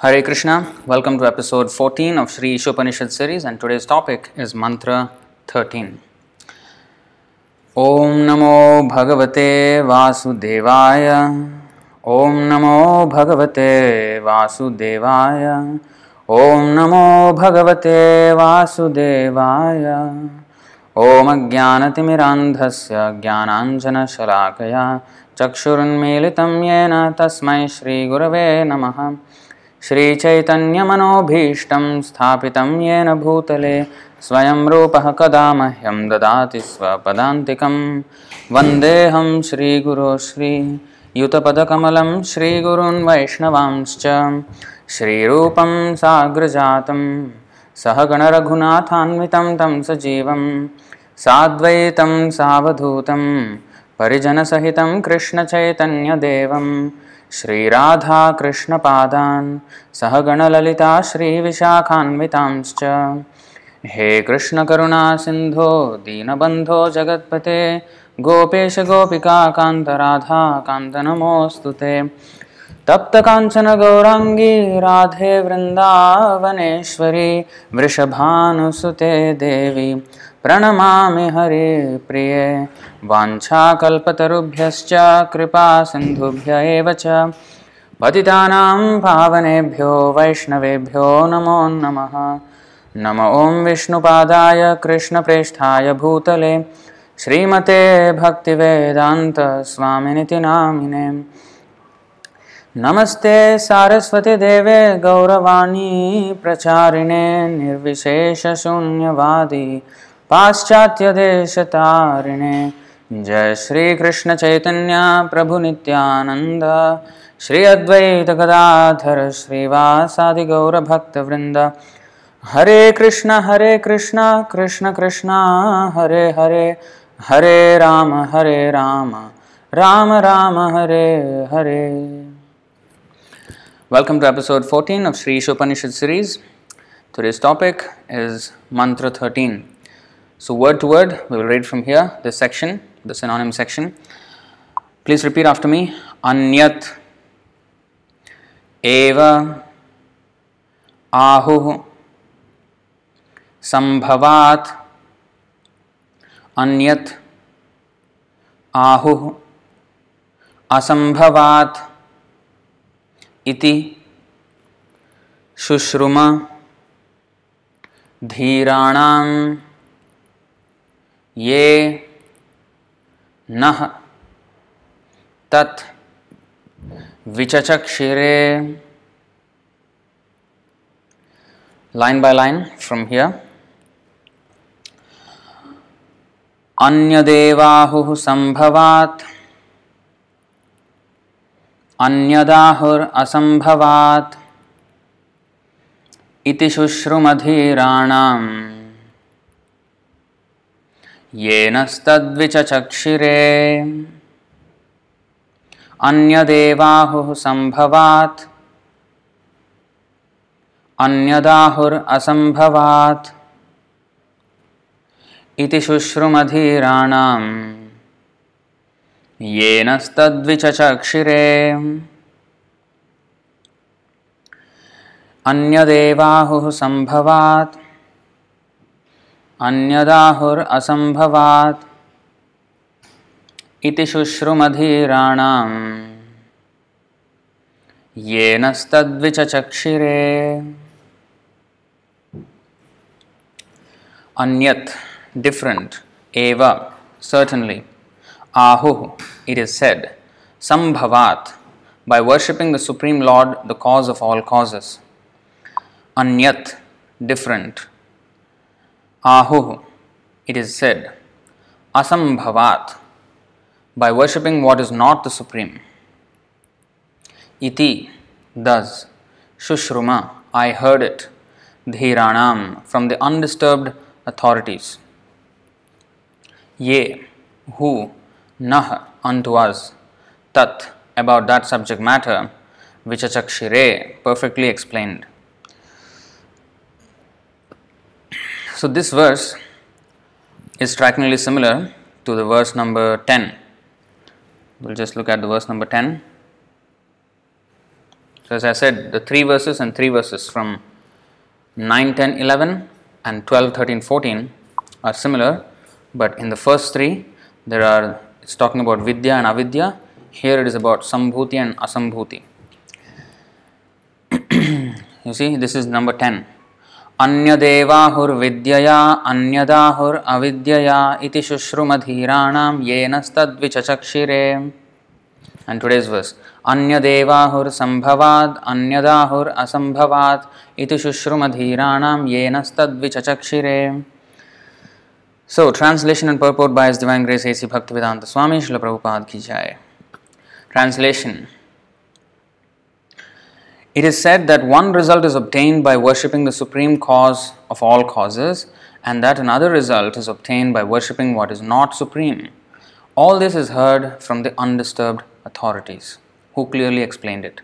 Hare Krishna, welcome to episode 14 of Sri Ishopanishad series, and today's topic is Mantra 13. Om Namo Bhagavate Vasudevaya, Om Namo Bhagavate Vasudevaya, Om Namo Bhagavate Vasudevaya, Om Ajnanatimirandhasya Jnananjana Shalakaya, Chakshurunmilitam Yena Tasmai Shri Gurave Namaha. श्रीचैतन्यमनोभीष्टं स्थापितं येन भूतले स्वयं रूपः कदा मह्यं ददाति स्वपदान्तिकं वन्देऽहं श्रीगुरो श्रीयुतपदकमलं श्रीगुरुन्वैष्णवांश्च श्रीरूपं साग्रजातं सहगणरघुनाथान्वितं तं स साद्वैतं सावधूतं परिजनसहितं कृष्णचैतन्यदेवं श्रीराधाकृष्णपादान् सह गणललिता श्रीविशाखान्वितांश्च हे कृष्णकरुणा सिन्धो दीनबन्धो जगत्पते गोपेशगोपिका कान्तराधा तप्तकाञ्चनगौराङ्गी राधे वृन्दावनेश्वरी वृषभानुसुते देवी प्रणमा हरे प्रिय वाञ्छाकल्पतरुभ्यश्च कृपासिन्धुभ्य एव च पावनेभ्यो वैष्णवेभ्यो नमो नम नम ॐ विष्णुपादाय कृष्णप्रेष्ठाय भूतले श्रीमते भक्ति स्वामी नामिने नमस्ते सारस्वतीदेवे गौरवाणी प्रचारिणे निर्विशेषशून्यवादी पाश्चात्यदेशतारिणे जय श्री कृष्ण चैतन्य प्रभु नित्यानंद श्री अद्वैतगदाधर वृंद Hare Krishna Hare Krishna Krishna Krishna Hare Hare Hare Rama Hare Rama Rama Rama Hare Hare welcome to episode 14 of Sri Isopanishad series today's topic is mantra 13. So word to word, we will read from here, this section, the synonym section. Please repeat after me. Anyat, eva, ahu, sambhavat, अन्यत ahu, asambhavat, iti, शुश्रुम धीराणां ये नह तत् विचचक्षिरे line by line from here अन्यदेवाहुः संभवात् अन्यदाहुर असंभवात् इति शुश्रुमधीराणाम् येनस्तद्विचक्षिरे अन्यदेवाहुः सम्भवात् अन्यदाहुरसम्भवात् इति शुश्रुमधीराणां येन अन्यदेवाहुः सम्भवात् अन्यदाहुरसम्भवात् इति शुश्रुमधीराणां येनस्तद्विचक्षिरे अन्यत् डिफ्रेण्ट् एव सर्टन्लि आहुः इट् इस् सेड् सम्भवात् by worshipping the supreme lord the cause of all causes अन्यत् different Ahu! it is said, Asambhavat, by worshipping what is not the Supreme. Iti, thus, Shushruma, I heard it, Dhiranam, from the undisturbed authorities. Ye, who, Nah, unto us, Tat, about that subject matter, which perfectly explained. So, this verse is strikingly similar to the verse number 10. We'll just look at the verse number 10. So, as I said, the three verses and three verses from 9, 10, 11 and 12, 13, 14 are similar, but in the first three, there are it's talking about vidya and avidya. Here it is about sambhuti and asambhuti. you see, this is number 10. अन्यदेवाहुर्विद्यया अन्यदाहुर् अविद्यया इति शुश्रुमधीराणां येनस्तद्विचक्षिरे and today's verse अन्यदेवाहुर्सम्भवाद् अन्यदाहुर् असंभवाद इति शुश्रुमधीराणां येनस्तद्विचक्षिरे so translation and purport by divine grace A C Bhaktivedanta Swami Srila Prabhupada की जाए translation It is said that one result is obtained by worshipping the supreme cause of all causes, and that another result is obtained by worshipping what is not supreme. All this is heard from the undisturbed authorities, who clearly explained it.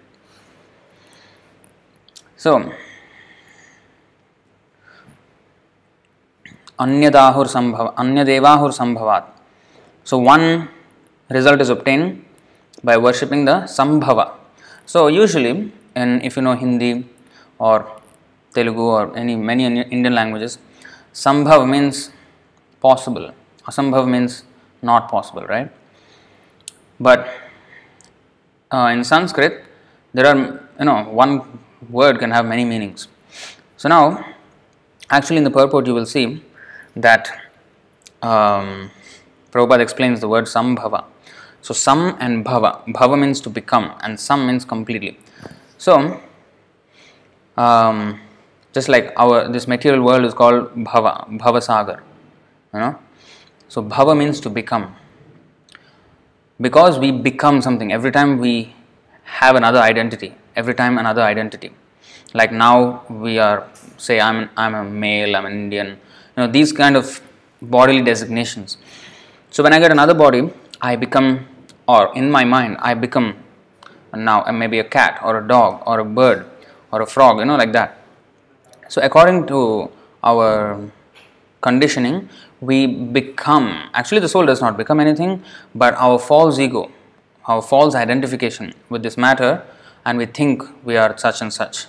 So, anyadevahur sambhavat. So, one result is obtained by worshipping the sambhava. So, usually and if you know Hindi or Telugu or any many Indian languages, Sambhav means possible, Asambhav means not possible, right? But uh, in Sanskrit, there are you know one word can have many meanings. So now, actually, in the purport, you will see that um, Prabhupada explains the word sambhava. So, sam and bhava. Bhava means to become, and sam means completely. So, um, just like our this material world is called bhava, bhava sagar, you know. So bhava means to become. Because we become something every time we have another identity, every time another identity. Like now we are say I'm I'm a male, I'm an Indian, you know these kind of bodily designations. So when I get another body, I become or in my mind I become and now uh, maybe a cat or a dog or a bird or a frog you know like that so according to our conditioning we become actually the soul does not become anything but our false ego our false identification with this matter and we think we are such and such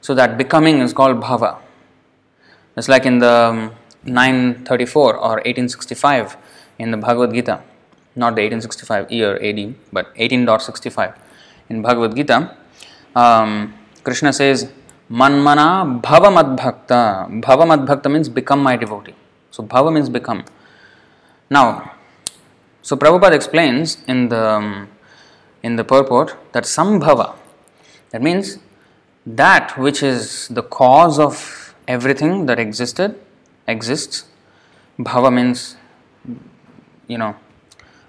so that becoming is called bhava it's like in the um, 934 or 1865 in the bhagavad gita not the 1865 year ad but 18.65 in Bhagavad Gita, um, Krishna says, Manmana Bhavamadbhakta. Bhavamadbhakta means become my devotee. So Bhava means become. Now, so Prabhupada explains in the um, in the purport that sambhava, that means that which is the cause of everything that existed exists. Bhava means you know,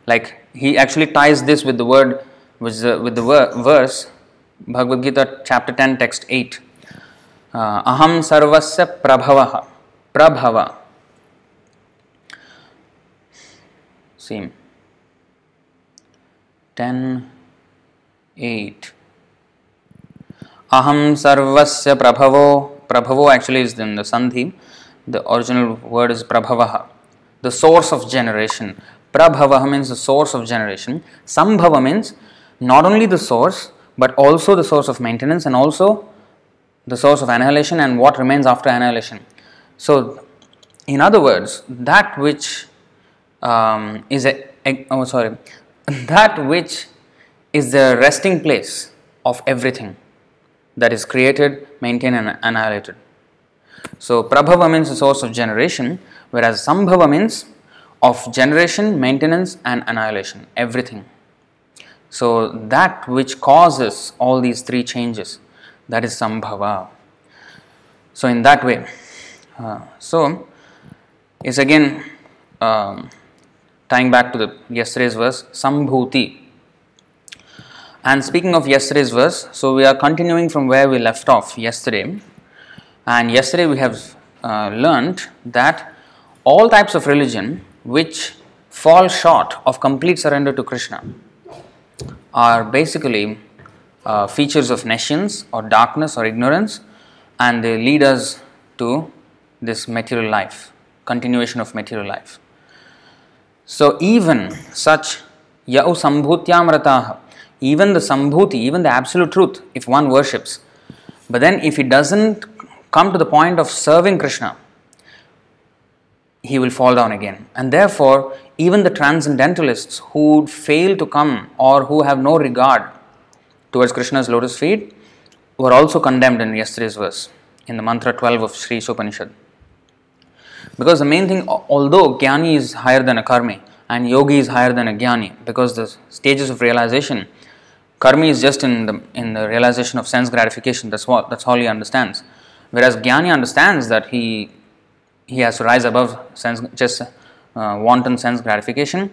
like he actually ties this with the word which is uh, with the verse Bhagavad Gita chapter 10 text 8 uh, aham sarvasya prabhavaha prabhava same 10 8 aham sarvasya prabhavo prabhavo actually is in the sandhi the original word is prabhavaha the source of generation prabhavaha means the source of generation sambhava means not only the source but also the source of maintenance and also the source of annihilation and what remains after annihilation. So, in other words, that which um, is a, a, oh sorry, that which is the resting place of everything that is created, maintained, and annihilated. So, Prabhava means the source of generation, whereas Sambhava means of generation, maintenance, and annihilation, everything. So that which causes all these three changes, that is sambhava. So in that way, uh, so it's again um, tying back to the yesterday's verse, sambhuti. And speaking of yesterday's verse, so we are continuing from where we left off yesterday, and yesterday we have uh, learned that all types of religion which fall short of complete surrender to Krishna are basically uh, features of nescience or darkness or ignorance and they lead us to this material life, continuation of material life. So, even such yau sambhutyamrataha, even the sambhuti, even the absolute truth, if one worships, but then if he doesn't come to the point of serving Krishna, he will fall down again. And therefore, even the transcendentalists who fail to come or who have no regard towards Krishna's lotus feet were also condemned in yesterday's verse in the mantra 12 of Sri Upanishad. Because the main thing, although Jnani is higher than a Karmi and Yogi is higher than a Jnani, because the stages of realization, Karmi is just in the in the realization of sense gratification. That's what that's all he understands. Whereas Jnani understands that he he has to rise above sense just uh, wanton sense gratification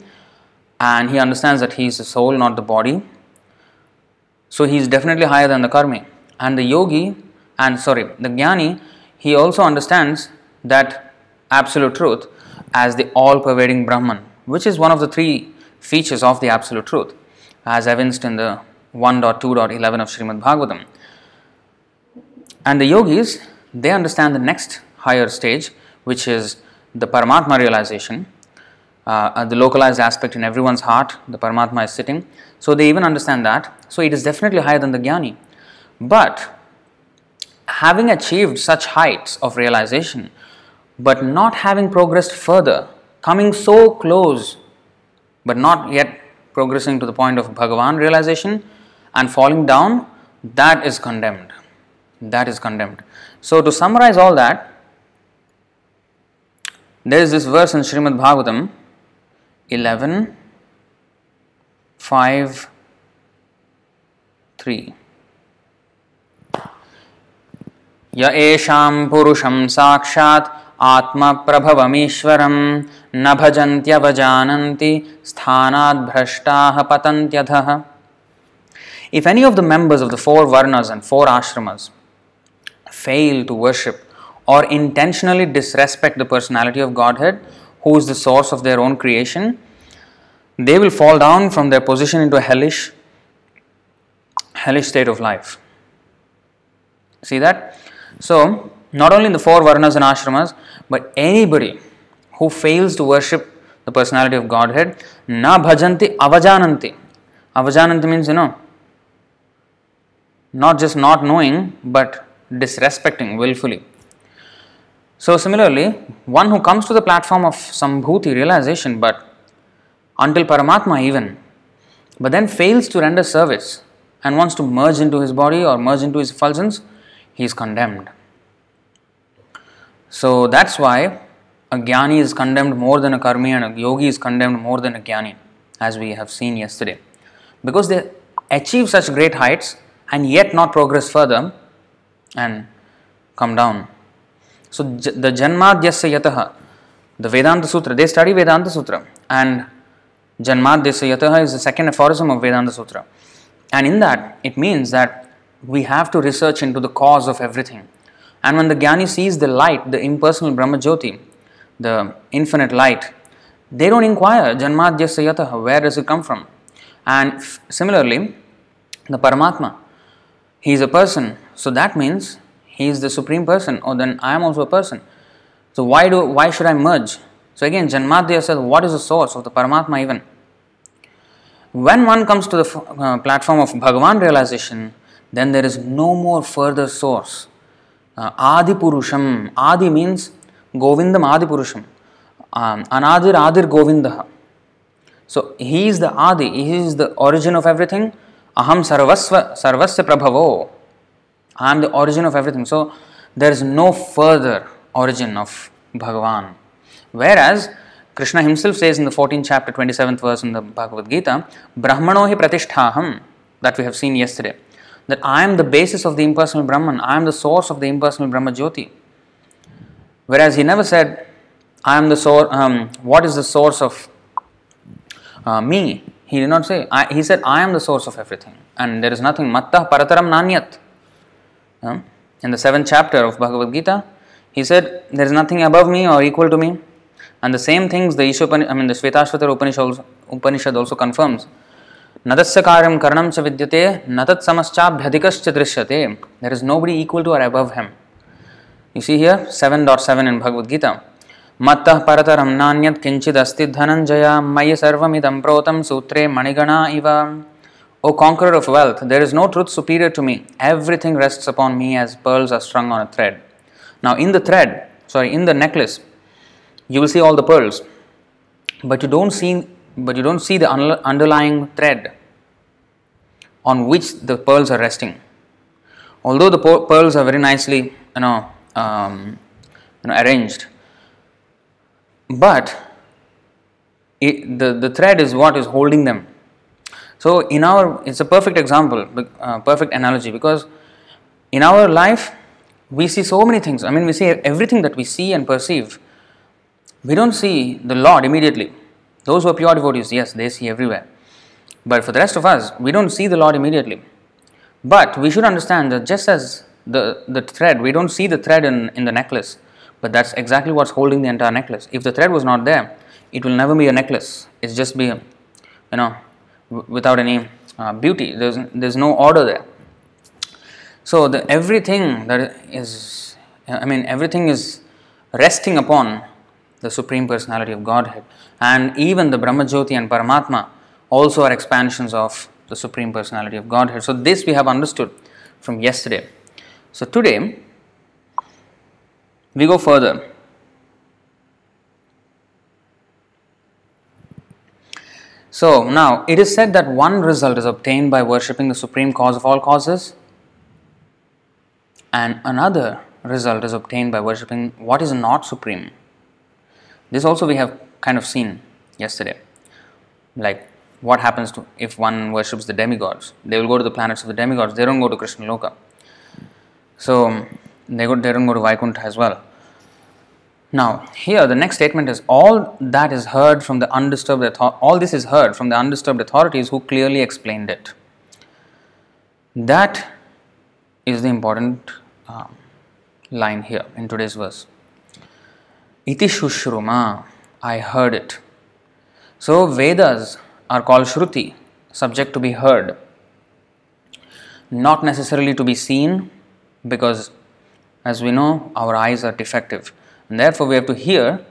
and he understands that he is the soul not the body so he is definitely higher than the karmi and the yogi and sorry the jnani he also understands that absolute truth as the all pervading brahman which is one of the three features of the absolute truth as evinced in the 1.2.11 of Srimad Bhagavatam and the yogis they understand the next higher stage which is the Paramatma realization, uh, the localized aspect in everyone's heart, the Paramatma is sitting. So they even understand that. So it is definitely higher than the Jnani. But having achieved such heights of realization, but not having progressed further, coming so close, but not yet progressing to the point of Bhagavan realization and falling down, that is condemned. That is condemned. So, to summarize all that, there is this verse in Srimad Bhagavatam 11 5 3. य एषां पुरुषं साक्षात् आत्मप्रभवमीश्वरं न भजन्त्यवजानन्ति स्थानाद्भ्रष्टाः पतन्त्यधः If any of the members of the four varnas and four ashramas fail to worship or intentionally disrespect the personality of Godhead, who is the source of their own creation, they will fall down from their position into a hellish, hellish state of life. See that? So, not only in the four varnas and ashramas, but anybody who fails to worship the personality of Godhead, na bhajanti avajananti. Avajananti means, you know, not just not knowing, but disrespecting willfully so similarly, one who comes to the platform of sambhuti realization but until Paramatma even, but then fails to render service and wants to merge into his body or merge into his effulgence, he is condemned. So that's why a jnani is condemned more than a karmi and a yogi is condemned more than a jnani, as we have seen yesterday. Because they achieve such great heights and yet not progress further and come down. So the Janmadhyasya Yataha, the Vedanta Sutra, they study Vedanta Sutra and Janmadhyasya Yataha is the second aphorism of Vedanta Sutra. And in that, it means that we have to research into the cause of everything. And when the Jnani sees the light, the impersonal Brahma Jyoti, the infinite light, they don't inquire Janmadhyasya Yataha, where does it come from? And similarly, the Paramatma, he is a person. So that means he is the supreme person, or oh, then I am also a person. So why do why should I merge? So again, Janmadhyaya says, what is the source of the Paramatma even? When one comes to the f- uh, platform of Bhagavan realization, then there is no more further source. Uh, Adi Purusham. Adi means Govindam Adi Purusham. Um, Anadir Adir Govindaha. So he is the Adi, he is the origin of everything. Aham Sarvasva Sarvasya Prabhavo. I am the origin of everything. So there is no further origin of Bhagavan. Whereas Krishna himself says in the 14th chapter, 27th verse in the Bhagavad Gita, Brahmano hi pratisthaham, that we have seen yesterday, that I am the basis of the impersonal Brahman, I am the source of the impersonal Brahma Jyoti. Whereas he never said, I am the source, um, what is the source of uh, me? He did not say, I, he said, I am the source of everything and there is nothing. Matta parataram nanyat. In the seventh chapter of Bhagavad Gita, he said, There is nothing above me or equal to me. And the same things the Ishopan, I mean the Svetashvatara Upanishad, Upanishad also confirms. Nadasakaram karyam karnam cha natat samaschabhyadikascha drishyate. There is nobody equal to or above him. You see here 7.7 in Bhagavad Gita. "Matta परतरं नान्यत् किञ्चिदस्ति Dhananjaya मयि सर्वमिदं प्रोतं सूत्रे मणिगणा इव O conqueror of wealth, there is no truth superior to me. Everything rests upon me as pearls are strung on a thread. Now, in the thread, sorry, in the necklace, you will see all the pearls, but you don't see, but you don't see the underlying thread on which the pearls are resting. Although the pearls are very nicely, you know, um, you know arranged, but it, the the thread is what is holding them so in our, it's a perfect example, uh, perfect analogy because in our life we see so many things. I mean, we see everything that we see and perceive. We don't see the Lord immediately. Those who are pure devotees, yes, they see everywhere. But for the rest of us, we don't see the Lord immediately. But we should understand that just as the, the thread, we don't see the thread in, in the necklace, but that's exactly what's holding the entire necklace. If the thread was not there, it will never be a necklace. It's just be, you know, without any uh, beauty. There's there's no order there. So the everything that is, I mean, everything is resting upon the supreme personality of Godhead, and even the Brahma Jyoti and Paramatma also are expansions of the supreme personality of Godhead. So this we have understood from yesterday. So today we go further. So now it is said that one result is obtained by worshipping the supreme cause of all causes, and another result is obtained by worshipping what is not supreme. This also we have kind of seen yesterday. Like what happens to if one worships the demigods? They will go to the planets of the demigods, they don't go to Krishna Loka. So they, go, they don't go to Vaikuntha as well. Now, here the next statement is all that is heard from the undisturbed all this is heard from the undisturbed authorities who clearly explained it. That is the important um, line here in today's verse. Iti shushruma, I heard it. So Vedas are called Shruti, subject to be heard, not necessarily to be seen, because as we know, our eyes are defective. And therefore, we have to hear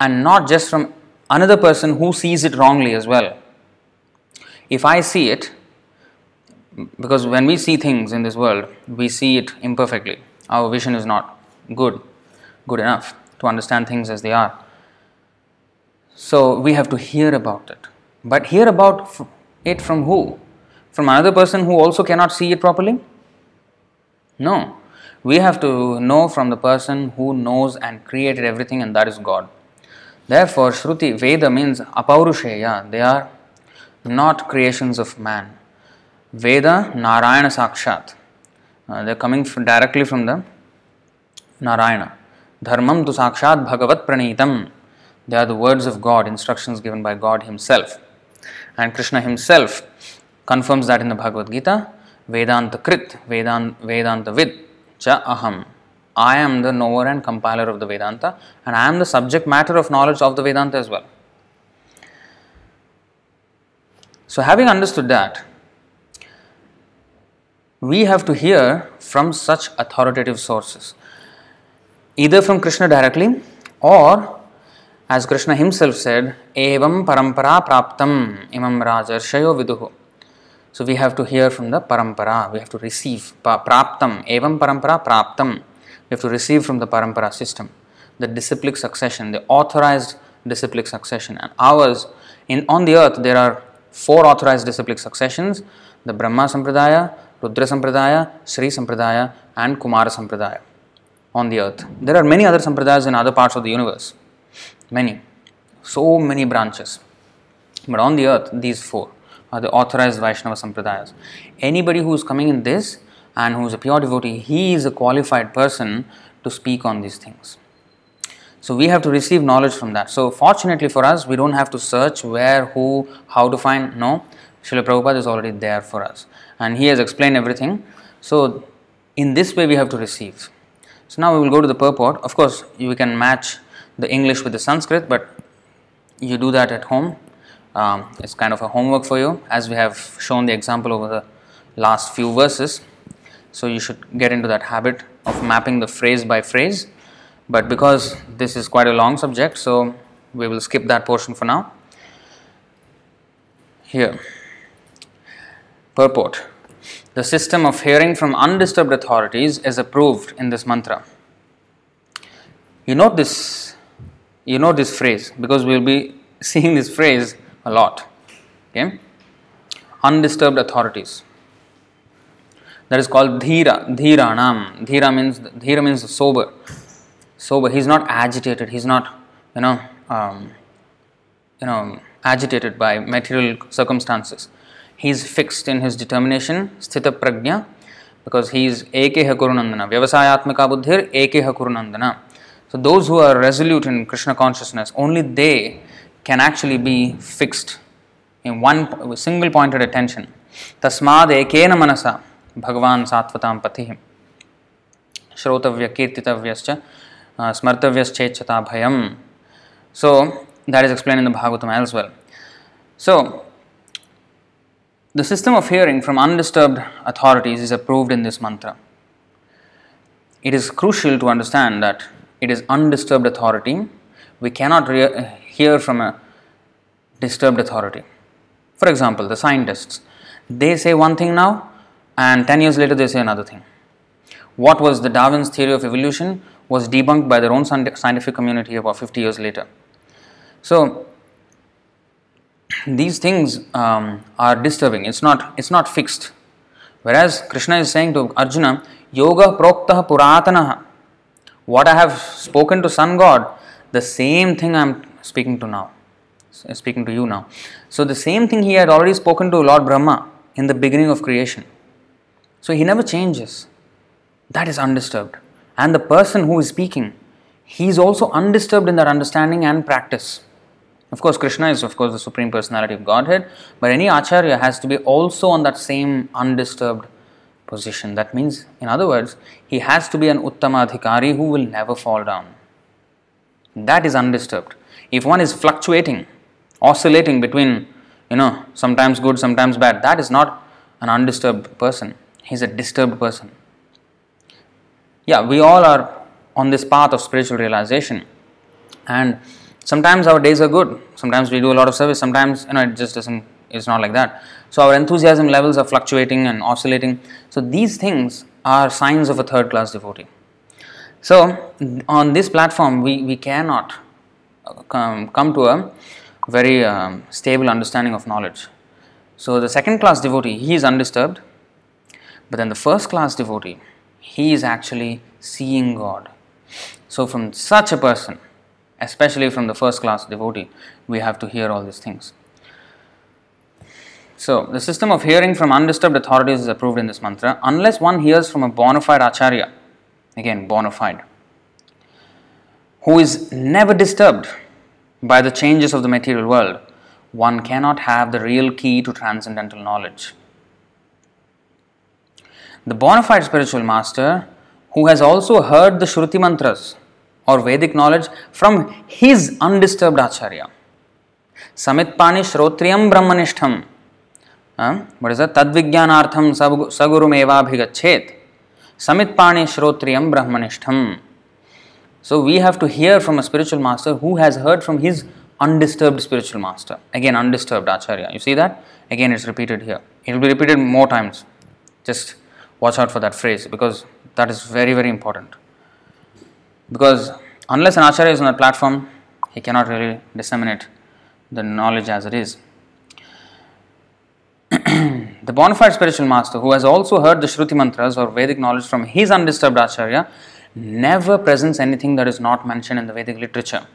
and not just from another person who sees it wrongly as well. If I see it, because when we see things in this world, we see it imperfectly. Our vision is not good, good enough to understand things as they are. So we have to hear about it. But hear about it from who? From another person who also cannot see it properly? No we have to know from the person who knows and created everything, and that is God. Therefore, Shruti Veda means aparusheya. They are not creations of man. Veda Narayana Sakshat. Uh, they are coming from, directly from the Narayana. Dharmam tu Sakshat Bhagavat Pranitam. They are the words of God, instructions given by God Himself. And Krishna Himself confirms that in the Bhagavad Gita, Vedanta Krit, Vedanta Vedantavid cha aham. I am the knower and compiler of the Vedanta, and I am the subject matter of knowledge of the Vedanta as well. So, having understood that, we have to hear from such authoritative sources, either from Krishna directly or as Krishna himself said, Evam parampara praptam imam rajarshayo viduhu. So we have to hear from the parampara, we have to receive pa- praptam, evam parampara praptam, we have to receive from the parampara system, the disciplic succession, the authorized disciplic succession. And ours, in on the earth, there are four authorized disciplic successions the Brahma Sampradaya, Rudra Sampradaya, Sri Sampradaya, and Kumara Sampradaya on the earth. There are many other sampradayas in other parts of the universe, many, so many branches. But on the earth, these four or the authorized Vaishnava Sampradayas. Anybody who is coming in this and who is a pure devotee, he is a qualified person to speak on these things. So we have to receive knowledge from that. So fortunately for us, we don't have to search where, who, how to find. No, Srila Prabhupada is already there for us. And he has explained everything. So in this way we have to receive. So now we will go to the purport. Of course, we can match the English with the Sanskrit, but you do that at home. Um, it's kind of a homework for you as we have shown the example over the last few verses. So you should get into that habit of mapping the phrase by phrase. But because this is quite a long subject, so we will skip that portion for now. Here, purport. The system of hearing from undisturbed authorities is approved in this mantra. You know this, you know this phrase because we will be seeing this phrase lot. Okay? Undisturbed authorities. That is called dhira. Dhira nam. Dhira means dhira means sober. Sober. He's not agitated. He's not you know um, you know agitated by material circumstances. He's fixed in his determination. Sthita pragna. Because he is Ekeha Kurunandana. Vyavasayatmika buddhir Ekeha Kurunandana. So those who are resolute in Krishna consciousness, only they can actually be fixed in one single pointed attention. तस्माद एकेन मनसा bhagavan सात्वतां पथि श्रोतव्य कीर्तितव्यश्च स्मर्तव्यश्चेच्छता bhayam. So that is explained in the Bhagavatam as well. So, the system of hearing from undisturbed authorities is approved in this mantra. It is crucial to understand that it is undisturbed authority. We cannot re- hear from a disturbed authority. For example, the scientists, they say one thing now and 10 years later they say another thing. What was the Darwin's theory of evolution was debunked by their own scientific community about 50 years later. So these things um, are disturbing. It's not it's not fixed. Whereas Krishna is saying to Arjuna, Yoga Proktaha Puratanaha. What I have spoken to Sun God, the same thing I'm speaking to now, speaking to you now. So the same thing he had already spoken to Lord Brahma in the beginning of creation. So he never changes. That is undisturbed. And the person who is speaking, he is also undisturbed in that understanding and practice. Of course, Krishna is of course the supreme personality of Godhead, but any acharya has to be also on that same undisturbed position. That means, in other words, he has to be an uttamadhikari who will never fall down. That is undisturbed if one is fluctuating, oscillating between, you know, sometimes good, sometimes bad, that is not an undisturbed person. He's a disturbed person. Yeah, we all are on this path of spiritual realization, and sometimes our days are good. Sometimes we do a lot of service. Sometimes you know it just doesn't. It's not like that. So our enthusiasm levels are fluctuating and oscillating. So these things are signs of a third class devotee. So on this platform, we, we cannot come, come to a very um, stable understanding of knowledge. So the second class devotee, he is undisturbed, but then the first class devotee, he is actually seeing God. So from such a person, especially from the first class devotee, we have to hear all these things. So, the system of hearing from undisturbed authorities is approved in this mantra unless one hears from a bona fide acharya. Again, bona fide who is never disturbed by the changes of the material world, one cannot have the real key to transcendental knowledge. The bona fide spiritual master, who has also heard the Shruti mantras or Vedic knowledge from his undisturbed Acharya, Samitpani Shrotriyam Brahmanishtham, uh, what is that? Tadvigyanartham Saguru Mevabhigachet, Samitpani Shrotriyam Brahmanishtham. So we have to hear from a spiritual master who has heard from his undisturbed spiritual master. Again, undisturbed Acharya. You see that? Again, it's repeated here. It will be repeated more times. Just watch out for that phrase because that is very, very important. Because unless an Acharya is on a platform, he cannot really disseminate the knowledge as it is. the bona fide spiritual master who has also heard the Shruti mantras or Vedic knowledge from his undisturbed Acharya never presents anything that is not mentioned in the Vedic literature.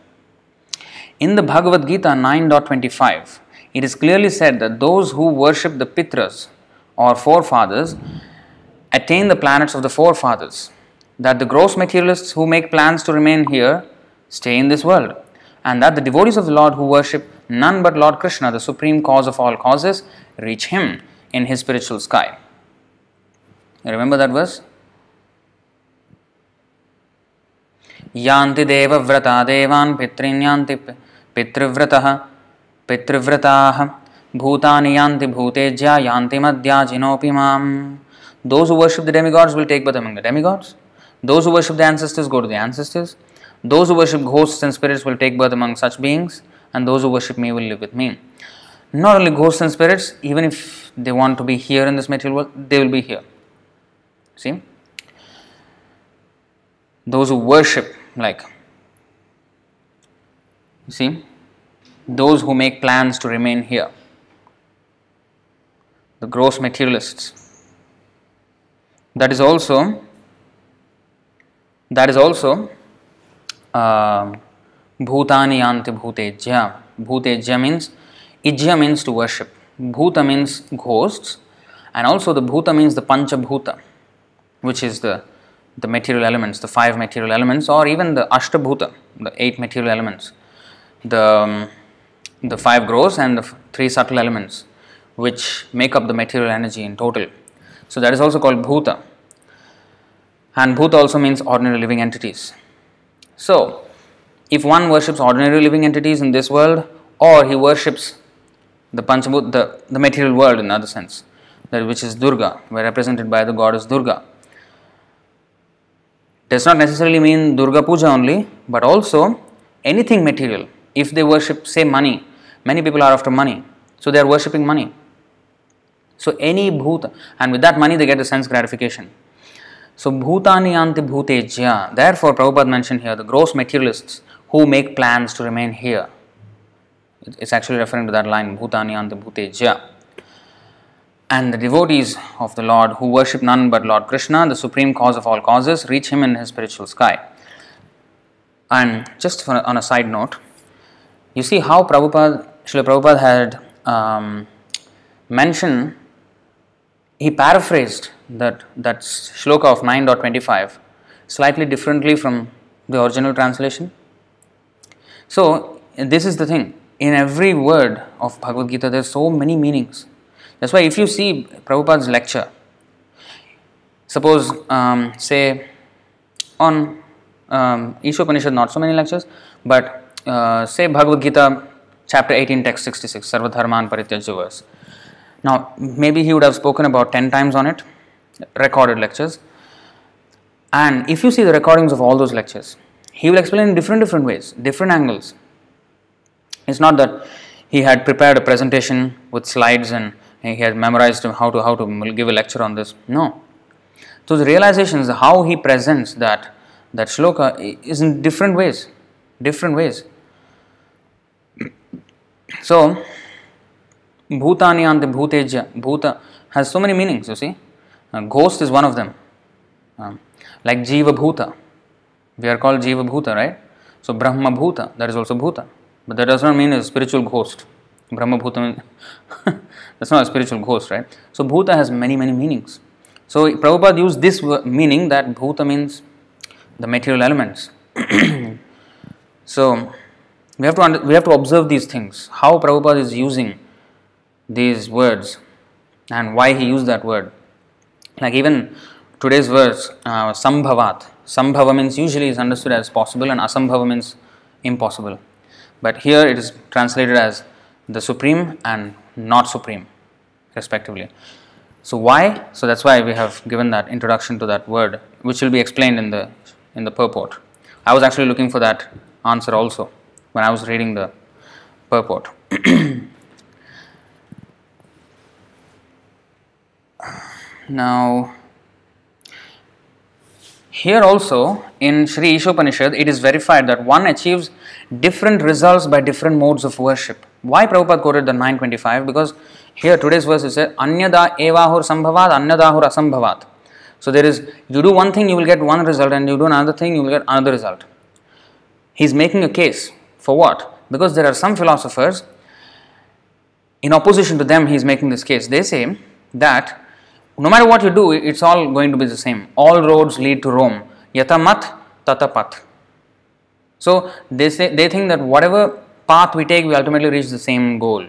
In the Bhagavad Gita 9.25, it is clearly said that those who worship the Pitras or forefathers attain the planets of the forefathers, that the gross materialists who make plans to remain here stay in this world, and that the devotees of the Lord who worship none but Lord Krishna, the supreme cause of all causes, reach Him in His spiritual sky. Remember that verse? यान्ति देवव्रता देवान्पितृन्यान्ति पितृव्रतः पितृव्रता भूतानि यान्ति भूतेज्या यान्ति मद्याजिनोऽपि माम् those worship the demigods will take birth among demigods those worship the ancestors go to the ancestors those worship ghosts and spirits will take birth among such beings and those worship me will live with me not only ghosts and spirits even if they want to be here in this material world they will be here see those worship like you see those who make plans to remain here the gross materialists that is also that is also uh, bhutani yanti bhutejya bhutejya means ijya means to worship bhuta means ghosts and also the bhuta means the panchabhuta which is the the material elements, the five material elements, or even the Ashtabhuta, the eight material elements, the, um, the five gross and the three subtle elements, which make up the material energy in total. So, that is also called Bhuta, and Bhuta also means ordinary living entities. So, if one worships ordinary living entities in this world, or he worships the Panchabhuta, the, the material world in other sense, that which is Durga, represented by the goddess Durga does not necessarily mean Durga Puja only, but also anything material. If they worship, say, money, many people are after money, so they are worshipping money. So, any bhuta, and with that money they get the sense gratification. So, bhutani anti bhutejya. Therefore, Prabhupada mentioned here the gross materialists who make plans to remain here. It's actually referring to that line, bhutani anti bhutejya and the devotees of the Lord who worship none but Lord Krishna, the supreme cause of all causes, reach him in his spiritual sky. And just on a side note, you see how Prabhupada, Srila Prabhupada had um, mentioned, he paraphrased that, that shloka of 9.25 slightly differently from the original translation. So, this is the thing. In every word of Bhagavad Gita, there are so many meanings that's why if you see Prabhupada's lecture, suppose um, say on um, Ishopanishad, not so many lectures, but uh, say Bhagavad Gita chapter 18 text 66, Sarvadharman Parityajya verse. Now maybe he would have spoken about 10 times on it, recorded lectures. And if you see the recordings of all those lectures, he will explain in different different ways, different angles. It's not that he had prepared a presentation with slides and he had memorized how to how to give a lecture on this. No. So the realizations, how he presents that that shloka is in different ways, different ways. So bhutani bhuteja bhuta has so many meanings. You see, uh, ghost is one of them. Um, like jiva bhuta, we are called jiva bhuta, right? So brahma bhuta, that is also bhuta, but that does not mean a spiritual ghost. Brahma bhuta That's not a spiritual ghost, right? So Bhuta has many, many meanings. So Prabhupada used this meaning that Bhuta means the material elements. so we have to under, we have to observe these things. How Prabhupada is using these words and why he used that word. Like even today's verse, uh, sambhavat. Sambhava means usually is understood as possible, and asambhava means impossible. But here it is translated as the supreme and not supreme respectively. So why? So that's why we have given that introduction to that word which will be explained in the in the purport. I was actually looking for that answer also when I was reading the purport. now here also in Sri Ishopanishad it is verified that one achieves different results by different modes of worship why Prabhupada quoted the 925? Because here today's verse is Anyada evahur sambhavat, anyadahur asambhavat. So there is, you do one thing, you will get one result, and you do another thing, you will get another result. He's making a case. For what? Because there are some philosophers, in opposition to them, he's making this case. They say that no matter what you do, it's all going to be the same. All roads lead to Rome. Yatamat tatapat. So they say they think that whatever path we take, we ultimately reach the same goal,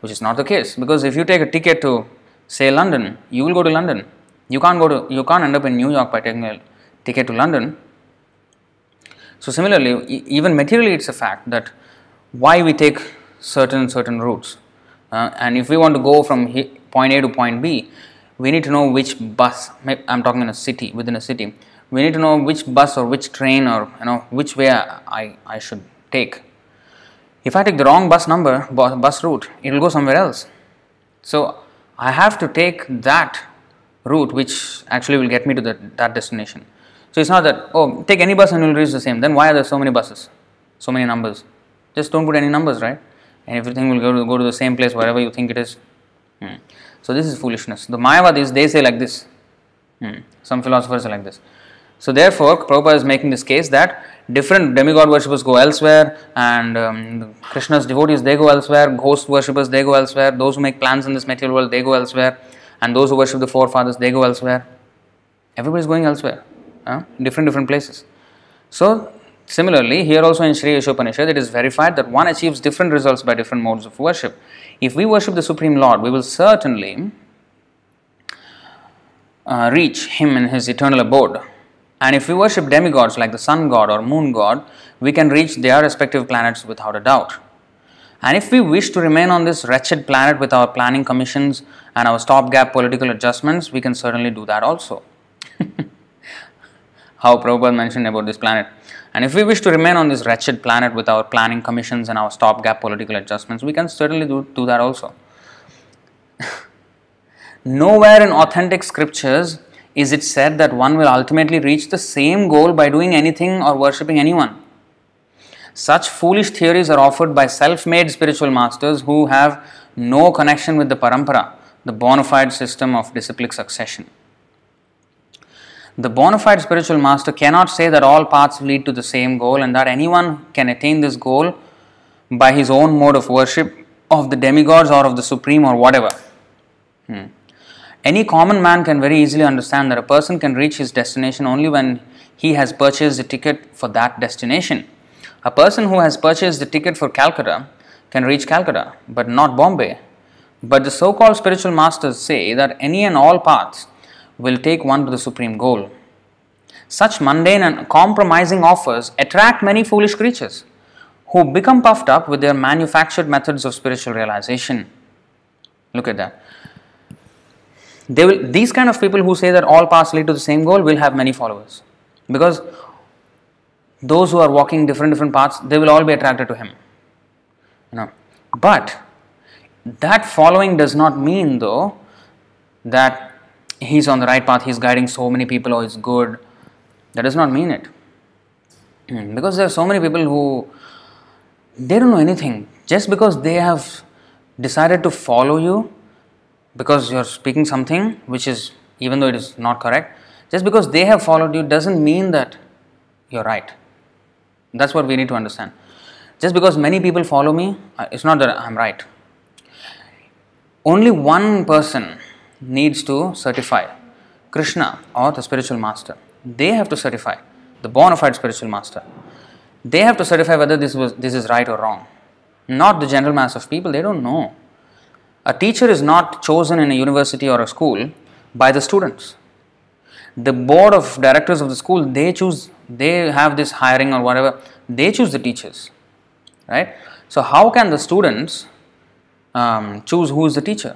which is not the case because if you take a ticket to say London, you will go to London. You can't go to you can't end up in New York by taking a ticket to London. So similarly, e- even materially, it's a fact that why we take certain certain routes, uh, and if we want to go from he- point A to point B, we need to know which bus. I'm talking in a city within a city. We need to know which bus or which train or you know which way I, I should take if I take the wrong bus number, bus route, it will go somewhere else. So I have to take that route which actually will get me to the, that destination. So it's not that, oh, take any bus and you'll reach the same. Then why are there so many buses, so many numbers? Just don't put any numbers, right? And everything will go to, go to the same place wherever you think it is. Hmm. So this is foolishness. The Mayavadis, they say like this. Hmm. Some philosophers are like this. So therefore, Prabhupada is making this case that different demigod worshippers go elsewhere and um, Krishna's devotees, they go elsewhere, ghost worshippers, they go elsewhere, those who make plans in this material world, they go elsewhere, and those who worship the forefathers, they go elsewhere. Everybody is going elsewhere, different, different places. So Similarly, here also in Sri Yashopanishad, it is verified that one achieves different results by different modes of worship. If we worship the Supreme Lord, we will certainly uh, reach Him in His eternal abode and if we worship demigods like the sun god or moon god, we can reach their respective planets without a doubt. And if we wish to remain on this wretched planet with our planning commissions and our stopgap political adjustments, we can certainly do that also. How Prabhupada mentioned about this planet. And if we wish to remain on this wretched planet with our planning commissions and our stopgap political adjustments, we can certainly do, do that also. Nowhere in authentic scriptures is it said that one will ultimately reach the same goal by doing anything or worshipping anyone? Such foolish theories are offered by self made spiritual masters who have no connection with the parampara, the bona fide system of disciplic succession. The bona fide spiritual master cannot say that all paths lead to the same goal and that anyone can attain this goal by his own mode of worship of the demigods or of the supreme or whatever. Hmm. Any common man can very easily understand that a person can reach his destination only when he has purchased a ticket for that destination. A person who has purchased the ticket for Calcutta can reach Calcutta, but not Bombay. But the so called spiritual masters say that any and all paths will take one to the supreme goal. Such mundane and compromising offers attract many foolish creatures who become puffed up with their manufactured methods of spiritual realization. Look at that they will these kind of people who say that all paths lead to the same goal will have many followers because those who are walking different different paths they will all be attracted to him you know but that following does not mean though that he's on the right path he's guiding so many people or oh, he's good that does not mean it hmm. because there are so many people who they don't know anything just because they have decided to follow you because you are speaking something which is even though it is not correct just because they have followed you doesn't mean that you're right that's what we need to understand just because many people follow me uh, it's not that i'm right only one person needs to certify krishna or the spiritual master they have to certify the bona fide spiritual master they have to certify whether this was this is right or wrong not the general mass of people they don't know a teacher is not chosen in a university or a school by the students. The board of directors of the school, they choose, they have this hiring or whatever, they choose the teachers, right? So, how can the students um, choose who is the teacher?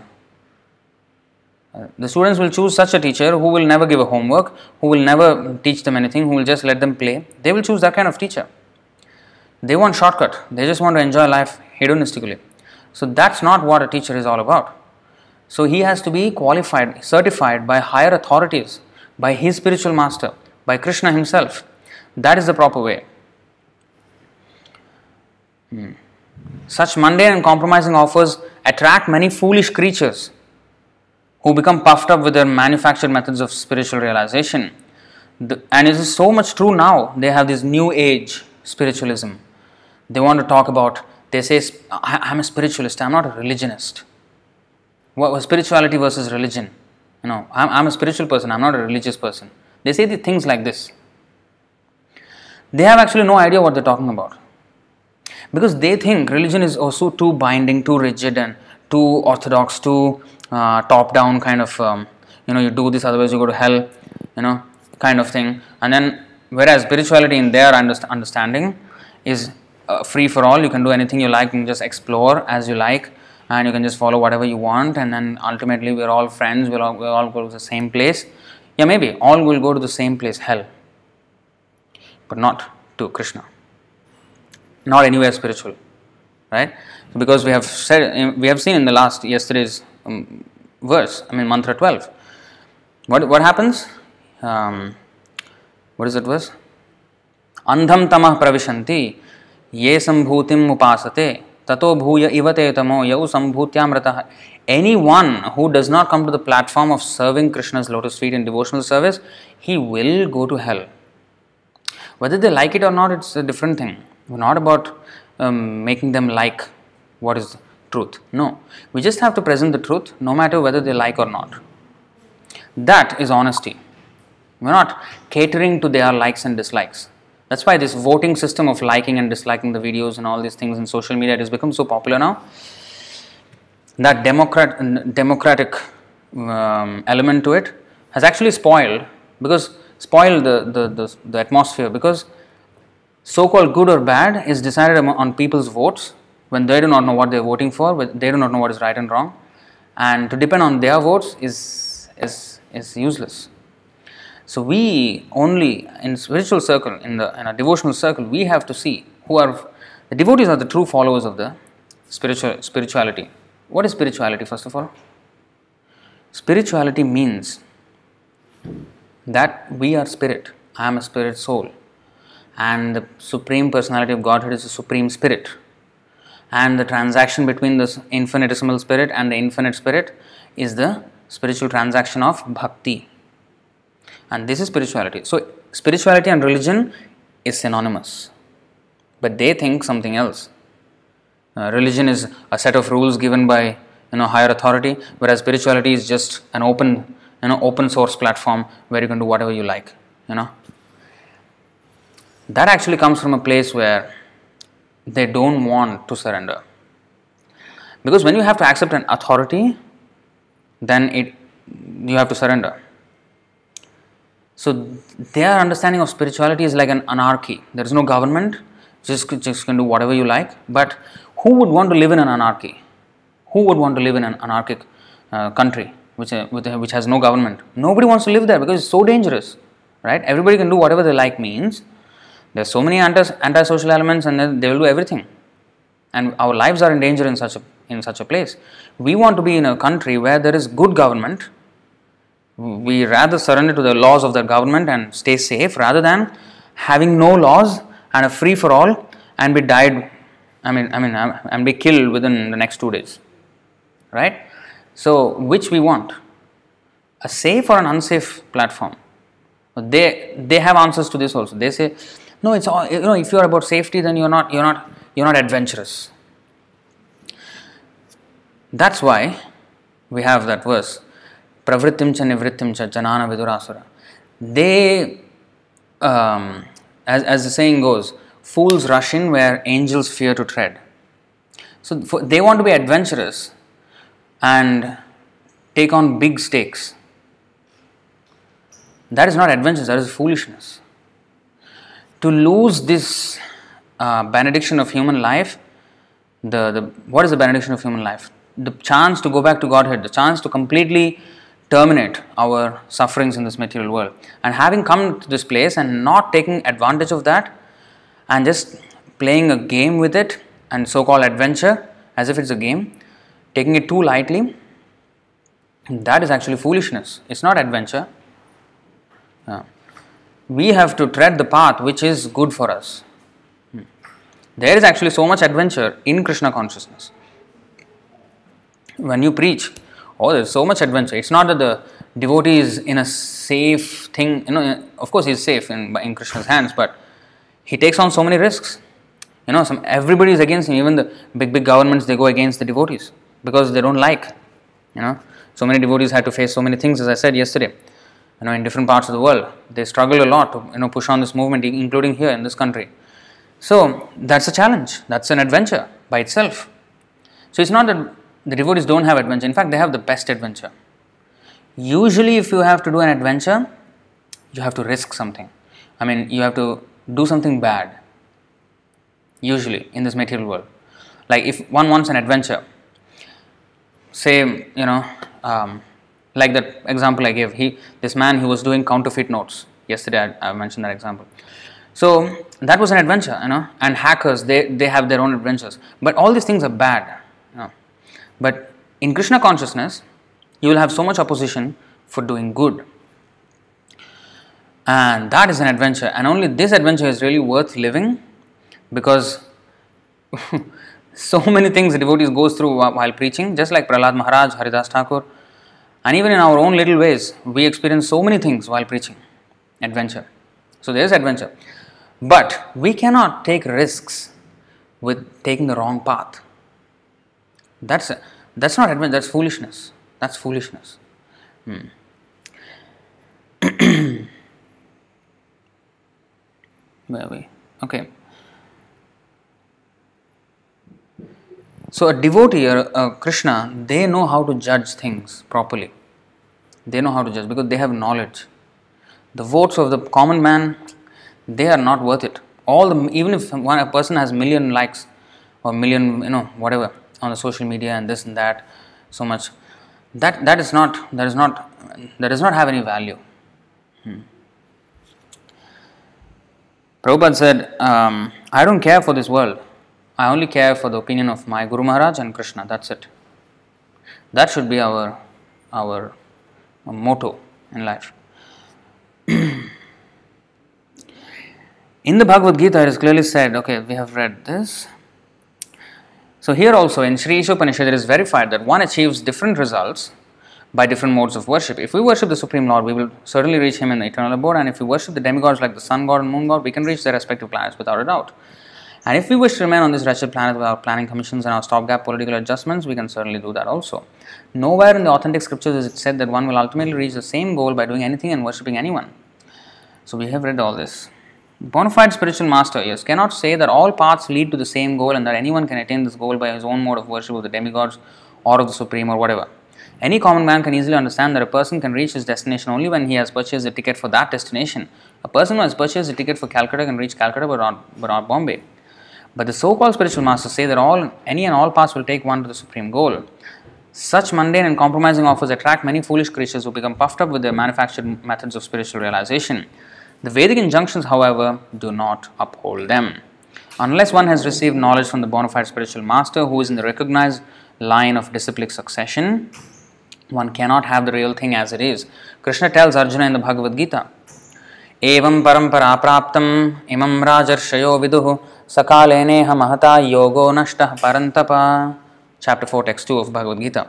The students will choose such a teacher who will never give a homework, who will never teach them anything, who will just let them play. They will choose that kind of teacher. They want shortcut. They just want to enjoy life hedonistically. So that's not what a teacher is all about. So he has to be qualified, certified by higher authorities, by his spiritual master, by Krishna himself. That is the proper way. Hmm. Such mundane and compromising offers attract many foolish creatures who become puffed up with their manufactured methods of spiritual realization. The, and it is so much true now, they have this new age spiritualism. They want to talk about they say I'm a spiritualist, I'm not a religionist. What spirituality versus religion? You know, I'm, I'm a spiritual person, I'm not a religious person. They say the things like this. They have actually no idea what they're talking about. Because they think religion is also too binding, too rigid, and too orthodox, too uh, top down kind of, um, you know, you do this, otherwise you go to hell, you know, kind of thing. And then, whereas spirituality in their underst- understanding is uh, free for all you can do anything you like and just explore as you like and you can just follow whatever you want and then ultimately we're all friends we'll all, we'll all go to the same place yeah maybe all will go to the same place hell but not to krishna not anywhere spiritual right so because we have said we have seen in the last yesterday's um, verse i mean mantra 12 what what happens um, what is that verse andham tamah pravishanti ये सम्भूतिम उपासते ततो भूय इव ते तमो यौ सम्भूत्यामृतः anyone who does not come to the platform of serving Krishna's lotus feet in devotional service he will go to whether they like it or not it's a different thing we're not about um, making them like what is truth no we just have to present the truth no matter whether they like or not that is honesty we're not catering to their likes and dislikes that's why this voting system of liking and disliking the videos and all these things in social media it has become so popular now. That democrat, democratic um, element to it has actually spoiled because spoiled the, the, the, the atmosphere because so-called good or bad is decided on people's votes when they do not know what they're voting for, they do not know what is right and wrong, and to depend on their votes is is is useless. So we only in spiritual circle, in the in a devotional circle, we have to see who are the devotees are the true followers of the spiritual spirituality. What is spirituality? First of all, spirituality means that we are spirit. I am a spirit soul, and the supreme personality of Godhead is the supreme spirit. And the transaction between the infinitesimal spirit and the infinite spirit is the spiritual transaction of bhakti and this is spirituality. So, spirituality and religion is synonymous, but they think something else. Uh, religion is a set of rules given by you know higher authority, whereas spirituality is just an open you know open source platform where you can do whatever you like. You know that actually comes from a place where they don't want to surrender. Because when you have to accept an authority, then it you have to surrender. So their understanding of spirituality is like an anarchy. There is no government, just, just can do whatever you like. But who would want to live in an anarchy? Who would want to live in an anarchic uh, country which, uh, uh which has no government? Nobody wants to live there because it's so dangerous, right? Everybody can do whatever they like means. there are so many anti social elements and they will do everything. And our lives are in danger in such a, in such a place. We want to be in a country where there is good government, we rather surrender to the laws of the government and stay safe rather than having no laws and a free for all and be died i mean i mean and be killed within the next 2 days right so which we want a safe or an unsafe platform they they have answers to this also they say no it's all you know if you are about safety then you're not you're not you're not adventurous that's why we have that verse pravrittim cha nivrittim cha janana vidurasura. They, um, as, as the saying goes, fools rush in where angels fear to tread. So they want to be adventurous and take on big stakes. That is not adventure, that is foolishness. To lose this uh, benediction of human life, the, the what is the benediction of human life? The chance to go back to Godhead, the chance to completely terminate our sufferings in this material world. And having come to this place and not taking advantage of that and just playing a game with it and so called adventure as if it's a game, taking it too lightly, that is actually foolishness. It's not adventure. No. We have to tread the path which is good for us. Hmm. There is actually so much adventure in Krishna consciousness. When you preach, oh there's so much adventure it's not that the devotee is in a safe thing you know of course he's safe in, in krishna's hands but he takes on so many risks you know some everybody is against him even the big big governments they go against the devotees because they don't like you know so many devotees had to face so many things as i said yesterday you know in different parts of the world they struggle a lot to you know push on this movement including here in this country so that's a challenge that's an adventure by itself so it's not that the devotees don't have adventure. In fact, they have the best adventure. Usually, if you have to do an adventure, you have to risk something. I mean, you have to do something bad. Usually, in this material world, like if one wants an adventure, say you know, um, like that example I gave. He, this man, he was doing counterfeit notes. Yesterday, I, I mentioned that example. So that was an adventure, you know. And hackers, they they have their own adventures. But all these things are bad but in Krishna consciousness, you will have so much opposition for doing good. And that is an adventure, and only this adventure is really worth living because so many things devotees goes through while preaching, just like Prahlad Maharaj, Haridas Thakur, and even in our own little ways, we experience so many things while preaching. Adventure. So there is adventure. But we cannot take risks with taking the wrong path. That's that's not advanced. That's foolishness. That's foolishness. Hmm. Where we? Okay. So a devotee or a uh, Krishna, they know how to judge things properly. They know how to judge because they have knowledge. The votes of the common man, they are not worth it. All the, even if one a person has million likes or million, you know, whatever, on the social media and this and that so much that that is not that is not that does not have any value hmm. Prabhupada said um, I don't care for this world I only care for the opinion of my Guru Maharaj and Krishna that's it that should be our our motto in life in the Bhagavad Gita it is clearly said okay we have read this so here also in Sri Isha Upanishad it is verified that one achieves different results by different modes of worship. If we worship the Supreme Lord, we will certainly reach Him in the eternal abode, and if we worship the demigods like the Sun God and Moon God, we can reach their respective planets without a doubt. And if we wish to remain on this wretched planet without planning commissions and our stopgap political adjustments, we can certainly do that also. Nowhere in the authentic scriptures is it said that one will ultimately reach the same goal by doing anything and worshipping anyone. So we have read all this. Bonafide spiritual master, yes, cannot say that all paths lead to the same goal and that anyone can attain this goal by his own mode of worship of the demigods or of the supreme or whatever. Any common man can easily understand that a person can reach his destination only when he has purchased a ticket for that destination. A person who has purchased a ticket for Calcutta can reach Calcutta but not, but not Bombay. But the so-called spiritual masters say that all any and all paths will take one to the supreme goal. Such mundane and compromising offers attract many foolish creatures who become puffed up with their manufactured methods of spiritual realization. The Vedic injunctions, however, do not uphold them. Unless one has received knowledge from the bona fide spiritual master who is in the recognized line of disciplic succession, one cannot have the real thing as it is. Krishna tells Arjuna in the Bhagavad Gita, "Evam परंपरा प्राप्त इमं राजर्षयो विदुः सकालेनेह महता योगो नष्टः परन्तप chapter 4 text 2 of Bhagavad Gita.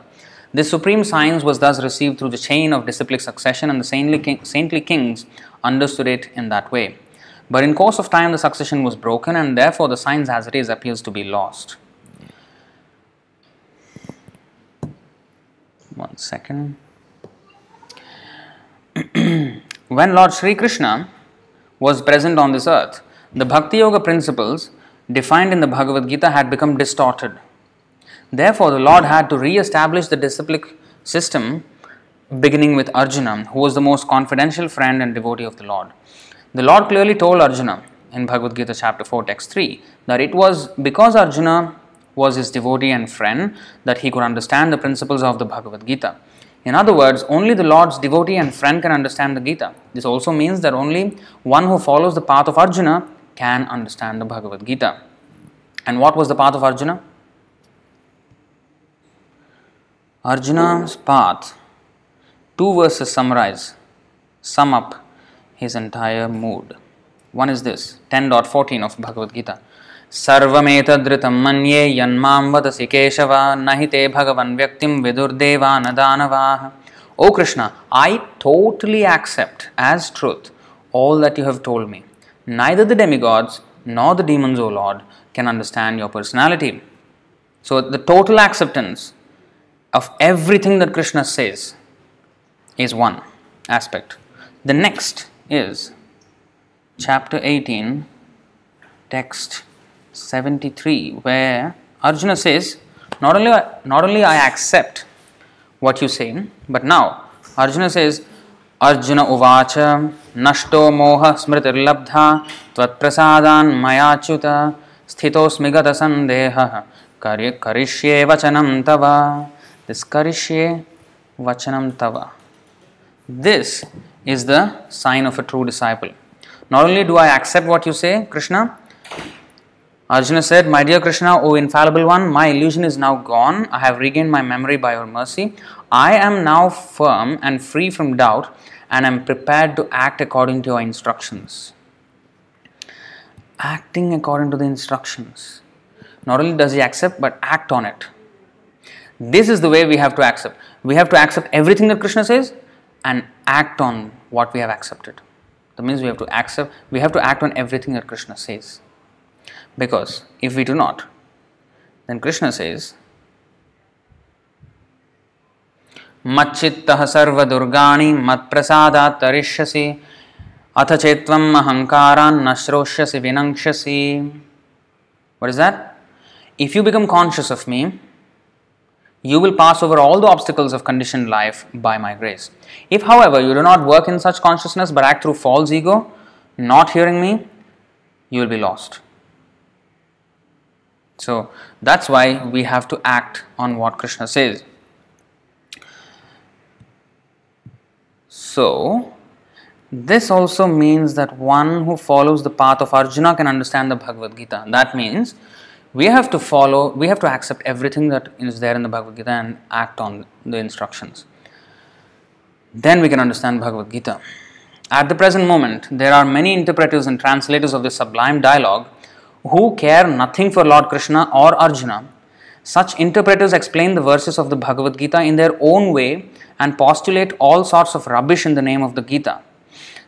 This supreme science was thus received through the chain of disciplic succession and the saintly, king, saintly kings understood it in that way. But in course of time the succession was broken and therefore the science as it is appears to be lost. One second. when Lord Sri Krishna was present on this earth, the Bhakti Yoga principles defined in the Bhagavad Gita had become distorted Therefore, the Lord had to re establish the discipline system beginning with Arjuna, who was the most confidential friend and devotee of the Lord. The Lord clearly told Arjuna in Bhagavad Gita chapter 4, text 3, that it was because Arjuna was his devotee and friend that he could understand the principles of the Bhagavad Gita. In other words, only the Lord's devotee and friend can understand the Gita. This also means that only one who follows the path of Arjuna can understand the Bhagavad Gita. And what was the path of Arjuna? Arjuna's path, two verses summarize, sum up his entire mood. One is this 10.14 of Bhagavad Gita. सर्वमेतद्रितं मन्ये यन्मां वदसि केशव न हि ते भगवन् व्यक्तिं विदुर्देवा न दानवाः O Krishna, I totally accept as truth all that you have told me. Neither the demigods nor the demons, O Lord, can understand your personality. So the total acceptance of everything that Krishna says is one aspect. The next is chapter 18, text 73, where Arjuna says, not only, not only I accept what you say, but now Arjuna says, Arjuna uvacha nashto moha smritirlabdha tvatprasadan mayachuta sthitosmigata sandeha karishye vachanam tava Discaritie vachanam tava. This is the sign of a true disciple. Not only do I accept what you say, Krishna, Arjuna said, My dear Krishna, O infallible one, my illusion is now gone. I have regained my memory by your mercy. I am now firm and free from doubt, and am prepared to act according to your instructions. Acting according to the instructions. Not only does he accept, but act on it. This is the way we have to accept. We have to accept everything that Krishna says and act on what we have accepted. That means we have to accept, we have to act on everything that Krishna says. Because if we do not, then Krishna says, मच्चित्तः सर्वदुर्गाणि मत्प्रसादात् तरिष्यसि अथ चेत्त्वम् अहङ्कारान् न श्रोष्यसि विनङ्क्ष्यसि What is that? If you become conscious of me, you will pass over all the obstacles of conditioned life by my grace. If, however, you do not work in such consciousness but act through false ego, not hearing me, you will be lost. So that's why we have to act on what Krishna says. So, this also means that one who follows the path of Arjuna can understand the Bhagavad Gita. That means we have to follow, we have to accept everything that is there in the Bhagavad Gita and act on the instructions. Then we can understand Bhagavad Gita. At the present moment, there are many interpreters and translators of this sublime dialogue who care nothing for Lord Krishna or Arjuna. Such interpreters explain the verses of the Bhagavad Gita in their own way and postulate all sorts of rubbish in the name of the Gita.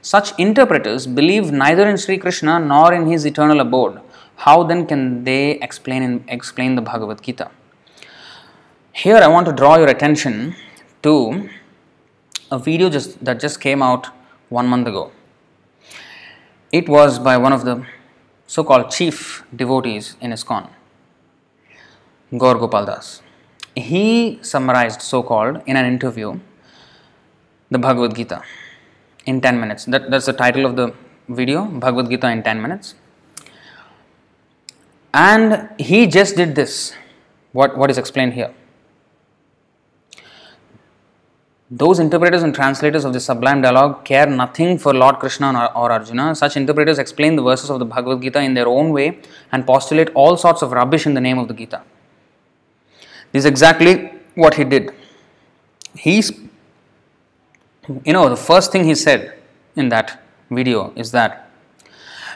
Such interpreters believe neither in Sri Krishna nor in his eternal abode how then can they explain in, explain the Bhagavad Gita? Here I want to draw your attention to a video just that just came out one month ago. It was by one of the so-called chief devotees in ISKCON, Gaur Gopal Das. He summarized so-called in an interview the Bhagavad Gita in 10 minutes. That, that's the title of the video, Bhagavad Gita in 10 minutes. And he just did this, what, what is explained here. Those interpreters and translators of the sublime dialogue care nothing for Lord Krishna or, or Arjuna. Such interpreters explain the verses of the Bhagavad Gita in their own way and postulate all sorts of rubbish in the name of the Gita. This is exactly what he did. He's, you know, the first thing he said in that video is that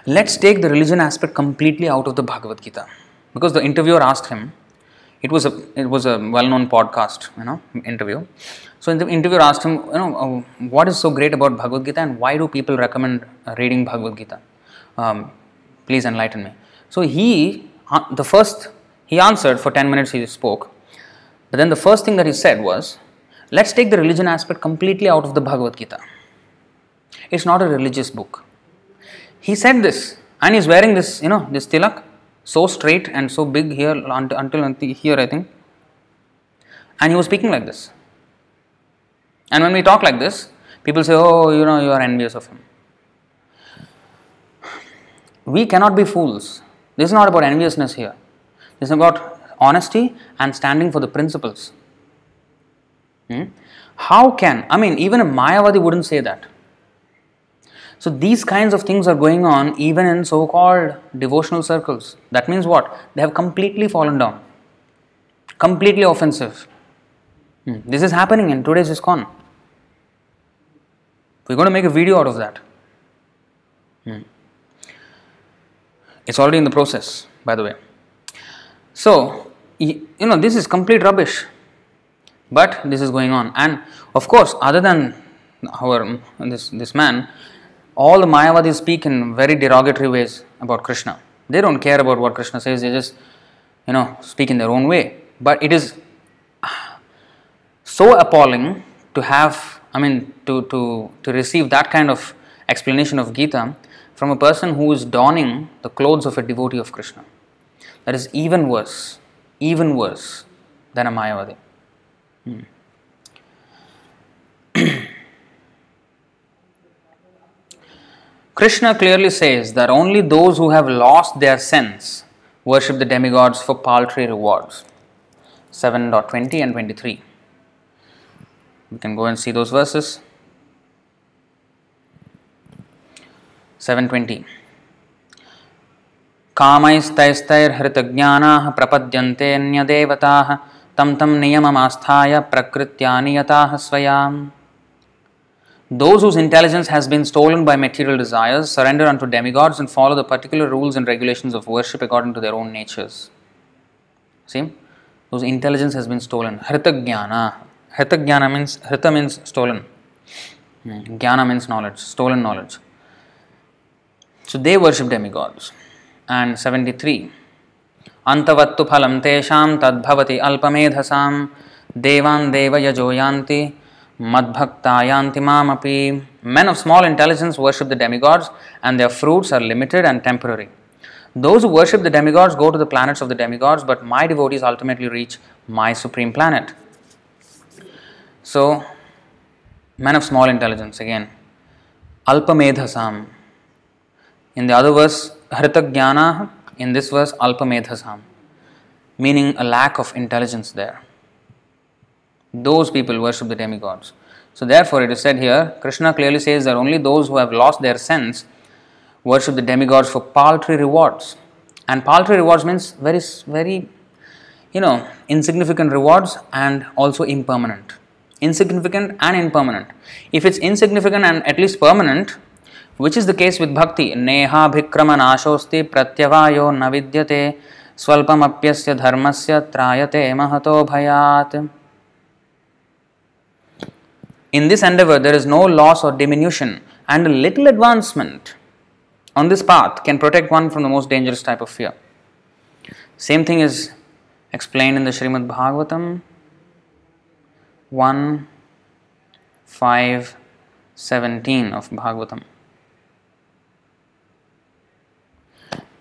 Let's take the religion aspect completely out of the Bhagavad Gita. Because the interviewer asked him, it was a it was a well-known podcast, you know, interview. So the interviewer asked him, you know, uh, what is so great about Bhagavad Gita and why do people recommend uh, reading Bhagavad Gita? Um, please enlighten me. So he, uh, the first, he answered for 10 minutes he spoke. But then the first thing that he said was, let's take the religion aspect completely out of the Bhagavad Gita. It's not a religious book. He said this and he's wearing this, you know, this tilak so straight and so big here until, until here, I think. And he was speaking like this. And when we talk like this, people say, Oh, you know, you are envious of him. We cannot be fools. This is not about enviousness here. This is about honesty and standing for the principles. Hmm? How can, I mean, even a Mayavadi wouldn't say that. So these kinds of things are going on even in so-called devotional circles. That means what? They have completely fallen down. Completely offensive. Hmm. This is happening in today's ISKCON. We're going to make a video out of that. Hmm. It's already in the process, by the way. So, you know, this is complete rubbish. But this is going on. And of course, other than our this this man all the Mayavadis speak in very derogatory ways about Krishna. They don't care about what Krishna says, they just, you know, speak in their own way. But it is so appalling to have, I mean, to, to, to receive that kind of explanation of Gita from a person who is donning the clothes of a devotee of Krishna. That is even worse, even worse than a Mayavadi. Hmm. Krishna clearly says that only those who have lost their sense worship the demigods for paltry rewards. 7.20 and 23. We can go and see those verses. 7.20 कामैस्तैस्तैर्हृतज्ञानाः प्रपद्यन्ते tam tam तं नियममास्थाय प्रकृत्या नियताः स्वयाम् those whose intelligence has been stolen by material desires surrender unto demigods and follow the particular rules and regulations of worship according to their own natures. See, whose intelligence has been stolen. Hritagyana. Hritagyana means, Hrita means stolen. Jnana means knowledge, stolen knowledge. So they worship demigods. And 73. Antavattu phalam tesham tadbhavati alpamedhasam devan deva joyanti. Madbhaktayantimapi. Men of small intelligence worship the demigods, and their fruits are limited and temporary. Those who worship the demigods go to the planets of the demigods, but my devotees ultimately reach my supreme planet. So, men of small intelligence again. Alpamedhasam. In the other verse, Hritagyanah. In this verse, Alpamedhasam. Meaning a lack of intelligence there. Those people worship the demigods. So, therefore, it is said here Krishna clearly says that only those who have lost their sense worship the demigods for paltry rewards. And paltry rewards means very, very, you know, insignificant rewards and also impermanent. Insignificant and impermanent. If it's insignificant and at least permanent, which is the case with bhakti, neha नेहाभिक्रमनाशोऽस्ति pratyavayo न विद्यते apyasya धर्मस्य trayate Mahato bhayat. In this endeavor, there is no loss or diminution, and a little advancement on this path can protect one from the most dangerous type of fear. Same thing is explained in the Srimad Bhagavatam 1 5 17 of Bhagavatam.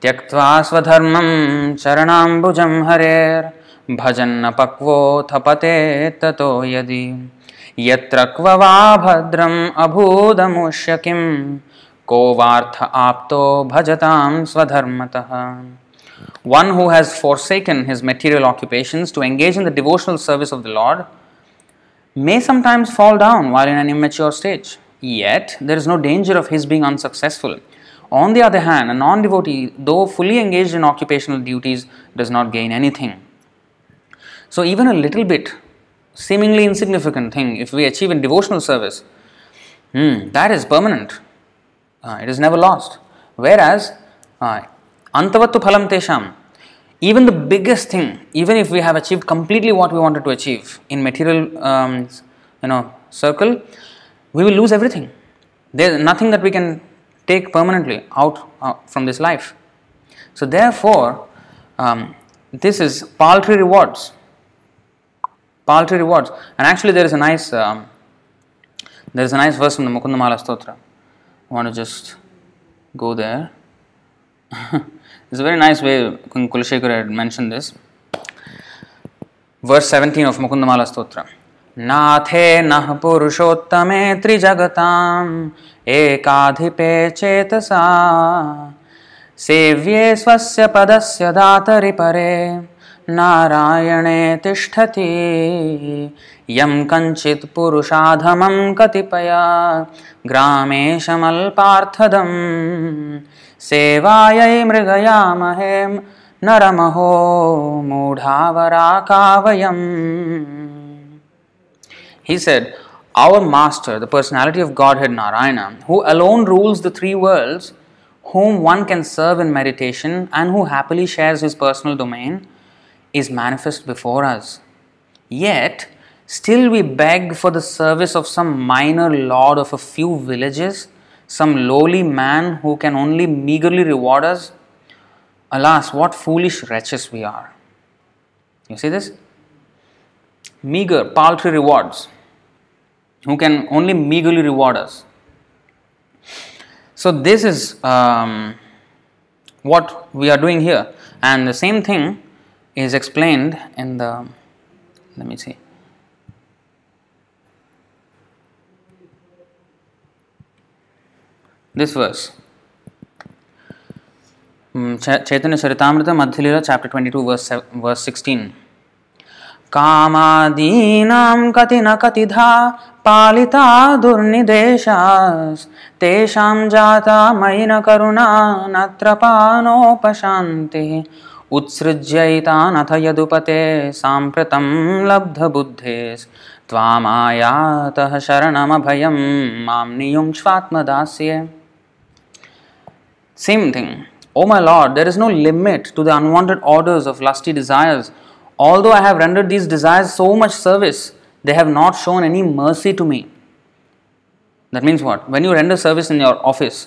त्यक्त्वा स्वधर्मं चरणाम्बुजं हरेर्भजन्नपक्वोऽथ पते ततो यदि यत्र क्व वा भद्रम् अभूदमुष्य किं को वार्थ आप्तो भजतां स्वधर्मतः One who has forsaken his material occupations to engage in the devotional service of the Lord may sometimes fall down while in an immature stage, yet there is no danger of his being unsuccessful. On the other hand, a non devotee, though fully engaged in occupational duties, does not gain anything. So, even a little bit seemingly insignificant thing, if we achieve in devotional service, hmm, that is permanent. Uh, it is never lost. Whereas, uh, phalam tesham, even the biggest thing, even if we have achieved completely what we wanted to achieve in material, um, you know, circle, we will lose everything. There is nothing that we can take permanently out uh, from this life. So therefore, um, this is paltry rewards. paltry rewards. And actually, there is a nice um, there is a nice verse in the Mukundamala Stotra. I want to just go there. it's a very nice way King Kulashekar had mentioned this. Verse 17 of Mukundamala Stotra. नाथे नः पुरुषोत्तमे त्रिजगताम् एकाधिपे चेतसा सेव्ये स्वस्य पदस्य दातरि परे नारायणे तिष्ठति यं कञ्चित् पुरुषाधमं कतिपया ग्रामेशमल्पार्थदं सेवायै मृगयामहे नरमहो मूढावराकावयम् He said, Our master, the personality of Godhead Narayana, who alone rules the three worlds, whom one can serve in meditation and who happily shares his personal domain, is manifest before us. Yet, still we beg for the service of some minor lord of a few villages, some lowly man who can only meagerly reward us. Alas, what foolish wretches we are! You see this? Meager, paltry rewards, who can only meagerly reward us. So, this is um, what we are doing here, and the same thing is explained in the let me see this verse Chaitanya Charitamrita Madhya chapter 22 verse verse 16 कामादीनां कति न कतिधा पालिता दुर्निदेशास्तेषां जाता मयि न करुणा न त्रपानोपशान्तिः नथ यदुपते सांप्रत लुद्धे त्वामायातः शरणम भयम माम same thing O my lord there is no limit to the unwanted orders of lusty desires although I have rendered these desires so much service they have not shown any mercy to me that means what when you render service in your office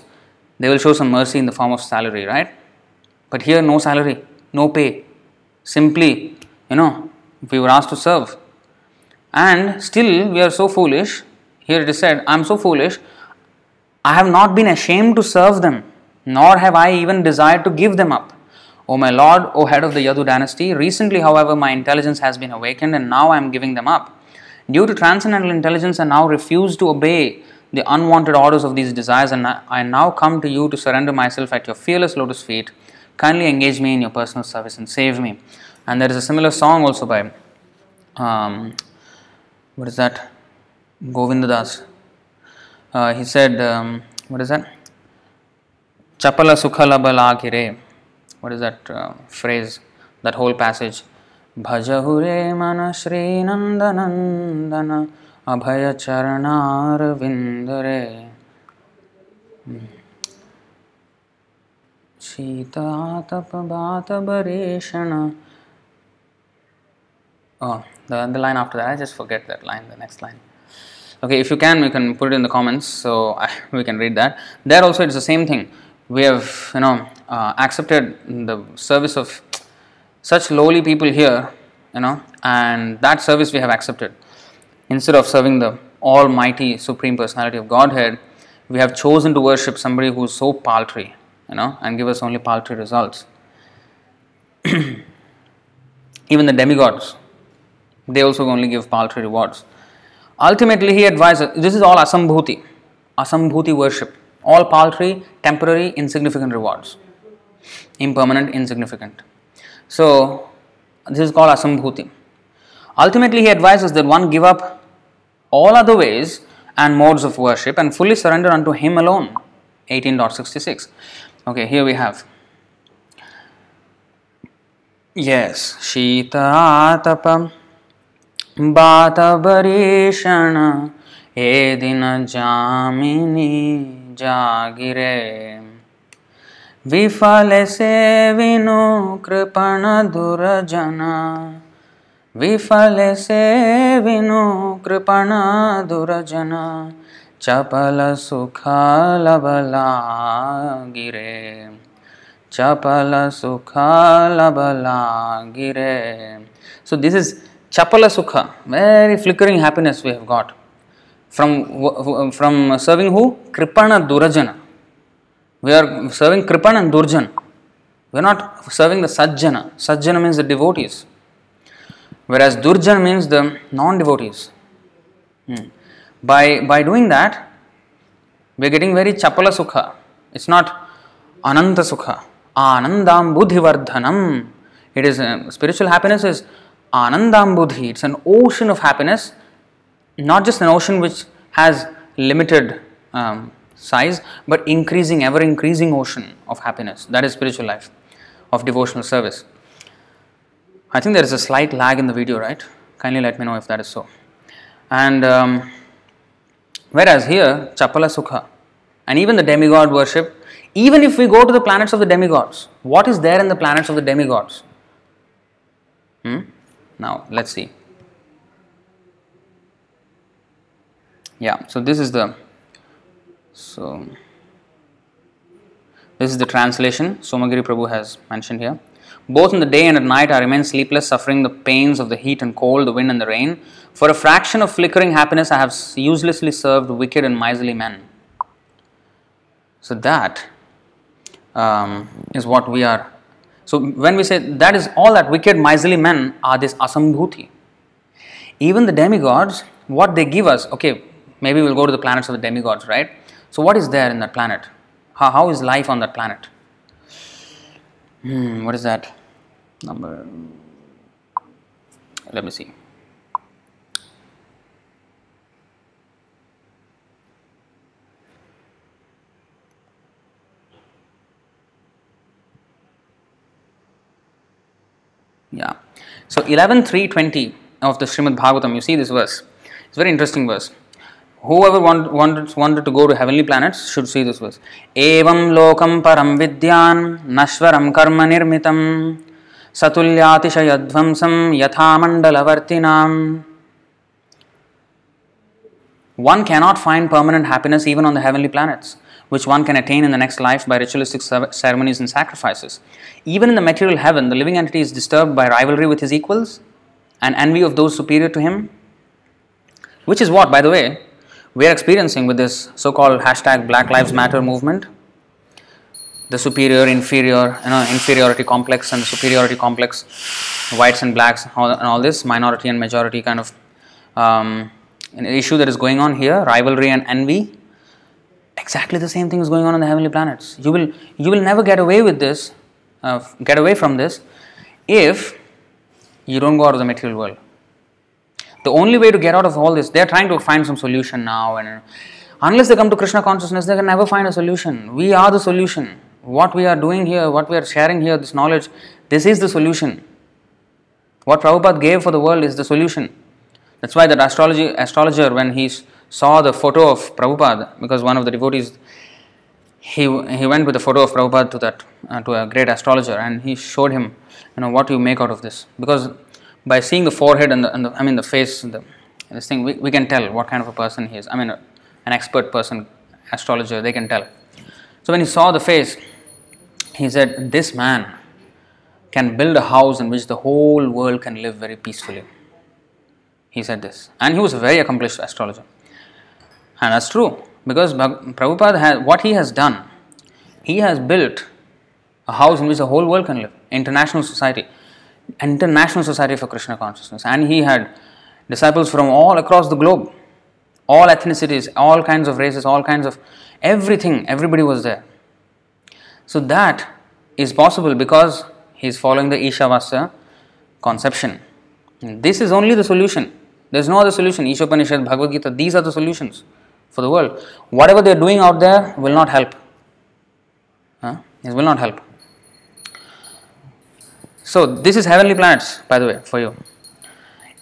they will show some mercy in the form of salary right but here no salary no pay. Simply, you know, we were asked to serve. And still, we are so foolish. Here it is said, I am so foolish. I have not been ashamed to serve them, nor have I even desired to give them up. O oh, my lord, O head of the Yadu dynasty, recently, however, my intelligence has been awakened, and now I am giving them up. Due to transcendental intelligence, I now refuse to obey the unwanted orders of these desires, and I now come to you to surrender myself at your fearless lotus feet Kindly engage me in your personal service and save me. And there is a similar song also by, um, what is that? Govindadas. Uh, he said, um, what is that? Chapala Sukhala Balakire. What is that uh, phrase? That whole passage. Bhajahure Mana Shri Nandanandana Abhaya Charanarvindare. Mm shita Oh, the, the line after that, I just forget that line, the next line. Okay, if you can, you can put it in the comments so I, we can read that. There also, it's the same thing. We have, you know, uh, accepted the service of such lowly people here, you know, and that service we have accepted. Instead of serving the Almighty Supreme Personality of Godhead, we have chosen to worship somebody who is so paltry, you know and give us only paltry results even the demigods they also only give paltry rewards ultimately he advises this is all asambhuti asambhuti worship all paltry temporary insignificant rewards impermanent insignificant so this is called asambhuti ultimately he advises that one give up all other ways and modes of worship and fully surrender unto him alone 18.66 Okay, here we have. Yes, Shita बातवरीषण ये दिन जामिनी जागिरे विफल सेविनो कृपण दुर्जन विफल सेविनो कृपण दुर्जन चपल सुख लबला गिरे चपल सुख लबला गिरे सो दिस इज चपल सुख very flickering happiness we have got from from serving who कृपण दुर्जन वी आर सर्विंग कृपण एंड दुर्जन we are not serving the सज्जन सज्जन means the devotees whereas दुर्जन means the non devotees by, by doing that, we are getting very chapala sukha. It's not ananta sukha. Anandam buddhivardhanam. It is uh, spiritual happiness is anandam buddhi. It's an ocean of happiness, not just an ocean which has limited um, size, but increasing, ever increasing ocean of happiness. That is spiritual life, of devotional service. I think there is a slight lag in the video, right? Kindly let me know if that is so. And um, Whereas here, Chapala Sukha and even the demigod worship, even if we go to the planets of the demigods, what is there in the planets of the demigods? Hmm? Now, let's see. Yeah, so this is the so this is the translation Somagiri Prabhu has mentioned here. Both in the day and at night I remain sleepless, suffering the pains of the heat and cold, the wind and the rain. For a fraction of flickering happiness I have uselessly served wicked and miserly men. So that um, is what we are. So when we say that is all that wicked, miserly men are this asambhuti. Even the demigods, what they give us, okay, maybe we'll go to the planets of the demigods, right? So what is there in that planet? how, how is life on that planet? Hmm, what is that number? Let me see. Yeah. So 11.320 of the Srimad Bhagavatam, you see this verse. It's a very interesting verse whoever want, wanted, wanted to go to heavenly planets should see this verse. Evam lokam param vidyan nashvaram karma nirmitam satulyatishayadvamsam yathamandalavartinam. One cannot find permanent happiness even on the heavenly planets, which one can attain in the next life by ritualistic ceremonies and sacrifices. Even in the material heaven, the living entity is disturbed by rivalry with his equals and envy of those superior to him. Which is what, by the way, we are experiencing with this so-called hashtag Black Lives Matter movement, the superior, inferior, you know, inferiority complex and the superiority complex, whites and blacks and all, and all this, minority and majority kind of um, an issue that is going on here, rivalry and envy. Exactly the same thing is going on in the heavenly planets. You will, you will never get away with this, uh, get away from this, if you don't go out of the material world. The only way to get out of all this, they're trying to find some solution now, and unless they come to Krishna consciousness, they can never find a solution. We are the solution. What we are doing here, what we are sharing here, this knowledge, this is the solution. What Prabhupada gave for the world is the solution. That's why that astrology astrologer, when he saw the photo of Prabhupada, because one of the devotees he, he went with a photo of Prabhupada to that uh, to a great astrologer and he showed him you know what you make out of this because by seeing the forehead and the, and the I mean the face, the, this thing, we, we can tell what kind of a person he is. I mean, an expert person, astrologer, they can tell. So when he saw the face, he said, This man can build a house in which the whole world can live very peacefully. He said this. And he was a very accomplished astrologer. And that's true because Prabhupada has what he has done, he has built a house in which the whole world can live, international society international society for Krishna consciousness, and he had disciples from all across the globe, all ethnicities, all kinds of races, all kinds of everything. Everybody was there. So that is possible because he is following the Ishavasya conception. This is only the solution. There is no other solution. Ishopanishad, Bhagavad Gita, these are the solutions for the world. Whatever they are doing out there will not help. Huh? It will not help. So this is heavenly planets, by the way, for you.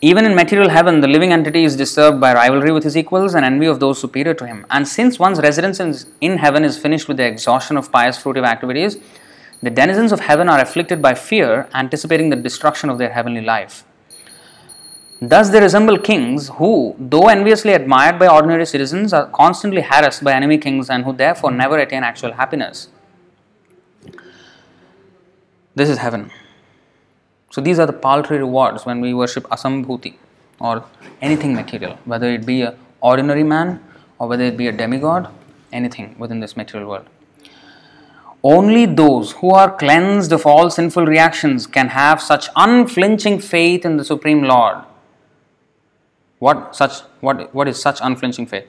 Even in material heaven, the living entity is disturbed by rivalry with his equals and envy of those superior to him. And since one's residence in heaven is finished with the exhaustion of pious fruitive activities, the denizens of heaven are afflicted by fear, anticipating the destruction of their heavenly life. Thus, they resemble kings who, though enviously admired by ordinary citizens, are constantly harassed by enemy kings and who therefore never attain actual happiness. This is heaven. So these are the paltry rewards when we worship Asambhuti or anything material, whether it be an ordinary man or whether it be a demigod, anything within this material world. Only those who are cleansed of all sinful reactions can have such unflinching faith in the Supreme Lord. What such what what is such unflinching faith?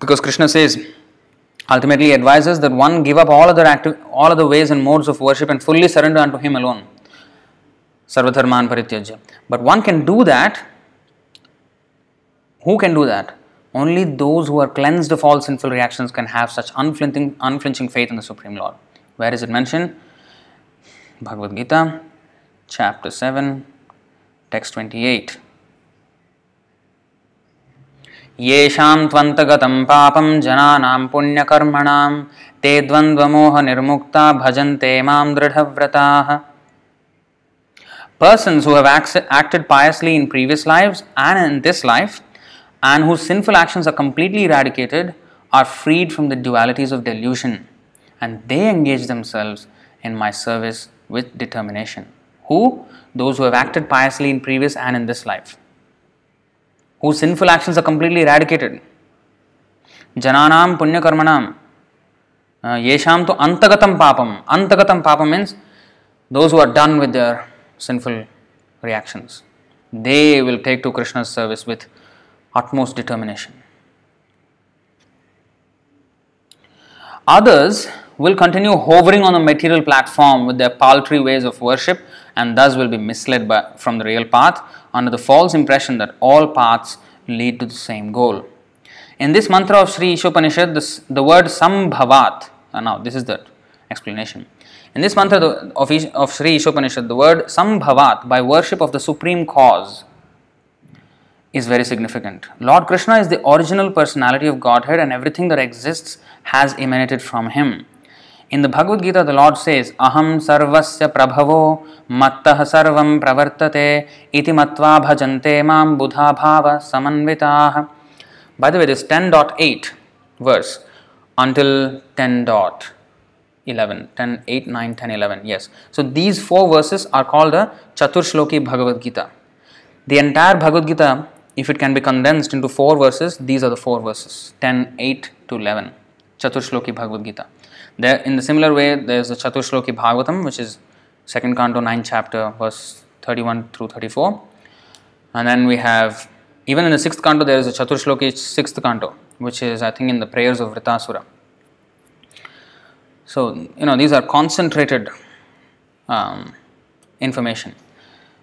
Because Krishna says, ultimately advises that one give up all other active all other ways and modes of worship and fully surrender unto him alone. sarvadharman parityajya. But one can do that. Who can do that? Only those who are cleansed of all sinful reactions can have such unflinching, unflinching faith in the Supreme Lord. Where is it mentioned? Bhagavad Gita, chapter 7, text 28. येषां त्वन्तगतं पापं जनानां पुण्यकर्मणां ते द्वन्द्वमोहनिर्मुक्ता भजन्ते मां दृढव्रताः persons who have acted piously in previous lives and in this life, and whose sinful actions are completely eradicated, are freed from the dualities of delusion, and they engage themselves in my service with determination. Who? Those who have acted piously in previous and in this life, whose sinful actions are completely eradicated. punya karmanam uh, yesham to antagatam papam. Antagatam papam means those who are done with their sinful reactions. They will take to Krishna's service with utmost determination. Others will continue hovering on the material platform with their paltry ways of worship and thus will be misled by, from the real path under the false impression that all paths lead to the same goal. In this mantra of Sri Ishopanishad, the word Sambhavat, now this is the explanation, in this mantra of, of Sri Ishopanishad, the word sambhavat, by worship of the supreme cause, is very significant. Lord Krishna is the original personality of Godhead and everything that exists has emanated from him. In the Bhagavad Gita, the Lord says, Aham sarvasya prabhavo mattah sarvam pravartate iti matva bhajante mam buddha bhava samanvitah. By the way, this 10.8 verse until 10. 11 10 8 9 10 11 yes so these four verses are called the Chaturshloki bhagavad gita the entire bhagavad gita if it can be condensed into four verses these are the four verses 10 8 to 11 Chaturshloki bhagavad gita there in the similar way there is the Chaturshloki bhagavatam which is second canto 9 chapter verse 31 through 34 and then we have even in the sixth canto there is a Chaturshloki sixth canto which is i think in the prayers of vritasura so, you know these are concentrated um, information.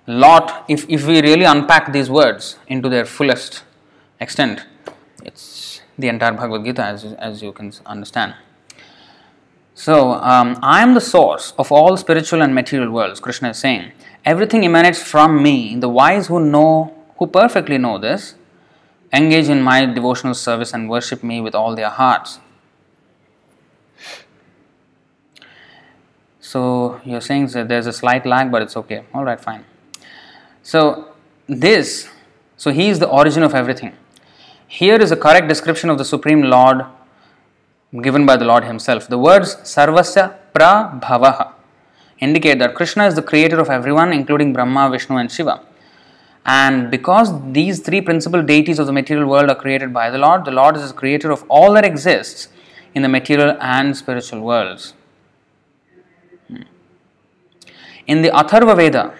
Lot, if, if we really unpack these words into their fullest extent, it's the entire Bhagavad Gita as, as you can understand. So, um, I am the source of all spiritual and material worlds, Krishna is saying. Everything emanates from me. The wise who know, who perfectly know this, engage in my devotional service and worship me with all their hearts. so you're saying that there's a slight lag but it's okay all right fine so this so he is the origin of everything here is a correct description of the supreme lord given by the lord himself the words sarvasya prabhavaha indicate that krishna is the creator of everyone including brahma vishnu and shiva and because these three principal deities of the material world are created by the lord the lord is the creator of all that exists in the material and spiritual worlds in the Atharva Veda,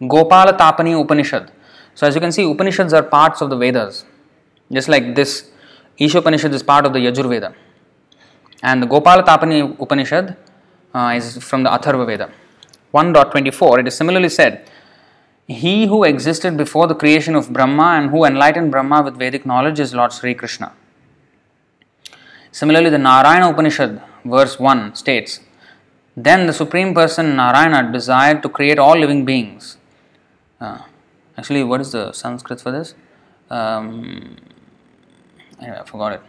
Gopala Tapani Upanishad. So as you can see, Upanishads are parts of the Vedas. Just like this Ishopanishad is part of the Yajurveda. And the Gopala Tapani Upanishad uh, is from the Atharva Veda. 1.24 it is similarly said, He who existed before the creation of Brahma and who enlightened Brahma with Vedic knowledge is Lord Sri Krishna. Similarly, the Narayana Upanishad, verse 1 states, then the Supreme Person Narayana desired to create all living beings. Uh, actually, what is the Sanskrit for this? Um, anyway, I forgot it.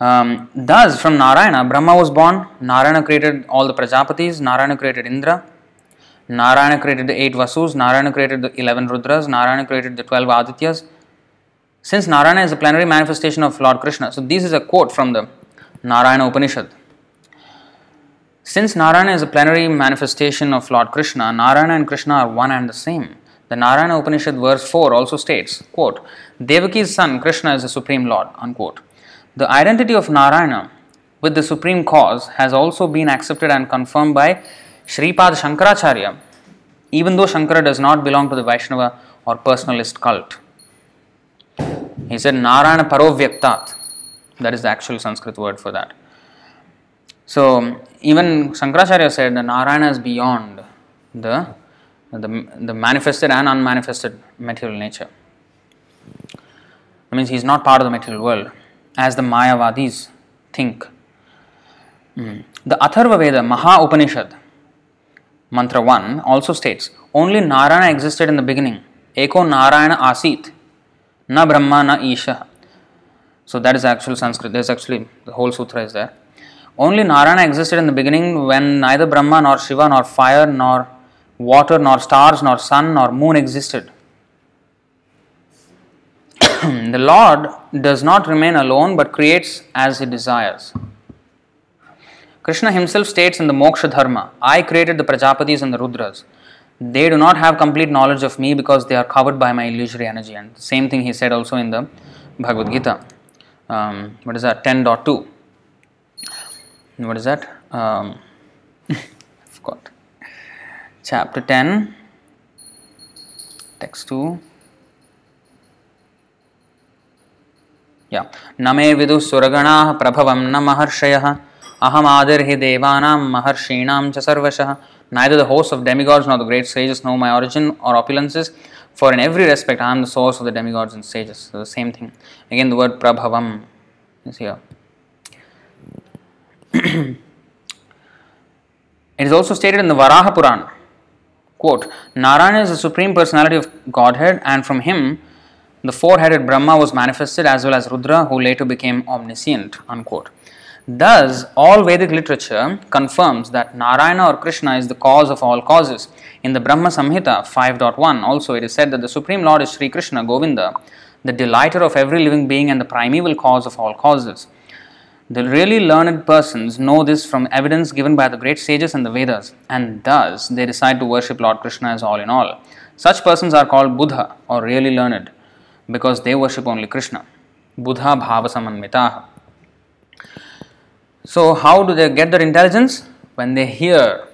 Um, thus, from Narayana, Brahma was born. Narayana created all the Prajapatis. Narayana created Indra. Narayana created the eight Vasus. Narayana created the eleven Rudras. Narayana created the twelve Adityas. Since Narayana is a plenary manifestation of Lord Krishna, so this is a quote from the Narayana Upanishad. Since Narayana is a plenary manifestation of Lord Krishna, Narayana and Krishna are one and the same. The Narayana Upanishad verse 4 also states, quote, Devaki's son Krishna is the Supreme Lord, unquote. The identity of Narayana with the Supreme Cause has also been accepted and confirmed by Sripad Shankaracharya, even though Shankara does not belong to the Vaishnava or personalist cult. He said Narayana Parovyaktat, that is the actual Sanskrit word for that. So, even Shankaracharya said that Narayana is beyond the, the, the manifested and unmanifested material nature. That means he is not part of the material world as the Mayavadis think. Mm. The Atharva Veda, Maha Upanishad, Mantra 1 also states only Narayana existed in the beginning. Eko Narayana Asit, na Brahma na Isha. So that is actual Sanskrit. There's actually the whole sutra is there. Only Narayana existed in the beginning when neither Brahma nor Shiva nor fire nor water nor stars nor sun nor moon existed. the Lord does not remain alone but creates as he desires. Krishna himself states in the Moksha Dharma, I created the Prajapatis and the Rudras. They do not have complete knowledge of me because they are covered by my illusory energy. And the same thing he said also in the Bhagavad Gita. Um, what is that? 10.2 what is that um, forgot chapter 10 text 2 yeah name vidu suragana prabhavam na maharshayah aham adirhi devanam maharshinam cha neither the hosts of demigods nor the great sages know my origin or opulences for in every respect i am the source of the demigods and sages so the same thing again the word prabhavam is here it is also stated in the Varaha Purana quote, Narayana is the supreme personality of Godhead, and from him the four headed Brahma was manifested as well as Rudra, who later became omniscient. Unquote. Thus, all Vedic literature confirms that Narayana or Krishna is the cause of all causes. In the Brahma Samhita 5.1, also it is said that the Supreme Lord is Sri Krishna Govinda, the delighter of every living being and the primeval cause of all causes. The really learned persons know this from evidence given by the great sages and the Vedas, and thus they decide to worship Lord Krishna as all in all. Such persons are called Buddha or really learned because they worship only Krishna. Buddha Bhava Samanmitaha. So, how do they get their intelligence? When they hear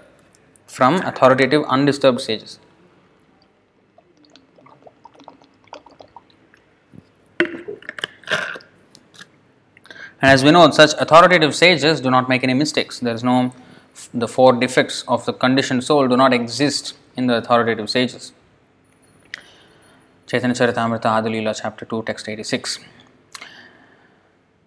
from authoritative, undisturbed sages. And as we know, such authoritative sages do not make any mistakes. There is no, the four defects of the conditioned soul do not exist in the authoritative sages. Chaitanya Charitamrita Adalila, chapter 2, text 86.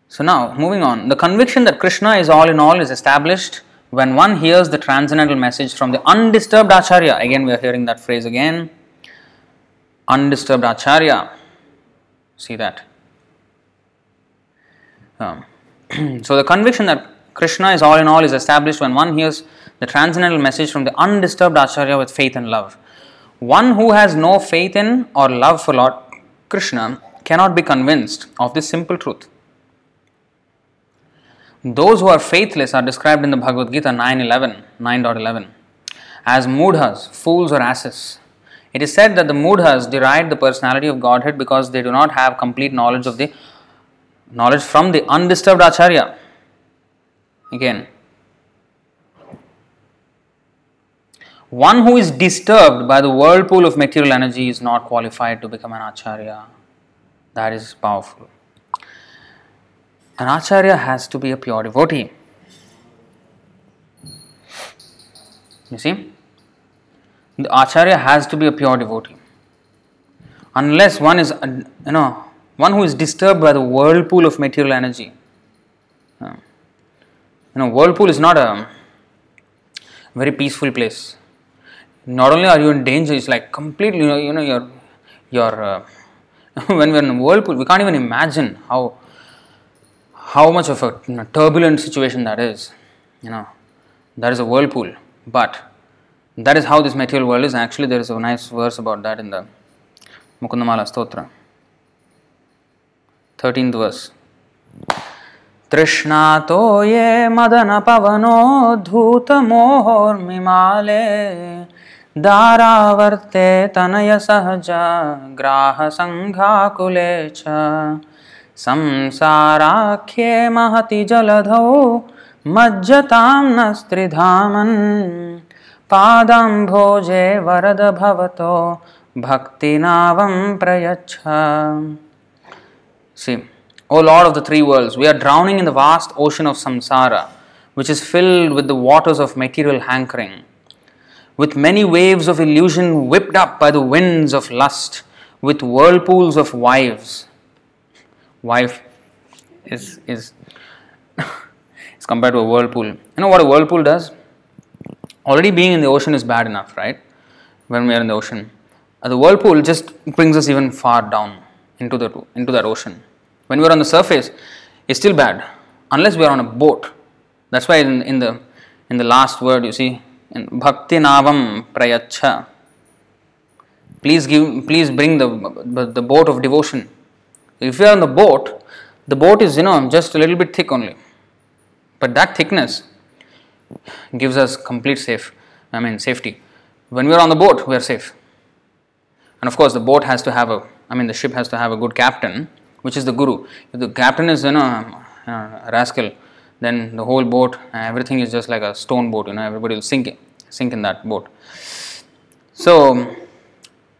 So now, moving on, the conviction that Krishna is all in all is established when one hears the transcendental message from the undisturbed Acharya. Again, we are hearing that phrase again. Undisturbed Acharya. See that. Um, so the conviction that Krishna is all in all is established when one hears the transcendental message from the undisturbed Acharya with faith and love. One who has no faith in or love for Lord Krishna cannot be convinced of this simple truth. Those who are faithless are described in the Bhagavad Gita 9.11, 9.11 as mudhas, fools or asses. It is said that the mudhas deride the personality of Godhead because they do not have complete knowledge of the knowledge from the undisturbed Acharya. Again, one who is disturbed by the whirlpool of material energy is not qualified to become an Acharya. That is powerful. An Acharya has to be a pure devotee. You see, the Acharya has to be a pure devotee. Unless one is, you know, one who is disturbed by the whirlpool of material energy. you know, whirlpool is not a very peaceful place. Not only are you in danger, it's like completely, you know, you know, your, your. Uh, when we're in a whirlpool, we can't even imagine how how much of a you know, turbulent situation that is. You know, that is a whirlpool. But that is how this material world is. Actually, there is a nice verse about that in the Mukundamala Stotra. Thirteen द्वस् तृष्णातो ये मदनपवनोद्धूतमोहोर्मिमाले दारावर्ते तनयसहज ग्राहसङ्घाकुले च संसाराख्ये महति जलधौ मज्जतां न स्त्रिधामन् पादम्भोजे वरद भवतो भक्तिनावं प्रयच्छ See, O Lord of the three worlds, we are drowning in the vast ocean of samsara, which is filled with the waters of material hankering. With many waves of illusion whipped up by the winds of lust, with whirlpools of wives. Wife is, is, is compared to a whirlpool. You know what a whirlpool does? Already being in the ocean is bad enough, right? When we are in the ocean. the whirlpool just brings us even far down into, the, into that ocean when we are on the surface, it's still bad unless we are on a boat. That's why in, in the in the last word you see in bhakti navam prayacha. Please give please bring the the boat of devotion. If you are on the boat, the boat is you know just a little bit thick only, but that thickness gives us complete safe I mean safety. When we are on the boat, we are safe. And of course, the boat has to have a I mean the ship has to have a good captain which is the guru. If the captain is you know a um, uh, rascal, then the whole boat, uh, everything is just like a stone boat. You know, everybody will sink sink in that boat. So,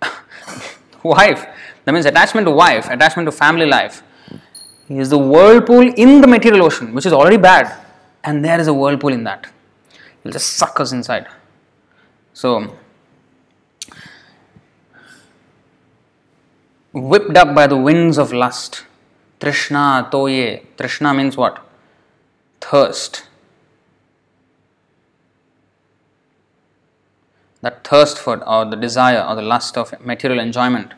wife. That means attachment to wife, attachment to family life is the whirlpool in the material ocean, which is already bad, and there is a whirlpool in that. It will just suck us inside. So, whipped up by the winds of lust. Trishna toye. Trishna means what? Thirst. That thirst for or the desire or the lust of material enjoyment.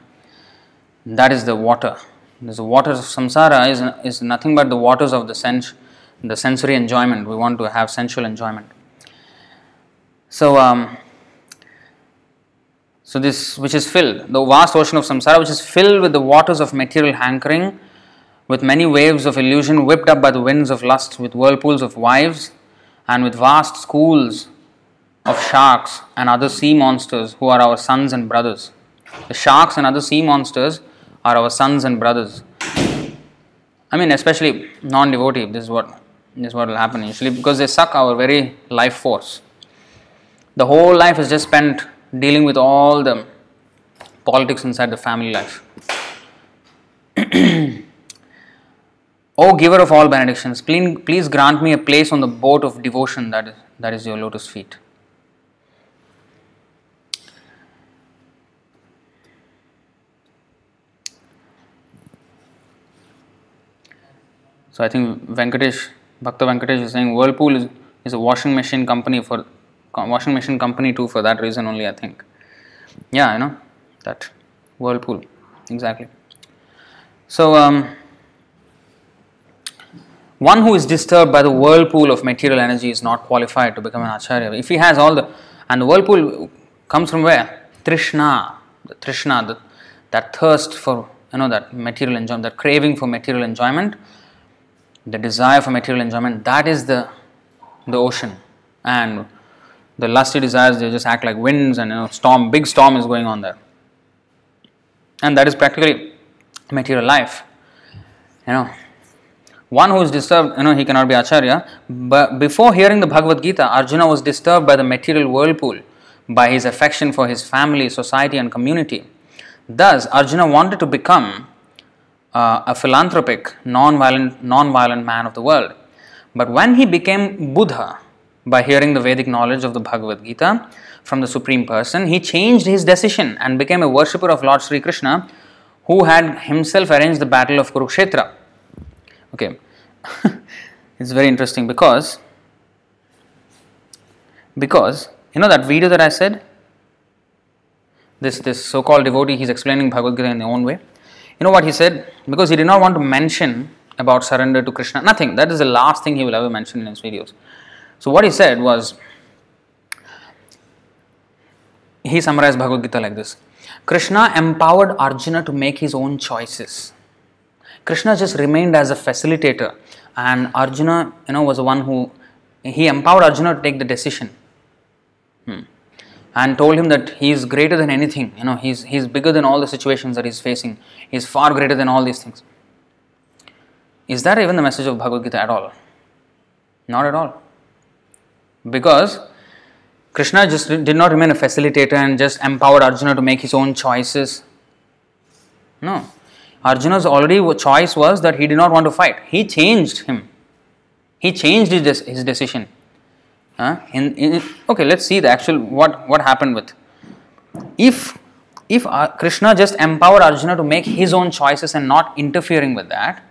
That is the water. The waters of samsara is, is nothing but the waters of the sense, the sensory enjoyment. We want to have sensual enjoyment. So um, so, this which is filled, the vast ocean of samsara, which is filled with the waters of material hankering, with many waves of illusion whipped up by the winds of lust, with whirlpools of wives, and with vast schools of sharks and other sea monsters who are our sons and brothers. The sharks and other sea monsters are our sons and brothers. I mean, especially non devotee, this is what this is what will happen usually because they suck our very life force. The whole life is just spent dealing with all the politics inside the family life. o oh, giver of all benedictions, please, please grant me a place on the boat of devotion that is, that is your lotus feet. So I think Venkatesh, Bhakta Venkatesh is saying Whirlpool is, is a washing machine company for washing machine company too for that reason only I think. Yeah, you know that Whirlpool exactly. So um, one who is disturbed by the whirlpool of material energy is not qualified to become an acharya. If he has all the and the whirlpool comes from where? Trishna, the Trishna, the, that thirst for you know that material enjoyment, that craving for material enjoyment, the desire for material enjoyment. That is the the ocean, and the lusty desires they just act like winds and you know, storm big storm is going on there and that is practically material life you know one who is disturbed you know he cannot be acharya but before hearing the bhagavad gita arjuna was disturbed by the material whirlpool by his affection for his family society and community thus arjuna wanted to become uh, a philanthropic non-violent non-violent man of the world but when he became buddha by hearing the Vedic knowledge of the Bhagavad Gita from the Supreme Person, he changed his decision and became a worshipper of Lord Sri Krishna, who had himself arranged the battle of Kurukshetra. Okay, it's very interesting because because you know that video that I said. This this so-called devotee he's explaining Bhagavad Gita in his own way. You know what he said? Because he did not want to mention about surrender to Krishna. Nothing. That is the last thing he will ever mention in his videos. So what he said was, he summarized Bhagavad Gita like this Krishna empowered Arjuna to make his own choices. Krishna just remained as a facilitator, and Arjuna, you know, was the one who he empowered Arjuna to take the decision. Hmm. And told him that he is greater than anything, you know, he's, he's bigger than all the situations that he's facing, he's far greater than all these things. Is that even the message of Bhagavad Gita at all? Not at all because Krishna just did not remain a facilitator and just empowered Arjuna to make his own choices. No. Arjuna's already choice was that he did not want to fight. He changed him. He changed his, his decision. In, in, okay, let's see the actual what, what happened with. If if uh, Krishna just empowered Arjuna to make his own choices and not interfering with that,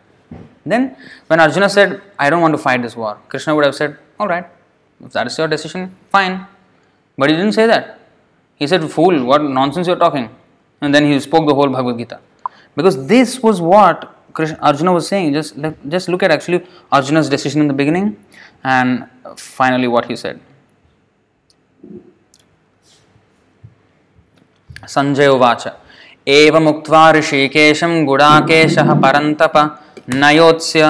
then when Arjuna said, I don't want to fight this war, Krishna would have said, All right, if that is your decision, fine. But he didn't say that. He said, Fool, what nonsense you're talking. And then he spoke the whole Bhagavad Gita. Because this was what Krishna, Arjuna was saying. Just, just look at actually Arjuna's decision in the beginning and finally what he said. Sanjay उवाच एवमुक्त्वा ऋषिकेशं गुडाकेशः परन्तप नयोत्स्य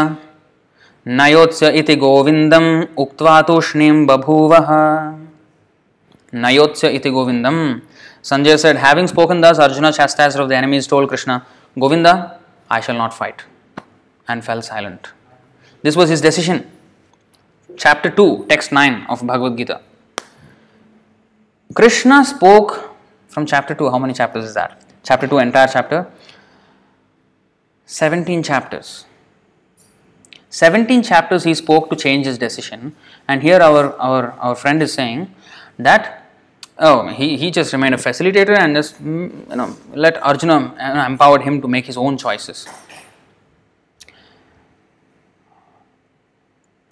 नयोत्स्य इति गोविन्दम् उक्त्वा तूष्णीं बभूवः Nayotsya iti Govindam. Sanjay said, Having spoken thus, Arjuna, chastiser of the enemies, told Krishna, Govinda, I shall not fight, and fell silent. This was his decision. Chapter 2, text 9 of Bhagavad Gita. Krishna spoke from chapter 2. How many chapters is that? Chapter 2, entire chapter. 17 chapters. 17 chapters he spoke to change his decision and here our, our, our friend is saying that oh he, he just remained a facilitator and just mm, you know let Arjuna empowered him to make his own choices.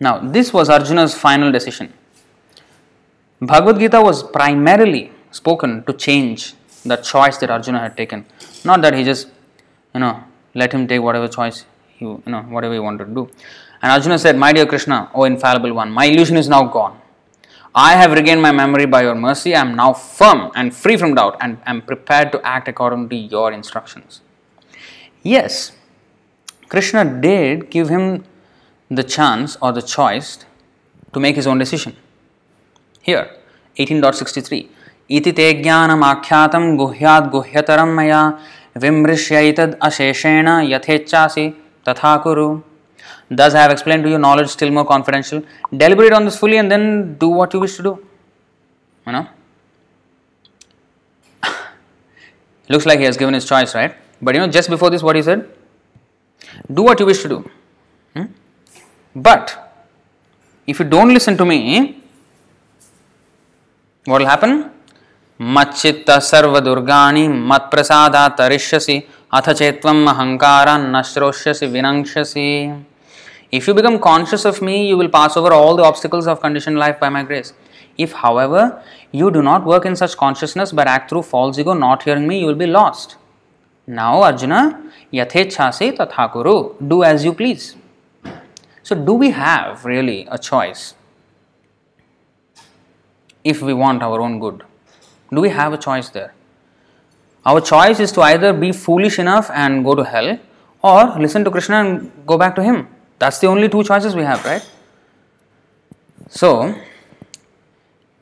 Now this was Arjuna's final decision. Bhagavad Gita was primarily spoken to change the choice that Arjuna had taken. Not that he just, you know, let him take whatever choice you, know, whatever you want to do. And Arjuna said, My dear Krishna, O infallible one, my illusion is now gone. I have regained my memory by your mercy. I am now firm and free from doubt and am prepared to act according to your instructions. Yes, Krishna did give him the chance or the choice to make his own decision. Here, 18.63. इति ते ज्ञानमाख्यातं गुह्याद् गुह्यतरं मया विमृश्यैतद् अशेषेण यथेच्छासि तथा कुरु thus have explain to you knowledge still more confidential deliberate on this fully and then do what you wish to do है ना looks like he's given his choice right but you know just before this what you said do what you wish to do but if you don't listen to me what happen मच्चित सर्व दुर्गा मत प्रसादा तरिष्यसी अथ चेत्वम अहंकारान न श्रोष्यसि विनंक्ष्यसि If you become conscious of me, you will pass over all the obstacles of conditioned life by my grace. If, however, you do not work in such consciousness but act through false ego, not hearing me, you will be lost. Now, Arjuna, yathechase tatha kuru, do as you please. So, do we have really a choice if we want our own good? Do we have a choice there? Our choice is to either be foolish enough and go to hell or listen to Krishna and go back to Him. That's the only two choices we have, right? So,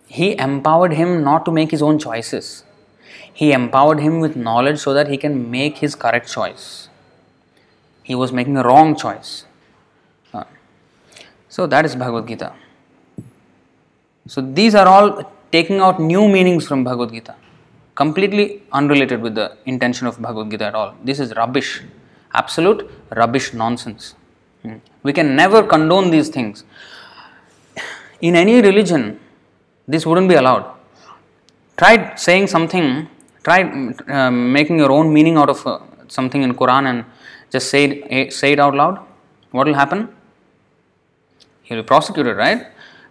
He empowered him not to make his own choices. He empowered him with knowledge so that he can make his correct choice. He was making a wrong choice. Uh, so, that is Bhagavad Gita. So, these are all taking out new meanings from Bhagavad Gita completely unrelated with the intention of Bhagavad Gita at all. This is rubbish, absolute rubbish nonsense. Hmm. We can never condone these things. In any religion, this wouldn't be allowed. Try saying something, try uh, making your own meaning out of uh, something in Quran and just say it, eh, say it out loud. What will happen? He will be prosecuted, right?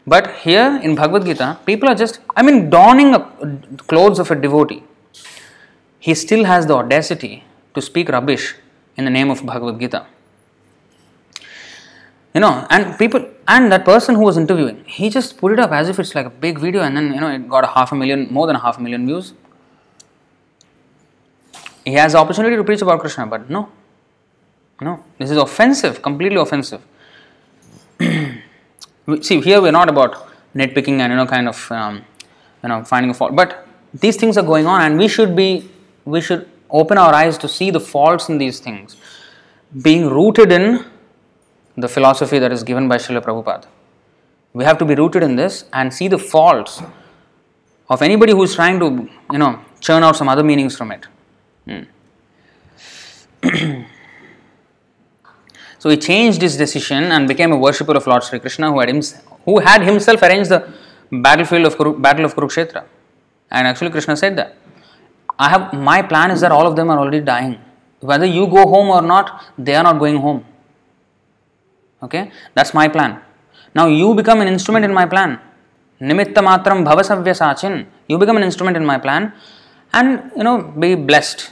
But here in Bhagavad Gita, people are just, I mean, donning clothes of a devotee. He still has the audacity to speak rubbish in the name of Bhagavad Gita. You know, and people, and that person who was interviewing, he just put it up as if it's like a big video, and then, you know, it got a half a million, more than a half a million views. He has the opportunity to preach about Krishna, but no. No. This is offensive, completely offensive. see here we're not about nitpicking and you know kind of um, you know finding a fault but these things are going on and we should be we should open our eyes to see the faults in these things being rooted in the philosophy that is given by Srila Prabhupada. We have to be rooted in this and see the faults of anybody who is trying to, you know, churn out some other meanings from it. Hmm. So he changed his decision and became a worshipper of Lord Sri Krishna who had, himself, who had himself arranged the battlefield of Kuru, battle of Kurukshetra. And actually Krishna said that, I have, my plan is that all of them are already dying. Whether you go home or not, they are not going home. Okay, that's my plan. Now you become an instrument in my plan. Nimitta matram bhavasavya sachin. You become an instrument in my plan and you know be blessed.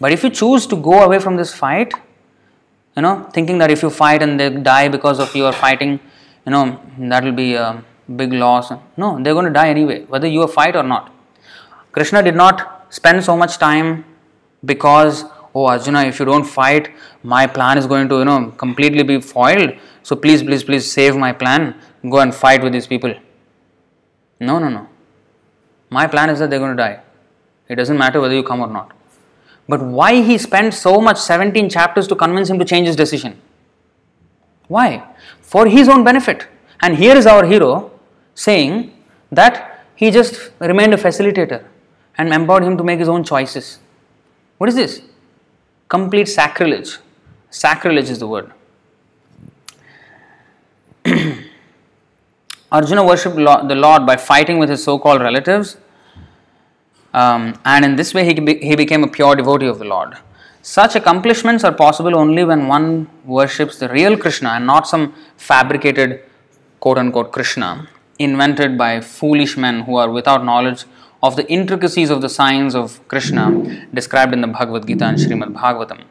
But if you choose to go away from this fight, you know thinking that if you fight and they die because of your fighting you know that will be a big loss no they're going to die anyway whether you fight or not krishna did not spend so much time because oh arjuna if you don't fight my plan is going to you know completely be foiled so please please please save my plan go and fight with these people no no no my plan is that they're going to die it doesn't matter whether you come or not but why he spent so much 17 chapters to convince him to change his decision? Why? For his own benefit. And here is our hero saying that he just remained a facilitator and empowered him to make his own choices. What is this? Complete sacrilege. Sacrilege is the word. Arjuna worshipped the Lord by fighting with his so called relatives um, and in this way he, be, he became a pure devotee of the Lord. Such accomplishments are possible only when one worships the real Krishna and not some fabricated quote unquote Krishna invented by foolish men who are without knowledge of the intricacies of the science of Krishna described in the Bhagavad Gita and Srimad Bhagavatam.